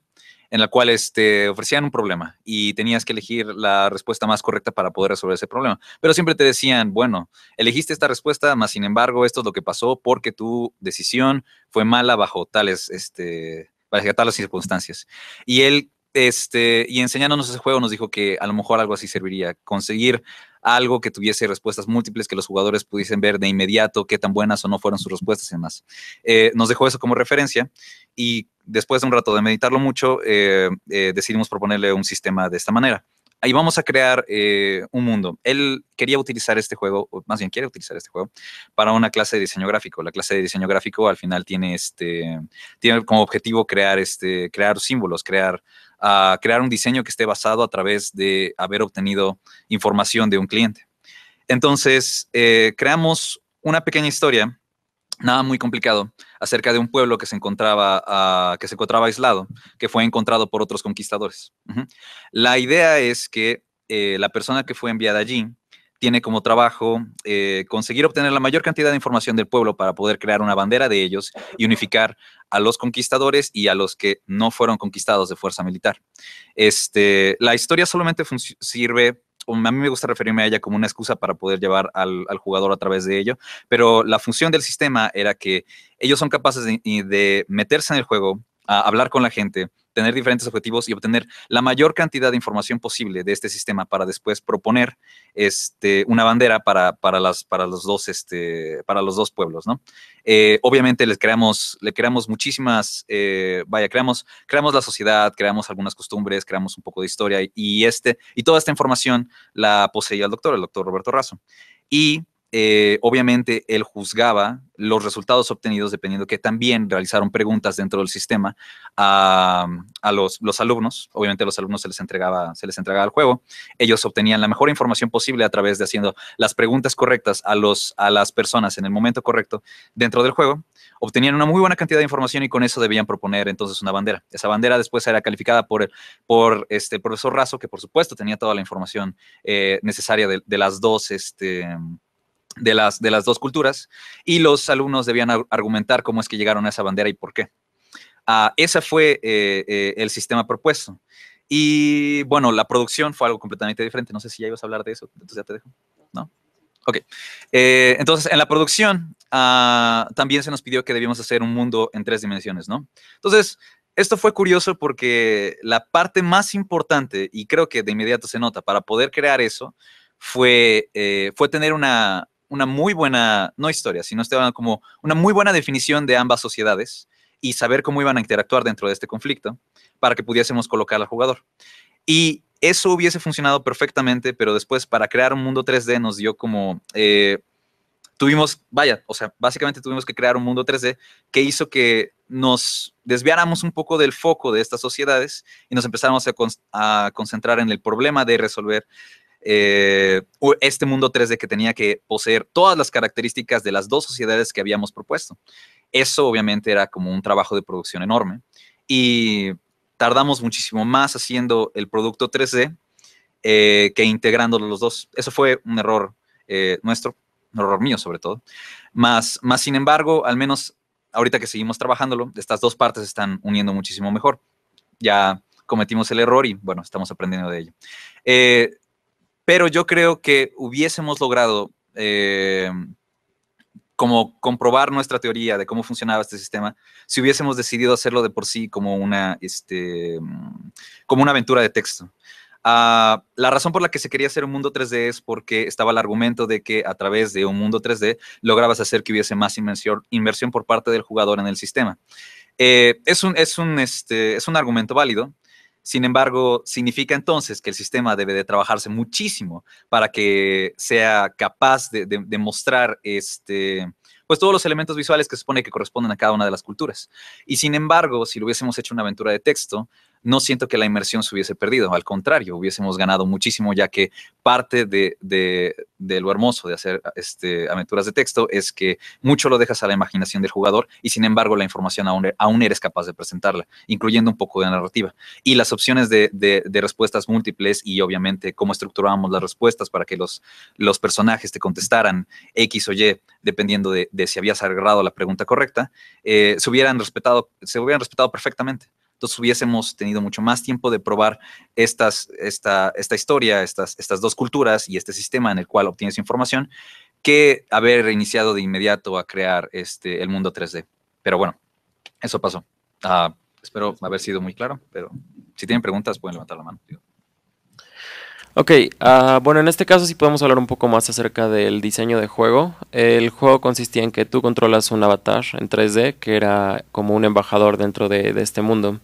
en la cual este, ofrecían un problema y tenías que elegir la respuesta más correcta para poder resolver ese problema. Pero siempre te decían, bueno, elegiste esta respuesta, más sin embargo, esto es lo que pasó porque tu decisión fue mala bajo tales, este, bajo tales circunstancias. Y él, este, y enseñándonos ese juego, nos dijo que a lo mejor algo así serviría, conseguir algo que tuviese respuestas múltiples que los jugadores pudiesen ver de inmediato qué tan buenas o no fueron sus respuestas y demás. Eh, nos dejó eso como referencia y después de un rato de meditarlo mucho, eh, eh, decidimos proponerle un sistema de esta manera. Ahí vamos a crear un mundo. Él quería utilizar este juego, más bien quiere utilizar este juego, para una clase de diseño gráfico. La clase de diseño gráfico al final tiene, este, tiene como objetivo crear, este, crear símbolos, crear a crear un diseño que esté basado a través de haber obtenido información de un cliente. Entonces, eh, creamos una pequeña historia, nada muy complicado, acerca de un pueblo que se encontraba, ah, que se encontraba aislado, que fue encontrado por otros conquistadores. La idea es que eh, la persona que fue enviada allí tiene como trabajo eh, conseguir obtener la mayor cantidad de información del pueblo para poder crear una bandera de ellos y unificar a los conquistadores y a los que no fueron conquistados de fuerza militar. Este, la historia solamente sirve a mí me gusta referirme a ella como una excusa para poder llevar al, jugador a través de ello, pero la función del sistema era que ellos son capaces de, de meterse en el juego, a hablar con la gente, tener diferentes objetivos y obtener la mayor cantidad de información posible de este sistema para después proponer este, una bandera para, las, para, los, dos, este, para los dos pueblos, ¿no? Eh, obviamente les creamos, le creamos muchísimas, eh, vaya, creamos, creamos la sociedad, creamos algunas costumbres, creamos un poco de historia y, este, y toda esta información la poseía el doctor, el doctor Roberto Razo. Y eh, obviamente él juzgaba los resultados obtenidos dependiendo que también realizaron preguntas dentro del sistema a, los, alumnos. Obviamente a los alumnos se les, entregaba, se les entregaba el juego. Ellos obtenían la mejor información posible a través de haciendo las preguntas correctas a, los, a las personas en el momento correcto dentro del juego. Obtenían una muy buena cantidad de información y con eso debían proponer entonces una bandera. Esa bandera después era calificada por, por este profesor Razo, que por supuesto tenía toda la información eh, necesaria de, las dos. Este, de las, de las dos culturas y los alumnos debían argumentar cómo es que llegaron a esa bandera y por qué. Ah, ese fue eh, eh, el sistema propuesto. Y bueno, la producción fue algo completamente diferente. No sé si ya ibas a hablar de eso, entonces ya te dejo. ¿No? Ok. Eh, entonces, en la producción ah, también se nos pidió que debíamos hacer un mundo en tres dimensiones, ¿no? Entonces, esto fue curioso porque la parte más importante, y creo que de inmediato se nota, para poder crear eso, fue, fue tener una, una muy buena, no historia, sino estaban ah, como una muy buena definición de ambas sociedades y saber cómo iban a interactuar dentro de este conflicto para que pudiésemos colocar al jugador. Y eso hubiese funcionado perfectamente, pero después para crear un mundo 3D nos dio como... Eh, tuvimos, vaya, o sea, básicamente tuvimos que crear un mundo 3D que hizo que nos desviáramos un poco del foco de estas sociedades y nos empezáramos a concentrar en el problema de resolver eh, este mundo 3D que tenía que poseer todas las características de las dos sociedades que habíamos propuesto. Eso obviamente era como un trabajo de producción enorme y tardamos muchísimo más haciendo el producto 3D eh, que integrando los dos. Eso fue un error eh, nuestro, un error mío sobre todo. Más, más sin embargo, al menos ahorita que seguimos trabajándolo, estas dos partes están uniendo muchísimo mejor. Ya cometimos el error y bueno, estamos aprendiendo de ello. Eh, pero yo creo que hubiésemos logrado eh, como comprobar nuestra teoría de cómo funcionaba este sistema si hubiésemos decidido hacerlo de por sí como una, este, como una aventura de texto. Ah, la razón por la que se quería hacer un mundo 3D es porque estaba el argumento de que a través de un mundo 3D lograbas hacer que hubiese más inversión, por parte del jugador en el sistema. Eh, es, un, es, un, este, es un argumento válido, sin embargo, significa entonces que el sistema debe de trabajarse muchísimo para que sea capaz de, mostrar este, pues todos los elementos visuales que se supone que corresponden a cada una de las culturas. Y sin embargo, si lo hubiésemos hecho una aventura de texto, no siento que la inmersión se hubiese perdido, al contrario, hubiésemos ganado muchísimo, ya que parte de, lo hermoso de hacer este, aventuras de texto es que mucho lo dejas a la imaginación del jugador y sin embargo la información aún, eres capaz de presentarla, incluyendo un poco de narrativa. Y las opciones de, respuestas múltiples y obviamente cómo estructurábamos las respuestas para que los, los personajes te contestaran X o Y, dependiendo de, si habías agarrado la pregunta correcta, eh, se hubieran respetado, se hubieran respetado perfectamente. Entonces hubiésemos tenido mucho más tiempo de probar estas, esta, esta historia, estas, estas dos culturas y este sistema en el cual obtienes información que haber iniciado de inmediato a crear este, el mundo 3D. Pero bueno, eso pasó. Ah, espero haber sido muy claro, pero si tienen preguntas pueden levantar la mano. Ok, ah, bueno, en este caso sí podemos hablar un poco más acerca del diseño de juego. El juego consistía en que tú controlas un avatar en 3D, que era como un embajador dentro de, este mundo.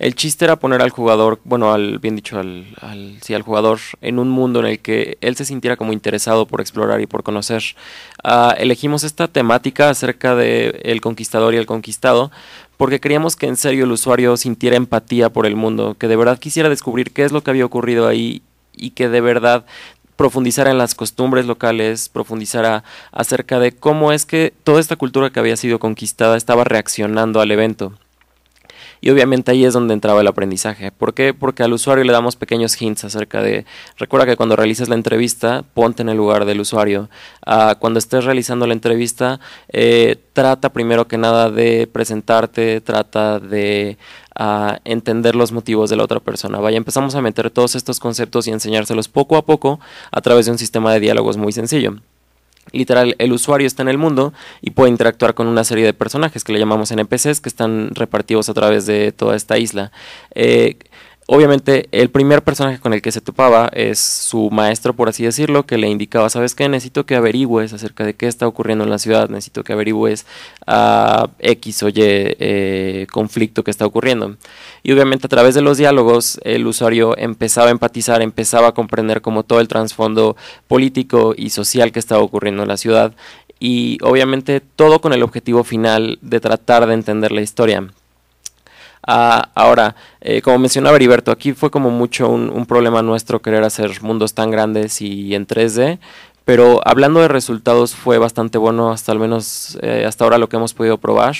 El chiste era poner al jugador, bueno, al, bien dicho, al, al jugador en un mundo en el que él se sintiera como interesado por explorar y por conocer. Ah, elegimos esta temática acerca de conquistador y el conquistado, porque queríamos que en serio el usuario sintiera empatía por el mundo, que de verdad quisiera descubrir qué es lo que había ocurrido ahí y que de verdad profundizara en las costumbres locales, profundizara acerca de cómo es que toda esta cultura que había sido conquistada estaba reaccionando al evento. Y obviamente ahí es donde entraba el aprendizaje. ¿Por qué? Porque al usuario le damos pequeños hints acerca de, recuerda que cuando realizas la entrevista, ponte en el lugar del usuario. Ah, cuando estés realizando la entrevista, eh, trata primero que nada de presentarte, trata de a entender los motivos de la otra persona. Vaya, empezamos a meter todos estos conceptos y enseñárselos poco a poco a través de un sistema de diálogos muy sencillo. Literal, el usuario está en el mundo y puede interactuar con una serie de personajes que le llamamos NPCs que están repartidos a través de toda esta isla. Eh, Obviamente, el primer personaje con el que se topaba es su maestro, por así decirlo, que le indicaba, ¿sabes qué? Necesito que averigües acerca de qué está ocurriendo en la ciudad, necesito que averigües a X o Y eh, conflicto que está ocurriendo. Y obviamente a través de los diálogos el usuario empezaba a empatizar, empezaba a comprender como todo el trasfondo político y social que estaba ocurriendo en la ciudad y obviamente todo con el objetivo final de tratar de entender la historia Ah, ahora, eh, como mencionaba Heriberto, aquí fue como mucho un, problema nuestro querer hacer mundos tan grandes y en 3D, pero hablando de resultados fue bastante bueno hasta al menos eh, hasta ahora lo que hemos podido probar.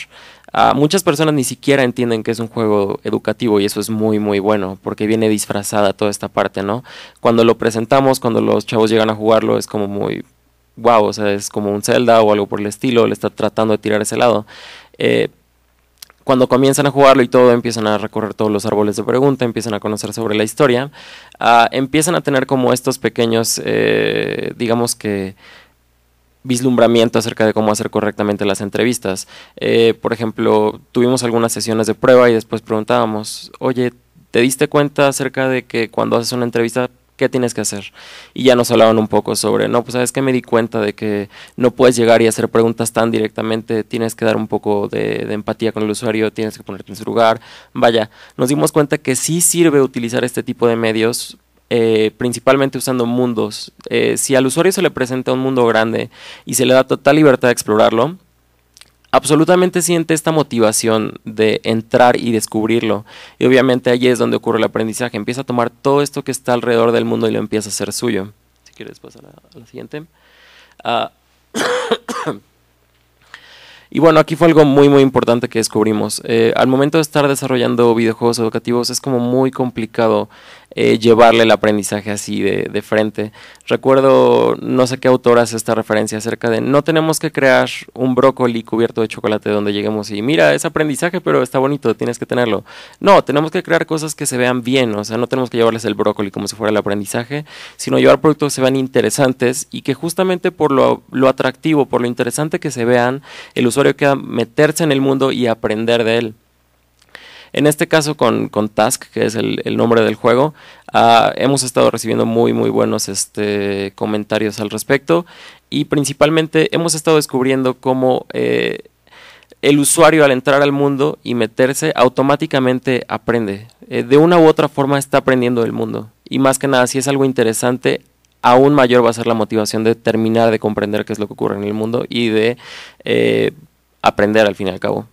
Ah, muchas personas ni siquiera entienden que es un juego educativo y eso es muy muy bueno porque viene disfrazada toda esta parte, ¿no? Cuando lo presentamos, cuando los chavos llegan a jugarlo es como muy wow, o sea, es como un Zelda o algo por el estilo, le está tratando de tirar ese lado. Eh, cuando comienzan a jugarlo y todo, empiezan a recorrer todos los árboles de pregunta, empiezan a conocer sobre la historia, ah, empiezan a tener como estos pequeños, eh, digamos que vislumbramiento acerca de cómo hacer correctamente las entrevistas. Eh, por ejemplo, tuvimos algunas sesiones de prueba y después preguntábamos, oye, ¿te diste cuenta acerca de que cuando haces una entrevista ¿Qué tienes que hacer? Y ya nos hablaban un poco sobre, no, pues sabes que me di cuenta de que no puedes llegar y hacer preguntas tan directamente, tienes que dar un poco de, empatía con el usuario, tienes que ponerte en su lugar. Vaya, nos dimos cuenta que sí sirve utilizar este tipo de medios. Eh, principalmente usando mundos. Eh, si al usuario se le presenta un mundo grande y se le da total libertad de explorarlo, absolutamente siente esta motivación de entrar y descubrirlo. Y obviamente allí es donde ocurre el aprendizaje. Empieza a tomar todo esto que está alrededor del mundo y lo empieza a hacer suyo. Si quieres pasar a la, siguiente. Ah, y bueno, aquí fue algo muy muy importante que descubrimos. Eh, al momento de estar desarrollando videojuegos educativos es como muy complicado eh, llevarle el aprendizaje así de, de, frente. Recuerdo, no sé qué autor hace esta referencia acerca de no tenemos que crear un brócoli cubierto de chocolate donde lleguemos y mira, es aprendizaje, pero está bonito, tienes que tenerlo. No, tenemos que crear cosas que se vean bien, o sea, no tenemos que llevarles el brócoli como si fuera el aprendizaje, sino llevar productos que se vean interesantes y que justamente por lo, lo atractivo, por lo interesante que se vean, el usuario queda meterse en el mundo y aprender de él. En este caso con, con Task, que es el, nombre del juego, ah, hemos estado recibiendo muy, muy buenos este, comentarios al respecto y principalmente hemos estado descubriendo cómo... Eh, el usuario al entrar al mundo y meterse automáticamente aprende. Eh, de una u otra forma está aprendiendo del mundo. Y más que nada, si es algo interesante, aún mayor va a ser la motivación de terminar de comprender qué es lo que ocurre en el mundo y de eh, aprender al fin y al cabo.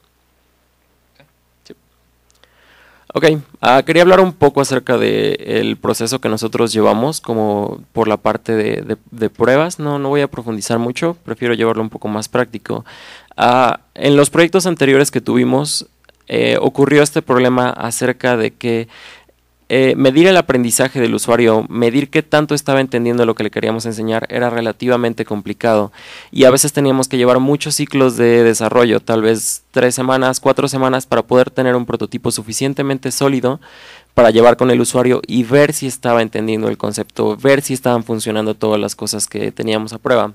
Ok, ah, quería hablar un poco acerca del proceso que nosotros llevamos como por la parte de, pruebas. No, no voy a profundizar mucho, prefiero llevarlo un poco más práctico. Ah, en los proyectos anteriores que tuvimos eh, ocurrió este problema acerca de que eh, medir el aprendizaje del usuario, medir qué tanto estaba entendiendo lo que le queríamos enseñar era relativamente complicado y a veces teníamos que llevar muchos ciclos de desarrollo, tal vez tres semanas, cuatro semanas para poder tener un prototipo suficientemente sólido para llevar con el usuario y ver si estaba entendiendo el concepto, ver si estaban funcionando todas las cosas que teníamos a prueba.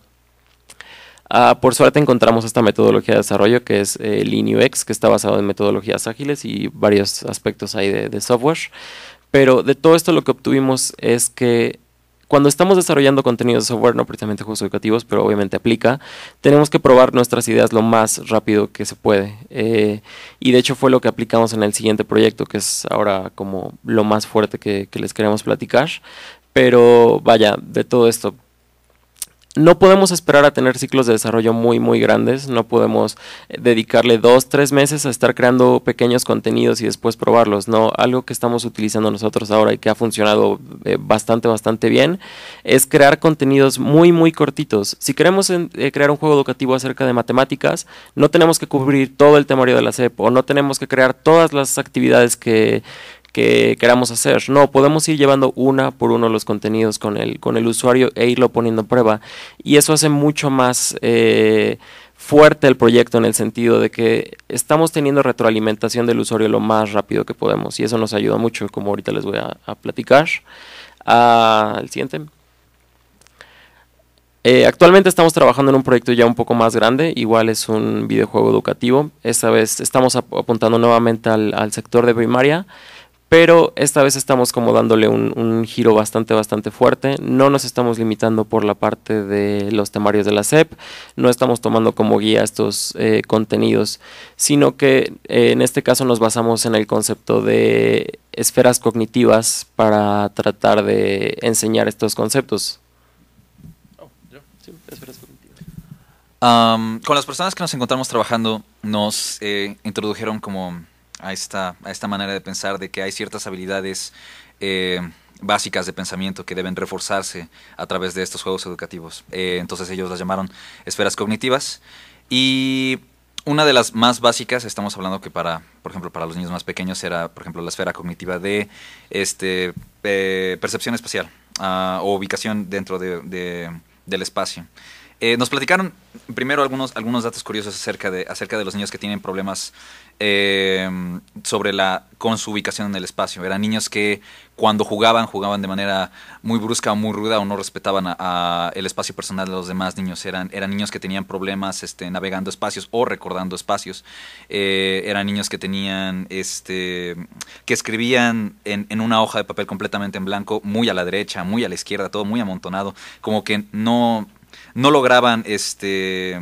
Ah, por suerte encontramos esta metodología de desarrollo que es el eh, que está basado en metodologías ágiles y varios aspectos ahí de software. Pero de todo esto lo que obtuvimos es que cuando estamos desarrollando contenido de software, no precisamente juegos educativos, pero obviamente aplica, tenemos que probar nuestras ideas lo más rápido que se puede. Eh, y de hecho fue lo que aplicamos en el siguiente proyecto, que es ahora como lo más fuerte que les queremos platicar. Pero vaya, de todo esto no podemos esperar a tener ciclos de desarrollo muy, muy grandes. No podemos eh, dedicarle dos, tres meses a estar creando pequeños contenidos y después probarlos. No, algo que estamos utilizando nosotros ahora y que ha funcionado eh, bastante, bastante bien es crear contenidos muy, muy cortitos. Si queremos eh, crear un juego educativo acerca de matemáticas, no tenemos que cubrir todo el temario de la CEP o no tenemos que crear todas las actividades que que queramos hacer. No, podemos ir llevando una por uno los contenidos con el, con el usuario e irlo poniendo a prueba. Y eso hace mucho más eh, fuerte el proyecto en el sentido de que estamos teniendo retroalimentación del usuario lo más rápido que podemos. Y eso nos ayuda mucho, como ahorita les voy a, platicar. al siguiente. Eh, actualmente estamos trabajando en un proyecto ya un poco más grande, igual es un videojuego educativo. Esta vez estamos apuntando nuevamente al, al sector de primaria pero esta vez estamos como dándole un, giro bastante, bastante fuerte. No nos estamos limitando por la parte de los temarios de la SEP, no estamos tomando como guía estos eh, contenidos, sino que eh, en este caso nos basamos en el concepto de esferas cognitivas para tratar de enseñar estos conceptos. con las personas que nos encontramos trabajando, nos eh, introdujeron como a esta, a esta manera de pensar de que hay ciertas habilidades eh, básicas de pensamiento que deben reforzarse a través de estos juegos educativos. Eh, entonces ellos las llamaron esferas cognitivas y una de las más básicas, estamos hablando que para, por ejemplo, para los niños más pequeños era, por ejemplo, la esfera cognitiva de este, eh, percepción espacial ah, o ubicación dentro de, del espacio. nos platicaron primero algunos, algunos datos curiosos acerca de, acerca de los niños que tienen problemas eh, sobre la con su ubicación en el espacio. Eran niños que cuando jugaban jugaban de manera muy brusca o muy ruda o no respetaban el espacio personal de los demás niños. Eran, eran niños que tenían problemas este, navegando espacios o recordando espacios. Eh, eran niños que tenían este que escribían en, en, una hoja de papel completamente en blanco, muy a la derecha, muy a la izquierda, todo muy amontonado, como que no no lograban este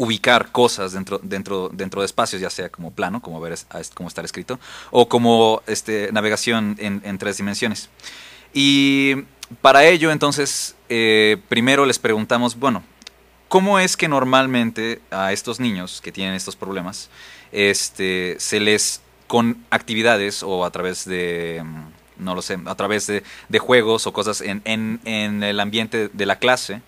ubicar cosas dentro, dentro, dentro de espacios, ya sea como plano, como, ver, cómo estar escrito, o como este, navegación en, tres dimensiones. Y para ello, entonces, eh, primero les preguntamos, bueno, ¿cómo es que normalmente a estos niños que tienen estos problemas este, se les con actividades o a través de, mm, no lo sé, a través de, de juegos o cosas en, en, en, el ambiente de la clase,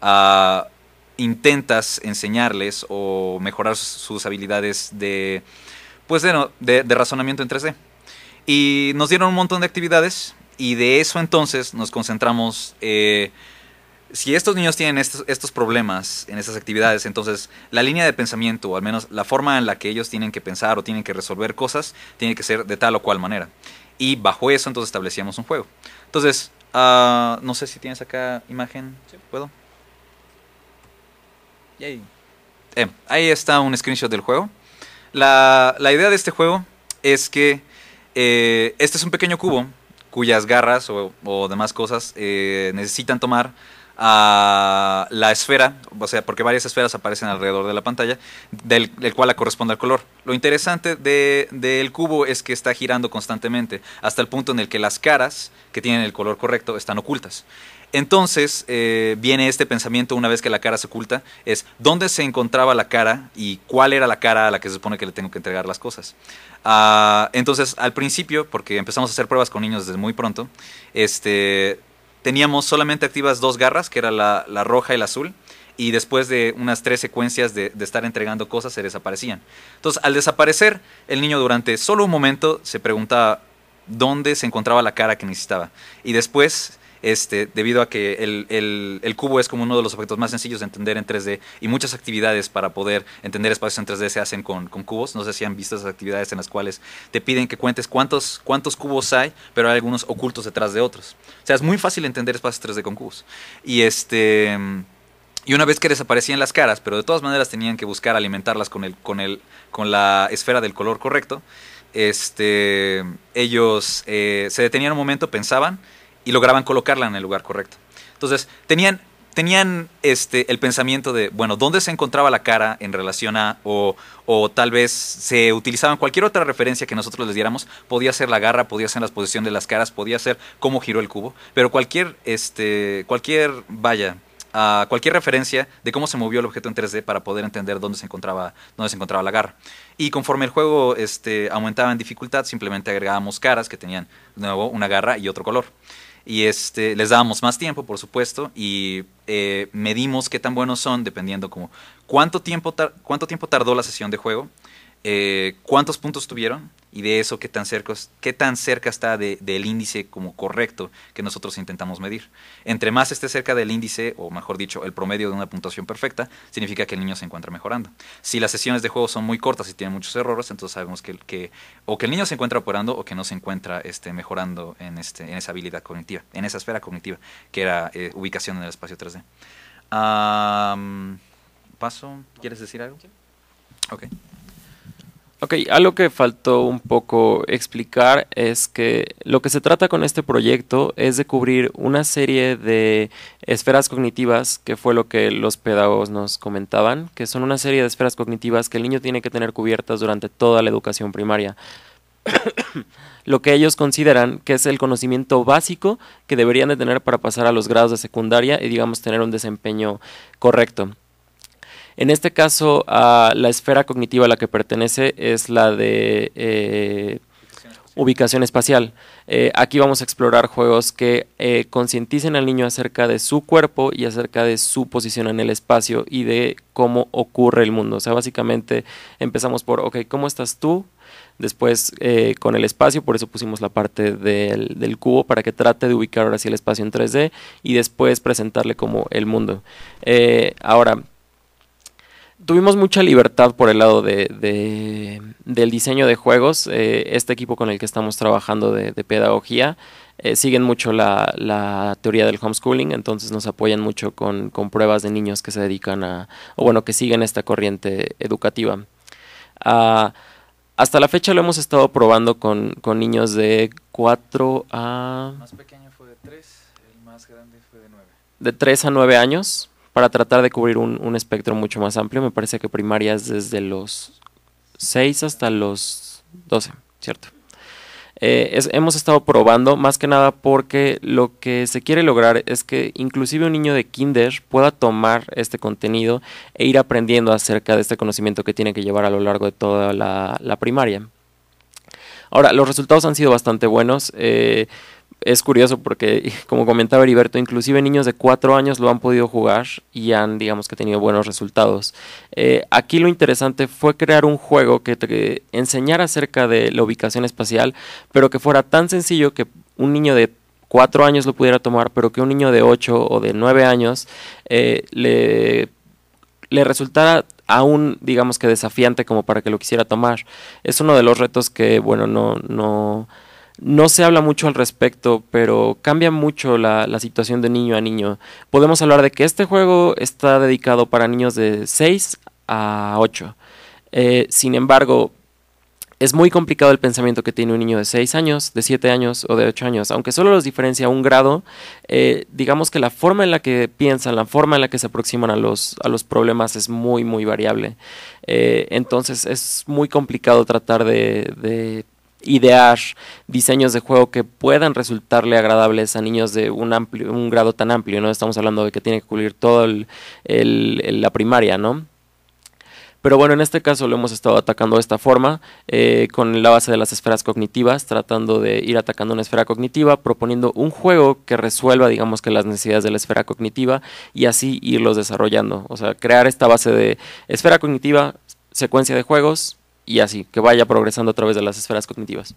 ah, intentas enseñarles o mejorar sus habilidades de, pues de, de, razonamiento en 3D. Y nos dieron un montón de actividades y de eso entonces nos concentramos. Eh, si estos niños tienen estos, problemas en estas actividades, entonces la línea de pensamiento, o al menos la forma en la que ellos tienen que pensar o tienen que resolver cosas, tiene que ser de tal o cual manera. Y bajo eso entonces establecíamos un juego. Entonces, ah, no sé si tienes acá imagen. ¿Puedo? Eh, ahí está un screenshot del juego. La, idea de este juego es que eh, este es un pequeño cubo cuyas garras o, demás cosas eh, necesitan tomar a la esfera, o sea, porque varias esferas aparecen alrededor de la pantalla, del, cual la corresponde al color. Lo interesante del de, cubo es que está girando constantemente, hasta el punto en el que las caras que tienen el color correcto están ocultas. Entonces eh, viene este pensamiento una vez que la cara se oculta, es dónde se encontraba la cara y cuál era la cara a la que se supone que le tengo que entregar las cosas. Ah, entonces al principio, porque empezamos a hacer pruebas con niños desde muy pronto, este, teníamos solamente activas dos garras, que era la, roja y la azul, y después de unas tres secuencias de, de estar entregando cosas se desaparecían. Entonces al desaparecer, el niño durante solo un momento se preguntaba dónde se encontraba la cara que necesitaba. Y después este, debido a que el, cubo es como uno de los objetos más sencillos de entender en 3D y muchas actividades para poder entender espacios en 3D se hacen con, cubos. No sé si han visto esas actividades en las cuales te piden que cuentes cuántos, cuántos cubos hay, pero hay algunos ocultos detrás de otros. O sea, es muy fácil entender espacios 3D con cubos. Y este... Y una vez que desaparecían las caras, pero de todas maneras tenían que buscar alimentarlas con el, con el, con la esfera del color correcto. Este, ellos eh, se detenían un momento, pensaban y lograban colocarla en el lugar correcto. Entonces, tenían, tenían este, el pensamiento de, bueno, ¿dónde se encontraba la cara en relación a, o, o tal vez se utilizaban cualquier otra referencia que nosotros les diéramos, podía ser la garra, podía ser la posición de las caras, podía ser cómo giró el cubo, pero cualquier, este, cualquier vaya, a cualquier referencia de cómo se movió el objeto en 3D para poder entender dónde se encontraba, dónde se encontraba la garra. Y conforme el juego este, aumentaba en dificultad, simplemente agregábamos caras que tenían de nuevo una garra y otro color. Y este, les dábamos más tiempo, por supuesto, y eh, medimos qué tan buenos son, dependiendo como cuánto tiempo, tardó la sesión de juego, eh, cuántos puntos tuvieron y de eso qué tan cerca, está del índice como correcto que nosotros intentamos medir. Entre más esté cerca del índice, o mejor dicho, el promedio de una puntuación perfecta, significa que el niño se encuentra mejorando. Si las sesiones de juego son muy cortas y tienen muchos errores, entonces sabemos que, o que el niño se encuentra operando o que no se encuentra este, mejorando en, este, esa habilidad cognitiva, en esa esfera cognitiva, que era eh, ubicación en el espacio 3D. paso, ¿quieres decir algo? Ok. Ok, algo que faltó un poco explicar es que lo que se trata con este proyecto es de cubrir una serie de esferas cognitivas, que fue lo que los pedagogos nos comentaban, que son una serie de esferas cognitivas que el niño tiene que tener cubiertas durante toda la educación primaria. lo que ellos consideran que es el conocimiento básico que deberían de tener para pasar a los grados de secundaria y digamos tener un desempeño correcto. En este caso, la esfera cognitiva a la que pertenece es la de eh, ubicación espacial. Eh, aquí vamos a explorar juegos que eh, concienticen al niño acerca de su cuerpo y acerca de su posición en el espacio y de cómo ocurre el mundo. O sea, básicamente empezamos por, ok, ¿cómo estás tú? Después con el espacio, por eso pusimos la parte del, del, cubo para que trate de ubicar ahora sí el espacio en 3D y después presentarle como el mundo. ahora, tuvimos mucha libertad por el lado de, del diseño de juegos. Eh, este equipo con el que estamos trabajando de, pedagogía eh, siguen mucho la, teoría del homeschooling, entonces nos apoyan mucho con, pruebas de niños que se dedican a, o bueno, que siguen esta corriente educativa. Ah, hasta la fecha lo hemos estado probando con, con niños de 4 a... El más pequeño fue de 3, el más grande fue de 9. De 3 a 9 años para tratar de cubrir un, espectro mucho más amplio. Me parece que primaria es desde los 6 hasta los 12, ¿cierto? Eh, hemos estado probando más que nada porque lo que se quiere lograr es que inclusive un niño de kinder pueda tomar este contenido e ir aprendiendo acerca de este conocimiento que tiene que llevar a lo largo de toda la, primaria. Ahora, los resultados han sido bastante buenos. Eh, es curioso porque, como comentaba Heriberto, inclusive niños de cuatro años lo han podido jugar y han, digamos que, tenido buenos resultados. Eh, aquí lo interesante fue crear un juego que te enseñara acerca de la ubicación espacial, pero que fuera tan sencillo que un niño de cuatro años lo pudiera tomar, pero que un niño de 8 o de 9 años eh, le, le resultara aún, digamos que desafiante como para que lo quisiera tomar. Es uno de los retos que, bueno, no... no no se habla mucho al respecto, pero cambia mucho la, situación de niño a niño. Podemos hablar de que este juego está dedicado para niños de 6 a 8. Eh, sin embargo, es muy complicado el pensamiento que tiene un niño de 6 años, de 7 años o de 8 años. Aunque solo los diferencia un grado, eh, digamos que la forma en la que piensan, la forma en la que se aproximan a los, a los problemas es muy, muy variable. Eh, entonces es muy complicado tratar de idear diseños de juego que puedan resultarle agradables a niños de un, amplio, un grado tan amplio, ¿no? Estamos hablando de que tiene que cubrir toda la primaria, ¿no? Pero bueno, en este caso lo hemos estado atacando de esta forma, eh, con la base de las esferas cognitivas, tratando de ir atacando una esfera cognitiva, proponiendo un juego que resuelva, digamos que las necesidades de la esfera cognitiva y así irlos desarrollando. O sea, crear esta base de esfera cognitiva, secuencia de juegos, y así, que vaya progresando a través de las esferas cognitivas.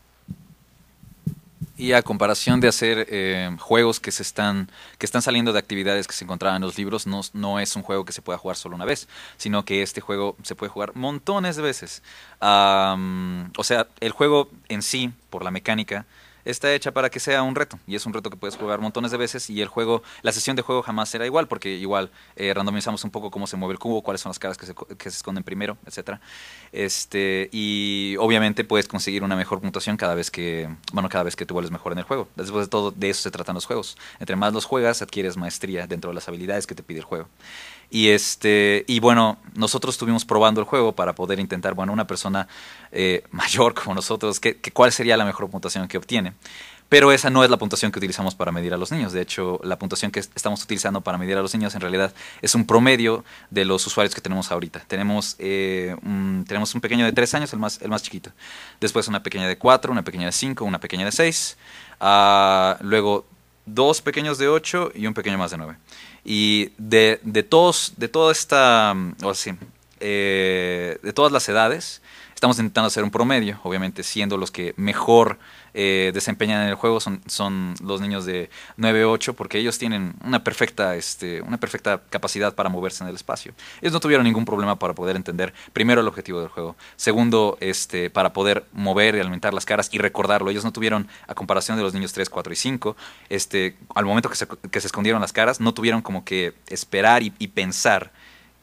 Y a comparación de hacer eh, juegos que se están, que están saliendo de actividades que se encontraban en los libros, no, no, es un juego que se pueda jugar solo una vez, sino que este juego se puede jugar montones de veces. o sea, el juego en sí, por la mecánica, está hecha para que sea un reto y es un reto que puedes jugar montones de veces y el juego, la sesión de juego jamás será igual porque igual eh, randomizamos un poco cómo se mueve el cubo, cuáles son las caras que se, que se esconden primero, etcétera. Este y obviamente puedes conseguir una mejor puntuación cada vez que, bueno, cada vez que tú vuelves mejor en el juego. Después de todo, de eso se tratan los juegos. Entre más los juegas, adquieres maestría dentro de las habilidades que te pide el juego. Y, este, y bueno, nosotros estuvimos probando el juego para poder intentar, bueno, una persona eh, mayor como nosotros, que, cuál sería la mejor puntuación que obtiene. Pero esa no es la puntuación que utilizamos para medir a los niños. De hecho, la puntuación que estamos utilizando para medir a los niños en realidad es un promedio de los usuarios que tenemos ahorita. Tenemos, eh, un, tenemos un pequeño de 3 años, el más, el más chiquito. Después una pequeña de 4, una pequeña de 5, una pequeña de 6. Ah, luego dos pequeños de 8 y un pequeño más de 9. Y de, de todos, de toda esta, o mm, así, eh, de todas las edades, estamos intentando hacer un promedio, obviamente siendo los que mejor eh, desempeñan en el juego son, son los niños de 9-8 porque ellos tienen una perfecta, este, una perfecta capacidad para moverse en el espacio. Ellos no tuvieron ningún problema para poder entender, primero, el objetivo del juego. Segundo, este, para poder mover y alimentar las caras y recordarlo. Ellos no tuvieron, a comparación de los niños 3, 4 y 5, este, al momento que se, que se escondieron las caras, no tuvieron como que esperar y, pensar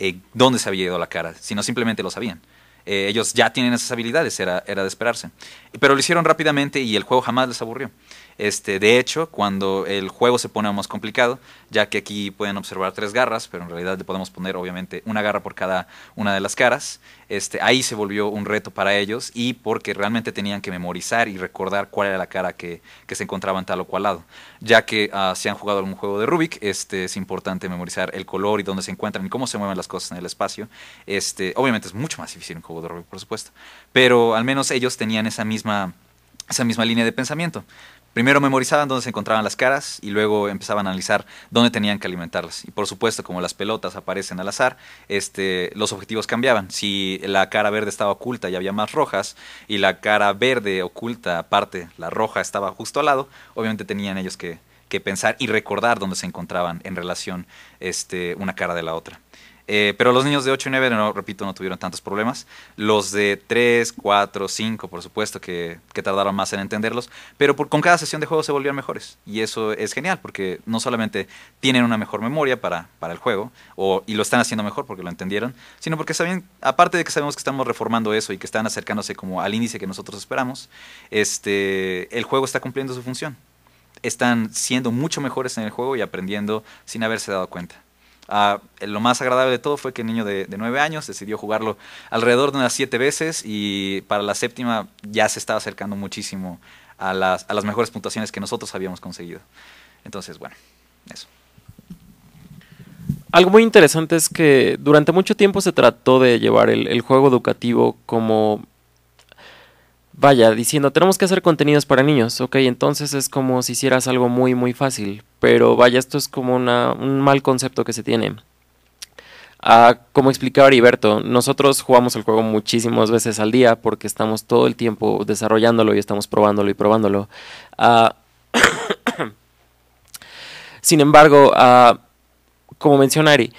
eh, dónde se había ido la cara, sino simplemente lo sabían. Eh, ellos ya tienen esas habilidades, era, era de esperarse. Pero lo hicieron rápidamente y el juego jamás les aburrió. Este, de hecho, cuando el juego se pone más complicado, ya que aquí pueden observar tres garras, pero en realidad le podemos poner obviamente una garra por cada una de las caras, este, ahí se volvió un reto para ellos y porque realmente tenían que memorizar y recordar cuál era la cara que, se encontraba en tal o cual lado. Ya que ah, si han jugado algún juego de Rubik, este, es importante memorizar el color y dónde se encuentran y cómo se mueven las cosas en el espacio. Este, obviamente es mucho más difícil un juego de Rubik, por supuesto, pero al menos ellos tenían esa misma esa misma línea de pensamiento. Primero memorizaban dónde se encontraban las caras y luego empezaban a analizar dónde tenían que alimentarlas. Y por supuesto, como las pelotas aparecen al azar, este, los objetivos cambiaban. Si la cara verde estaba oculta y había más rojas, y la cara verde oculta, aparte, la roja estaba justo al lado, obviamente tenían ellos que, pensar y recordar dónde se encontraban en relación este, una cara de la otra. Eh, pero los niños de 8 y 9, no, repito, no tuvieron tantos problemas. Los de 3, 4, 5, por supuesto, que, tardaron más en entenderlos. Pero con cada sesión de juego se volvían mejores. Y eso es genial, porque no solamente tienen una mejor memoria para, para el juego, o, y lo están haciendo mejor porque lo entendieron, sino porque saben, aparte de que sabemos que estamos reformando eso y que están acercándose como al índice que nosotros esperamos, este, el juego está cumpliendo su función. Están siendo mucho mejores en el juego y aprendiendo sin haberse dado cuenta. Ah, lo más agradable de todo fue que el niño de, nueve años decidió jugarlo alrededor de unas siete veces y para la séptima ya se estaba acercando muchísimo a las, mejores puntuaciones que nosotros habíamos conseguido. Entonces, bueno, eso. Algo muy interesante es que durante mucho tiempo se trató de llevar el, el juego educativo como vaya, diciendo, tenemos que hacer contenidos para niños, ok, entonces es como si hicieras algo muy, muy fácil, pero vaya, esto es como un mal concepto que se tiene. como explicaba Heriberto, nosotros jugamos el juego muchísimas veces al día porque estamos todo el tiempo desarrollándolo y estamos probándolo y probándolo. Ah, sin embargo, ah, como menciona Ari...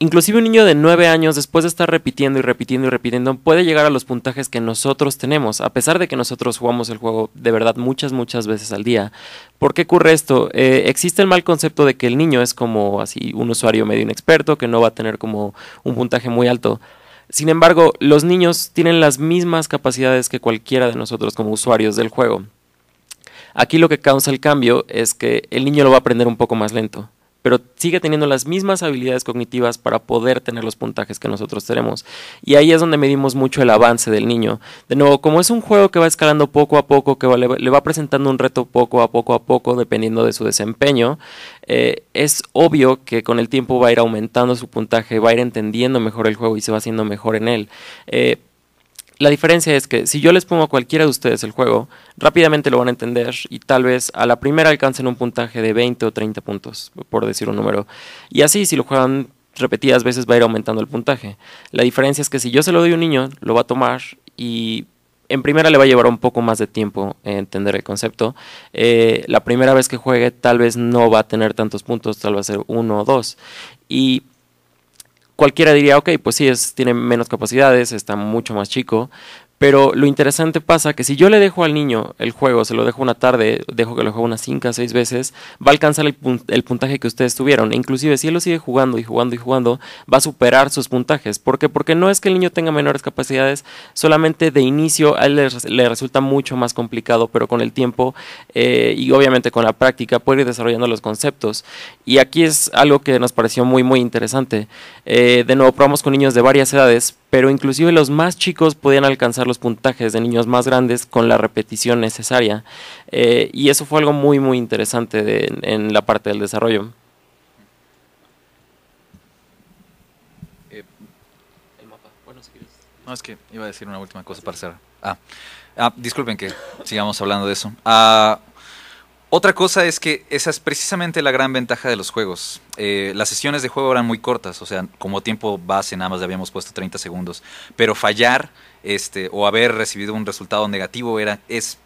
Inclusive un niño de 9 años, después de estar repitiendo y repitiendo y repitiendo, puede llegar a los puntajes que nosotros tenemos, a pesar de que nosotros jugamos el juego de verdad muchas, muchas veces al día. ¿Por qué ocurre esto? Eh, existe el mal concepto de que el niño es como así un usuario medio inexperto, que no va a tener como un puntaje muy alto. Sin embargo, los niños tienen las mismas capacidades que cualquiera de nosotros como usuarios del juego. Aquí lo que causa el cambio es que el niño lo va a aprender un poco más lento pero sigue teniendo las mismas habilidades cognitivas para poder tener los puntajes que nosotros tenemos. Y ahí es donde medimos mucho el avance del niño. De nuevo, como es un juego que va escalando poco a poco, que le, va presentando un reto poco a poco a poco, dependiendo de su desempeño, eh, es obvio que con el tiempo va a ir aumentando su puntaje, va a ir entendiendo mejor el juego y se va haciendo mejor en él. Eh, la diferencia es que si yo les pongo a cualquiera de ustedes el juego, rápidamente lo van a entender y tal vez a la primera alcancen un puntaje de 20 o 30 puntos, por decir un número. Y así, si lo juegan repetidas veces, va a ir aumentando el puntaje. La diferencia es que si yo se lo doy a un niño, lo va a tomar y en primera le va a llevar un poco más de tiempo eh, entender el concepto. Eh, la primera vez que juegue tal vez no va a tener tantos puntos, tal vez va a ser uno o dos. Y cualquiera diría, ok, pues sí, es, tiene menos capacidades, está mucho más chico, pero lo interesante pasa que si yo le dejo al niño el juego, se lo dejo una tarde, dejo que lo juegue unas 5 o 6 veces, va a alcanzar el, puntaje que ustedes tuvieron. Inclusive si él lo sigue jugando y jugando y jugando, va a superar sus puntajes. ¿Por qué? Porque no es que el niño tenga menores capacidades, solamente de inicio a él le, resulta mucho más complicado, pero con el tiempo eh, y obviamente con la práctica puede ir desarrollando los conceptos. Y aquí es algo que nos pareció muy muy interesante. Eh, de nuevo, probamos con niños de varias edades, pero inclusive los más chicos podían alcanzar los puntajes de niños más grandes con la repetición necesaria. Eh, y eso fue algo muy, muy interesante en la parte del desarrollo. Eh, el mapa. Bueno, No, es que iba a decir una última cosa para cerrar. Ah, ah disculpen que sigamos hablando de eso. Ah, otra cosa es que esa es precisamente la gran ventaja de los juegos eh, las sesiones de juego eran muy cortas, o sea, como tiempo base nada más le habíamos puesto 30 segundos, pero fallar este, o haber recibido un resultado negativo era, es,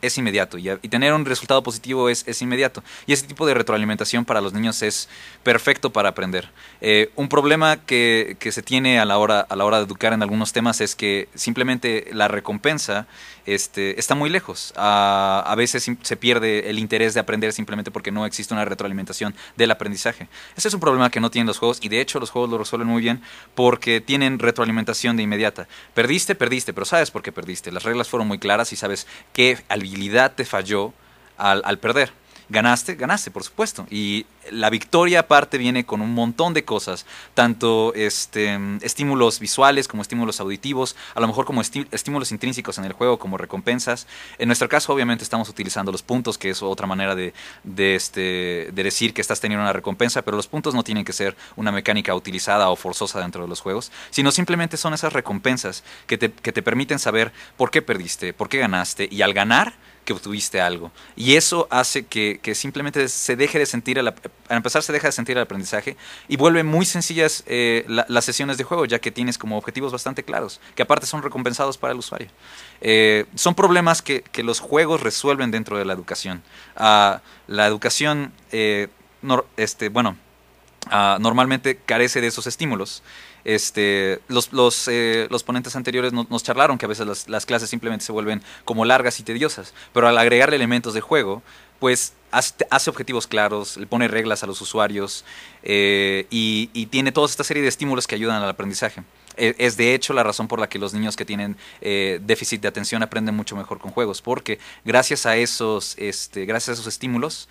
es inmediato y, tener un resultado positivo es, inmediato. Y ese tipo de retroalimentación para los niños es perfecto para aprender. Eh, un problema que, se tiene a la, hora, a la hora de educar en algunos temas es que simplemente la recompensa este, está muy lejos. a veces se pierde el interés de aprender simplemente porque no existe una retroalimentación del aprendizaje. Ese es un problema que no tienen los juegos y de hecho los juegos lo resuelven muy bien porque tienen retroalimentación de inmediata. Perdiste, perdiste, pero sabes por qué perdiste. Las reglas fueron muy claras y sabes qué habilidad te falló al, al perder ganaste, ganaste, por supuesto. Y la victoria aparte viene con un montón de cosas, tanto este, estímulos visuales como estímulos auditivos, a lo mejor como estímulos intrínsecos en el juego, como recompensas. En nuestro caso, obviamente, estamos utilizando los puntos, que es otra manera este, de, decir que estás teniendo una recompensa, pero los puntos no tienen que ser una mecánica utilizada o forzosa dentro de los juegos, sino simplemente son esas recompensas que te permiten saber por qué perdiste, por qué ganaste, y al ganar, que obtuviste algo. Y eso hace que, simplemente se deje de sentir, al empezar se deja de sentir el aprendizaje y vuelven muy sencillas eh, las sesiones de juego, ya que tienes como objetivos bastante claros, que aparte son recompensados para el usuario. Eh, son problemas que, los juegos resuelven dentro de la educación. Ah, la educación, eh, este, bueno, Ah, normalmente carece de esos estímulos. Este, eh, los, ponentes anteriores nos charlaron que a veces las, clases simplemente se vuelven como largas y tediosas, pero al agregarle elementos de juego, pues hace, objetivos claros, le pone reglas a los usuarios eh, y, tiene toda esta serie de estímulos que ayudan al aprendizaje. E, es, de hecho la razón por la que los niños que tienen eh, déficit de atención aprenden mucho mejor con juegos, porque gracias a esos, este, gracias a esos estímulos,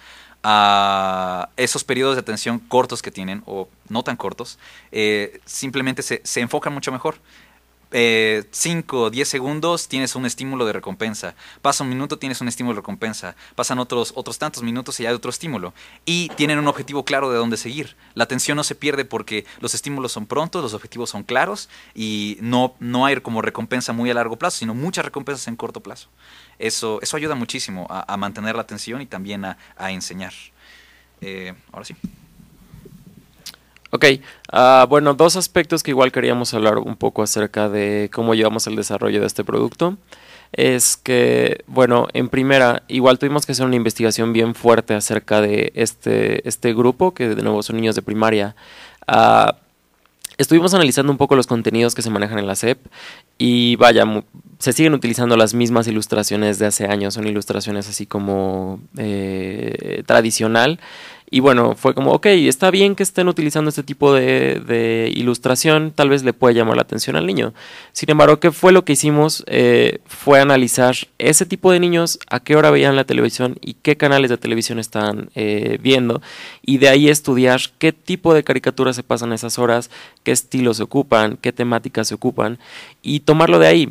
a esos periodos de atención cortos que tienen o no tan cortos, eh, simplemente se, se, enfocan mucho mejor. 5 eh, o 10 segundos tienes un estímulo de recompensa. Pasa un minuto, tienes un estímulo de recompensa. Pasan otros, otros tantos minutos y hay otro estímulo. Y tienen un objetivo claro de dónde seguir. La atención no se pierde porque los estímulos son prontos, los objetivos son claros y no, no hay como recompensa muy a largo plazo, sino muchas recompensas en corto plazo eso, ayuda muchísimo a, mantener la atención y también a, enseñar. Eh, ahora sí. Ok, ah, bueno, dos aspectos que igual queríamos hablar un poco acerca de cómo llevamos el desarrollo de este producto. Es que, bueno, en primera, igual tuvimos que hacer una investigación bien fuerte acerca de este, este grupo, que de nuevo son niños de primaria. Ah, estuvimos analizando un poco los contenidos que se manejan en la SEP y vaya, se siguen utilizando las mismas ilustraciones de hace años, son ilustraciones así como eh, tradicional. Y bueno, fue como, ok, está bien que estén utilizando este tipo de, ilustración, tal vez le pueda llamar la atención al niño. Sin embargo, ¿qué fue lo que hicimos? Eh, fue analizar ese tipo de niños, a qué hora veían la televisión y qué canales de televisión están eh, viendo. Y de ahí estudiar qué tipo de caricaturas se pasan esas horas, qué estilos se ocupan, qué temáticas se ocupan y tomarlo de ahí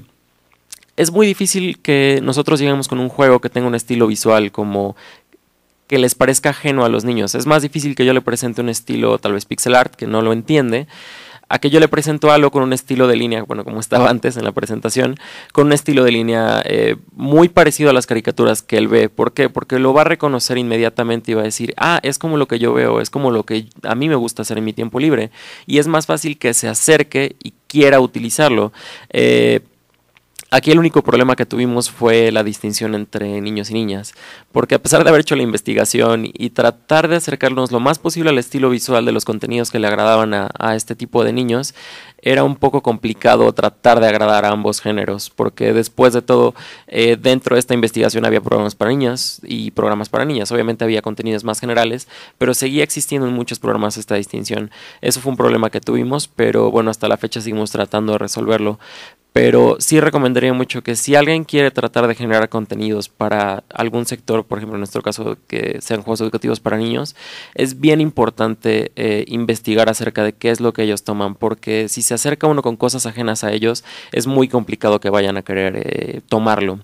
es muy difícil que nosotros lleguemos con un juego que tenga un estilo visual como que les parezca ajeno a los niños. Es más difícil que yo le presente un estilo tal vez pixel art que no lo entiende a que yo le presento algo con un estilo de línea, bueno, como estaba antes en la presentación, con un estilo de línea eh, muy parecido a las caricaturas que él ve. ¿Por qué? Porque lo va a reconocer inmediatamente y va a decir, ah, es como lo que yo veo, es como lo que a mí me gusta hacer en mi tiempo libre. Y es más fácil que se acerque y quiera utilizarlo. Eh, Aquí el único problema que tuvimos fue la distinción entre niños y niñas, porque a pesar de haber hecho la investigación y tratar de acercarnos lo más posible al estilo visual de los contenidos que le agradaban a, este tipo de niños, era un poco complicado tratar de agradar a ambos géneros, porque después de todo, eh, dentro de esta investigación había programas para niñas y programas para niñas. Obviamente había contenidos más generales, pero seguía existiendo en muchos programas esta distinción. Eso fue un problema que tuvimos, pero bueno, hasta la fecha seguimos tratando de resolverlo pero sí recomendaría mucho que si alguien quiere tratar de generar contenidos para algún sector, por ejemplo en nuestro caso que sean juegos educativos para niños, es bien importante eh, investigar acerca de qué es lo que ellos toman, porque si se acerca uno con cosas ajenas a ellos, es muy complicado que vayan a querer eh, tomarlo.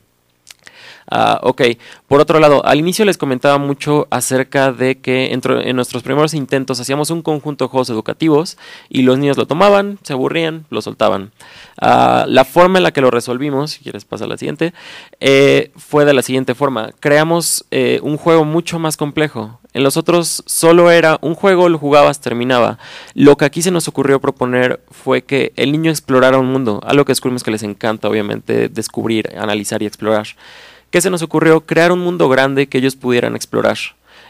Ah, ok. Por otro lado, al inicio les comentaba mucho acerca de que en nuestros primeros intentos hacíamos un conjunto de juegos educativos y los niños lo tomaban, se aburrían, lo soltaban. Ah, la forma en la que lo resolvimos, si quieres pasar a la siguiente, eh, fue de la siguiente forma. Creamos eh, un juego mucho más complejo. En los otros solo era un juego, lo jugabas, terminaba. Lo que aquí se nos ocurrió proponer fue que el niño explorara un mundo, algo que descubrimos que les encanta, obviamente, descubrir, analizar y explorar. ¿Qué se nos ocurrió? Crear un mundo grande que ellos pudieran explorar.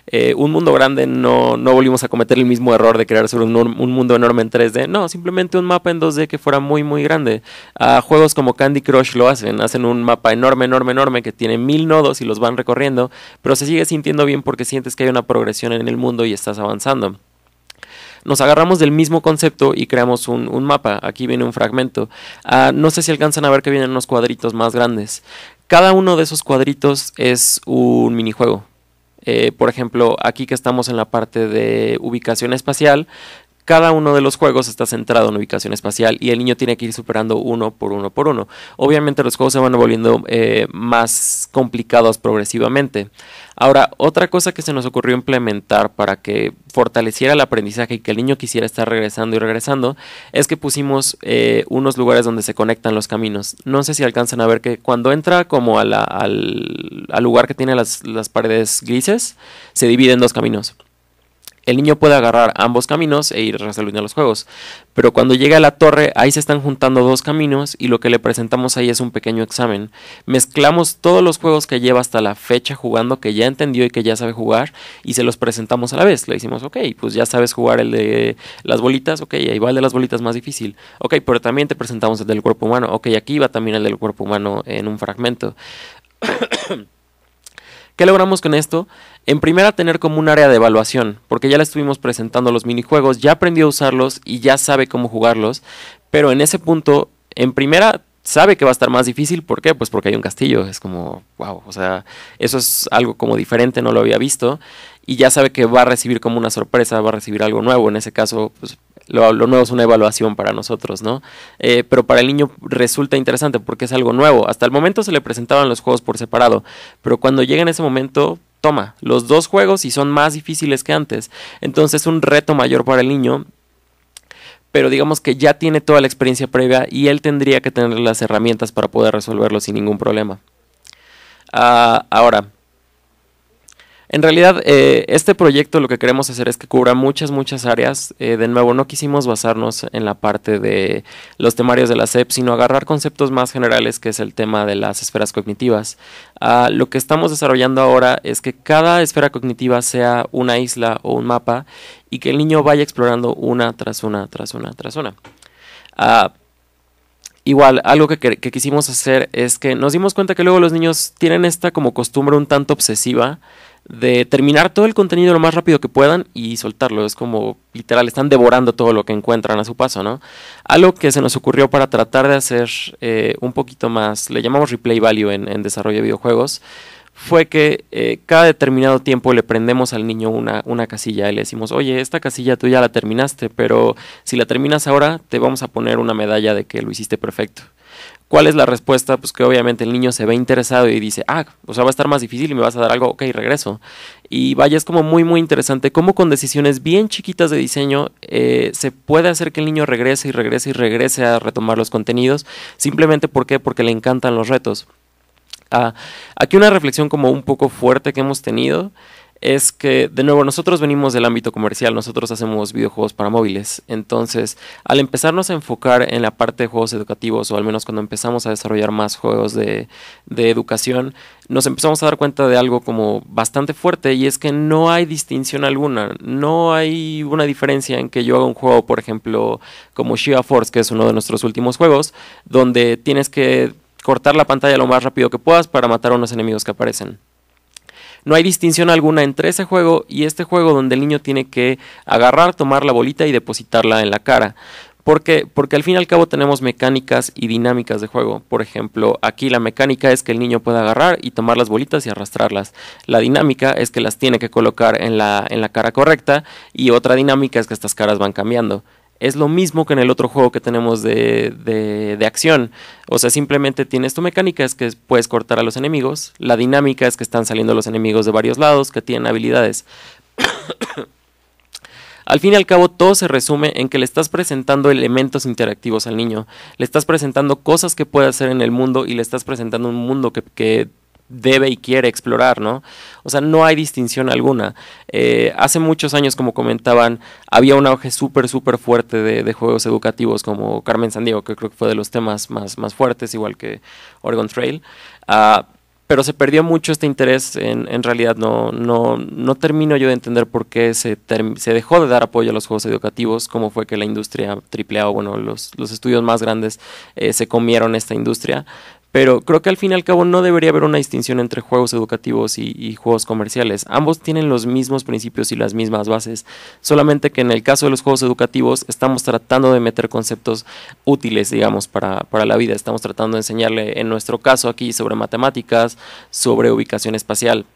Eh, un mundo grande no, no volvimos a cometer el mismo error de crear sobre un, mundo enorme en 3D, no, simplemente un mapa en 2D que fuera muy muy grande. juegos como Candy Crush lo hacen, hacen un mapa enorme, enorme, enorme que tiene mil nodos y los van recorriendo, pero se sigue sintiendo bien porque sientes que hay una progresión en el mundo y estás avanzando nos agarramos del mismo concepto y creamos un, mapa. Aquí viene un fragmento. Ah, no sé si alcanzan a ver que vienen unos cuadritos más grandes. Cada uno de esos cuadritos es un minijuego. Eh, por ejemplo, aquí que estamos en la parte de ubicación espacial, cada uno de los juegos está centrado en ubicación espacial y el niño tiene que ir superando uno por uno por uno. Obviamente los juegos se van volviendo eh, más complicados progresivamente. Ahora, otra cosa que se nos ocurrió implementar para que fortaleciera el aprendizaje y que el niño quisiera estar regresando y regresando, es que pusimos eh, unos lugares donde se conectan los caminos. No sé si alcanzan a ver que cuando entra como al, lugar que tiene las, las paredes grises, se divide en dos caminos el niño puede agarrar ambos caminos e ir resolviendo los juegos. Pero cuando llega a la torre, ahí se están juntando dos caminos y lo que le presentamos ahí es un pequeño examen. Mezclamos todos los juegos que lleva hasta la fecha jugando, que ya entendió y que ya sabe jugar, y se los presentamos a la vez. Le decimos, ok, pues ya sabes jugar el de las bolitas, ok, ahí va el de las bolitas más difícil. Ok, pero también te presentamos el del cuerpo humano. Ok, aquí va también el del cuerpo humano en un fragmento. ¿Qué logramos con esto? En primera, tener como un área de evaluación, porque ya le estuvimos presentando los minijuegos, ya aprendió a usarlos y ya sabe cómo jugarlos, pero en ese punto, en primera, sabe que va a estar más difícil, ¿por qué? Pues porque hay un castillo, es como, wow, o sea, eso es algo como diferente, no lo había visto, y ya sabe que va a recibir como una sorpresa, va a recibir algo nuevo, en ese caso, pues lo, nuevo es una evaluación para nosotros, ¿no? Eh, pero para el niño resulta interesante porque es algo nuevo. Hasta el momento se le presentaban los juegos por separado, pero cuando llega en ese momento, toma los dos juegos y son más difíciles que antes. Entonces es un reto mayor para el niño, pero digamos que ya tiene toda la experiencia previa y él tendría que tener las herramientas para poder resolverlo sin ningún problema. Ah, ahora, en realidad, eh, este proyecto lo que queremos hacer es que cubra muchas, muchas áreas. Eh, de nuevo, no quisimos basarnos en la parte de los temarios de la SEP, sino agarrar conceptos más generales, que es el tema de las esferas cognitivas. Ah, lo que estamos desarrollando ahora es que cada esfera cognitiva sea una isla o un mapa y que el niño vaya explorando una tras una, tras una, tras una. Ah, igual, algo que, quisimos hacer es que nos dimos cuenta que luego los niños tienen esta como costumbre un tanto obsesiva de terminar todo el contenido lo más rápido que puedan y soltarlo. Es como literal, están devorando todo lo que encuentran a su paso, ¿no? Algo que se nos ocurrió para tratar de hacer eh, un poquito más, le llamamos replay value en, desarrollo de videojuegos, fue que eh, cada determinado tiempo le prendemos al niño una, una casilla y le decimos, oye, esta casilla tú ya la terminaste, pero si la terminas ahora, te vamos a poner una medalla de que lo hiciste perfecto. ¿Cuál es la respuesta? Pues que obviamente el niño se ve interesado y dice, ah, o sea, va a estar más difícil y me vas a dar algo, ok, regreso. Y vaya, es como muy, muy interesante cómo con decisiones bien chiquitas de diseño eh, se puede hacer que el niño regrese y regrese y regrese a retomar los contenidos, simplemente ¿por qué? porque le encantan los retos. Ah, aquí una reflexión como un poco fuerte que hemos tenido es que, de nuevo, nosotros venimos del ámbito comercial, nosotros hacemos videojuegos para móviles, entonces al empezarnos a enfocar en la parte de juegos educativos, o al menos cuando empezamos a desarrollar más juegos de, educación, nos empezamos a dar cuenta de algo como bastante fuerte y es que no hay distinción alguna, no hay una diferencia en que yo haga un juego, por ejemplo, como Shiva Force, que es uno de nuestros últimos juegos, donde tienes que cortar la pantalla lo más rápido que puedas para matar a unos enemigos que aparecen. No hay distinción alguna entre ese juego y este juego donde el niño tiene que agarrar, tomar la bolita y depositarla en la cara. ¿Por qué? Porque al fin y al cabo tenemos mecánicas y dinámicas de juego. Por ejemplo, aquí la mecánica es que el niño puede agarrar y tomar las bolitas y arrastrarlas. La dinámica es que las tiene que colocar en la, en la cara correcta y otra dinámica es que estas caras van cambiando. Es lo mismo que en el otro juego que tenemos de, de, acción. O sea, simplemente tienes tu mecánica, es que puedes cortar a los enemigos. La dinámica es que están saliendo los enemigos de varios lados, que tienen habilidades. Al fin y al cabo, todo se resume en que le estás presentando elementos interactivos al niño, le estás presentando cosas que puede hacer en el mundo y le estás presentando un mundo que debe y quiere explorar, ¿no? O sea, no hay distinción alguna. Eh, hace muchos años, como comentaban, había un auge súper, súper fuerte de, juegos educativos como Carmen Sandiego, que creo que fue de los temas más, fuertes, igual que Oregon Trail. Ah, pero se perdió mucho este interés, en, realidad no, no, no, termino yo de entender por qué se, se, dejó de dar apoyo a los juegos educativos, cómo fue que la industria AAA, o bueno, los, los estudios más grandes eh, se comieron esta industria, pero creo que al fin y al cabo no debería haber una distinción entre juegos educativos y, juegos comerciales. Ambos tienen los mismos principios y las mismas bases, solamente que en el caso de los juegos educativos estamos tratando de meter conceptos útiles, digamos, para, la vida. Estamos tratando de enseñarle, en nuestro caso aquí, sobre matemáticas, sobre ubicación espacial.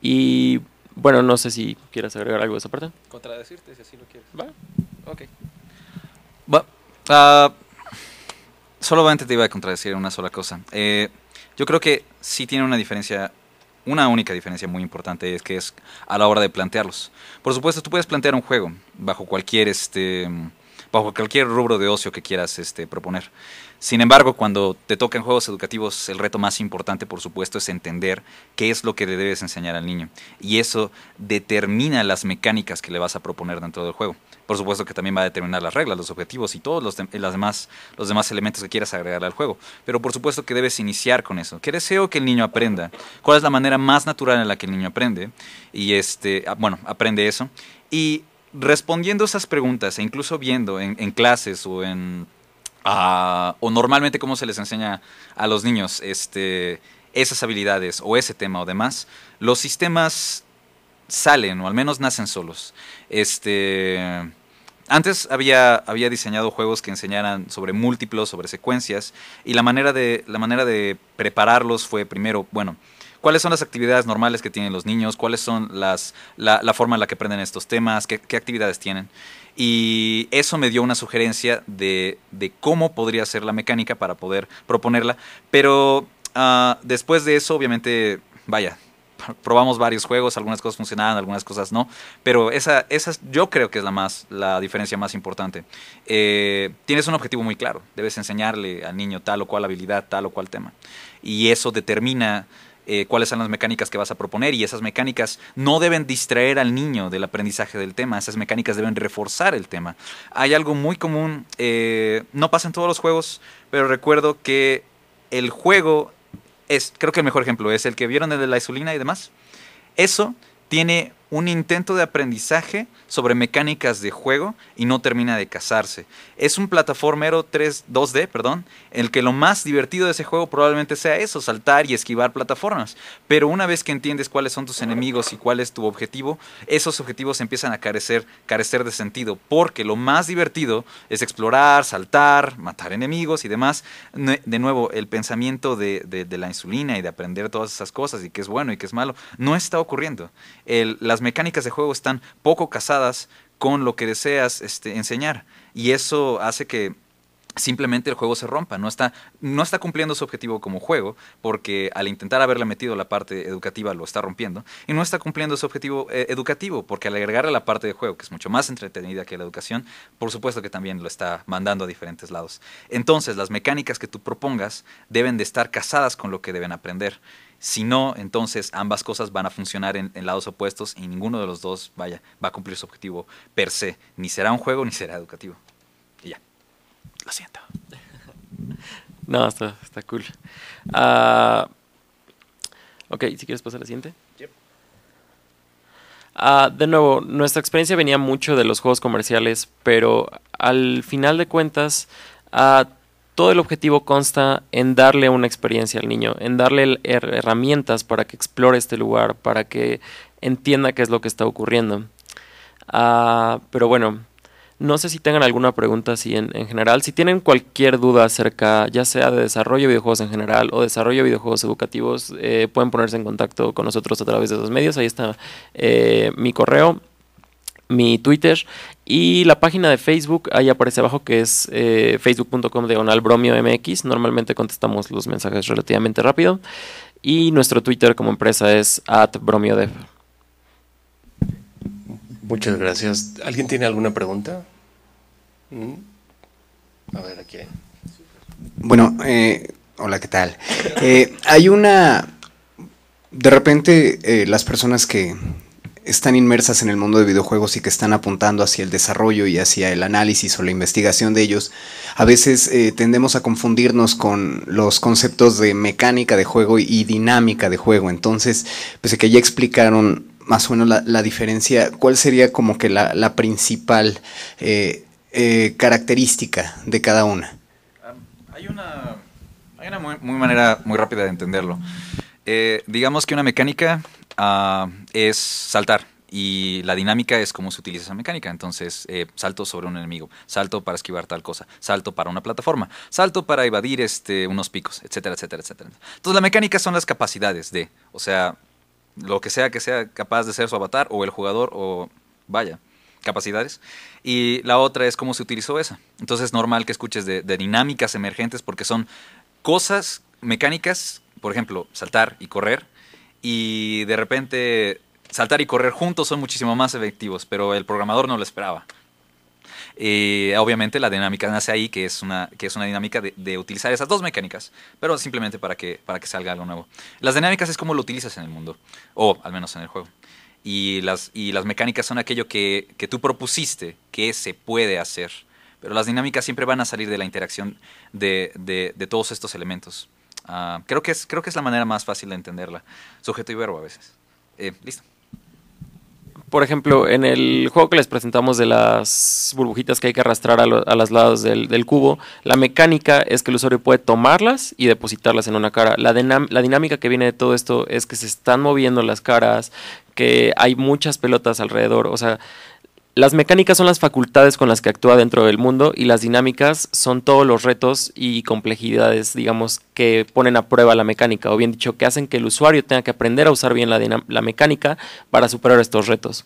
Y bueno, no sé si quieres agregar algo de esa parte. Contradecirte, si así lo quieres. Va. Ok. Ah, solamente te iba a contradecir una sola cosa. Eh, yo creo que sí tiene una diferencia, una única diferencia muy importante, es que es a la hora de plantearlos. Por supuesto, tú puedes plantear un juego bajo cualquier, este, bajo cualquier rubro de ocio que quieras este, proponer. Sin embargo, cuando te tocan juegos educativos, el reto más importante, por supuesto, es entender qué es lo que le debes enseñar al niño. Y eso determina las mecánicas que le vas a proponer dentro del juego. Por supuesto que también va a determinar las reglas, los objetivos y todos los, las demás, los demás elementos que quieras agregar al juego. Pero por supuesto que debes iniciar con eso. ¿Qué deseo que el niño aprenda? ¿Cuál es la manera más natural en la que el niño aprende? Y este, ah, bueno, aprende eso. Y respondiendo esas preguntas e incluso viendo en, clases o en... Ah, o normalmente cómo se les enseña a los niños este, esas habilidades o ese tema o demás, los sistemas salen, o al menos nacen solos. Este. Antes había, diseñado juegos que enseñaran sobre múltiplos, sobre secuencias, y la manera, de, la manera de prepararlos fue primero, bueno, cuáles son las actividades normales que tienen los niños, cuáles son las, la, forma en la que aprenden estos temas, qué, actividades tienen. Y eso me dio una sugerencia de, de cómo podría ser la mecánica para poder proponerla, pero ah, después de eso, obviamente, vaya, probamos varios juegos, algunas cosas funcionaban, algunas cosas no, pero esa, yo creo que es la, más, la diferencia más importante. Eh, tienes un objetivo muy claro, debes enseñarle al niño tal o cual habilidad, tal o cual tema, y eso determina... Eh, cuáles son las mecánicas que vas a proponer y esas mecánicas no deben distraer al niño del aprendizaje del tema, esas mecánicas deben reforzar el tema. Hay algo muy común, eh, no pasa en todos los juegos, pero recuerdo que el juego es, creo que el mejor ejemplo es el que vieron el de la insulina y demás. Eso tiene un intento de aprendizaje sobre mecánicas de juego y no termina de casarse. Es un plataformero 3, 2D, perdón, en el que lo más divertido de ese juego probablemente sea eso, saltar y esquivar plataformas. Pero una vez que entiendes cuáles son tus enemigos y cuál es tu objetivo, esos objetivos empiezan a carecer, carecer de sentido, porque lo más divertido es explorar, saltar, matar enemigos y demás. De nuevo, el pensamiento de, la insulina y de aprender todas esas cosas y qué es bueno y qué es malo, no está ocurriendo. las mecánicas de juego están poco casadas con lo que deseas este, enseñar. Y eso hace que simplemente el juego se rompa, no está, cumpliendo su objetivo como juego, porque al intentar haberle metido la parte educativa lo está rompiendo, y no está cumpliendo su objetivo eh, educativo, porque al agregarle la parte de juego, que es mucho más entretenida que la educación, por supuesto que también lo está mandando a diferentes lados. Entonces, las mecánicas que tú propongas deben de estar casadas con lo que deben aprender. Si no, entonces ambas cosas van a funcionar en, lados opuestos y ninguno de los dos vaya, va a cumplir su objetivo per se. Ni será un juego ni será educativo. Y ya. Lo siento. No, está, está cool. Ah, ok, si quieres pasar a la siguiente. Ah, de nuevo, nuestra experiencia venía mucho de los juegos comerciales, pero al final de cuentas, ah, todo el objetivo consta en darle una experiencia al niño, en darle herramientas para que explore este lugar, para que entienda qué es lo que está ocurriendo. Ah, pero bueno, no sé si tengan alguna pregunta así en, general. Si tienen cualquier duda acerca, ya sea de desarrollo de videojuegos en general o desarrollo de videojuegos educativos, eh, pueden ponerse en contacto con nosotros a través de esos medios. Ahí está eh, mi correo mi Twitter y la página de Facebook, ahí aparece abajo que es eh, facebook.com de bromio mx. Normalmente contestamos los mensajes relativamente rápido. Y nuestro Twitter como empresa es atbromiodev Muchas gracias. ¿Alguien tiene alguna pregunta? Mm. A ver, aquí. Bueno, eh, hola, ¿qué tal? Eh, hay una... De repente, las personas que, están inmersas en el mundo de videojuegos y que están apuntando hacia el desarrollo y hacia el análisis o la investigación de ellos, a veces eh, tendemos a confundirnos con los conceptos de mecánica de juego y dinámica de juego. Entonces, pese que ya explicaron más o menos la, diferencia, ¿cuál sería como que la, principal eh, eh, característica de cada una? Ah, hay una, manera muy rápida de entenderlo. digamos que una mecánica Ah, es saltar. Y la dinámica es cómo se utiliza esa mecánica. Entonces, eh, salto sobre un enemigo, salto para esquivar tal cosa, salto para una plataforma, salto para evadir este, unos picos, etcétera, etcétera, etcétera. Entonces, la mecánica son las capacidades de, o sea, lo que sea que sea capaz de ser su avatar o el jugador o, vaya, capacidades. Y la otra es cómo se utilizó esa. Entonces, es normal que escuches de dinámicas emergentes porque son cosas, mecánicas, por ejemplo, saltar y correr, y de repente saltar y correr juntos son muchísimo más efectivos, pero el programador no lo esperaba. Eh, obviamente la dinámica nace ahí, que es una, que es una dinámica de, utilizar esas dos mecánicas, pero simplemente para que, para que salga algo nuevo. Las dinámicas es como lo utilizas en el mundo, o al menos en el juego. Y las, y las mecánicas son aquello que, tú propusiste que se puede hacer, pero las dinámicas siempre van a salir de la interacción de todos estos elementos. Ah, creo, que es, creo que es la manera más fácil de entenderla. Sujeto y verbo a veces. Eh, listo. Por ejemplo, en el juego que les presentamos de las burbujitas que hay que arrastrar a, los lados del, cubo, la mecánica es que el usuario puede tomarlas y depositarlas en una cara. La, la dinámica que viene de todo esto es que se están moviendo las caras, que hay muchas pelotas alrededor. O sea, las mecánicas son las facultades con las que actúa dentro del mundo y las dinámicas son todos los retos y complejidades, digamos, que ponen a prueba la mecánica, o bien dicho, que hacen que el usuario tenga que aprender a usar bien la, mecánica para superar estos retos.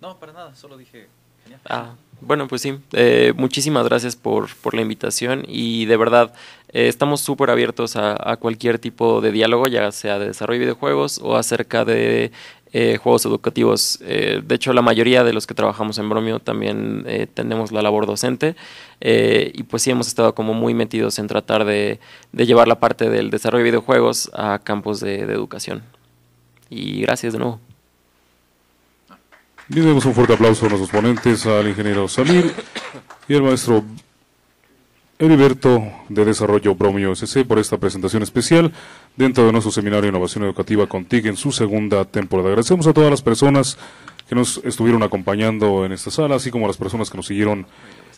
No, para nada, solo dije... Genial. Ah, bueno, pues sí, eh, muchísimas gracias por, por la invitación y de verdad eh, estamos súper abiertos a, cualquier tipo de diálogo, ya sea de desarrollo de videojuegos o acerca de eh, juegos educativos. Eh, de hecho, la mayoría de los que trabajamos en Bromio también tenemos la labor docente y pues sí hemos estado como muy metidos en tratar de, llevar la parte del desarrollo de videojuegos a campos de, educación. Y gracias de nuevo. Le damos un fuerte aplauso a nuestros ponentes, al ingeniero Samir y al maestro Heriberto de Desarrollo Bromio SC por esta presentación especial dentro de nuestro seminario Innovación Educativa con TIC en su segunda temporada. Agradecemos a todas las personas que nos estuvieron acompañando en esta sala, así como a las personas que nos siguieron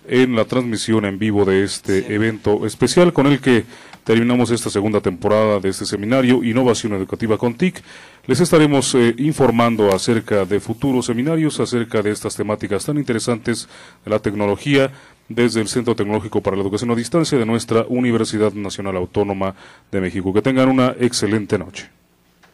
en la transmisión en vivo de este evento especial con el que terminamos esta segunda temporada de este seminario Innovación Educativa con TIC. Les estaremos eh, informando acerca de futuros seminarios, acerca de estas temáticas tan interesantes de la tecnología, desde el Centro Tecnológico para la Educación a Distancia de nuestra Universidad Nacional Autónoma de México. Que tengan una excelente noche.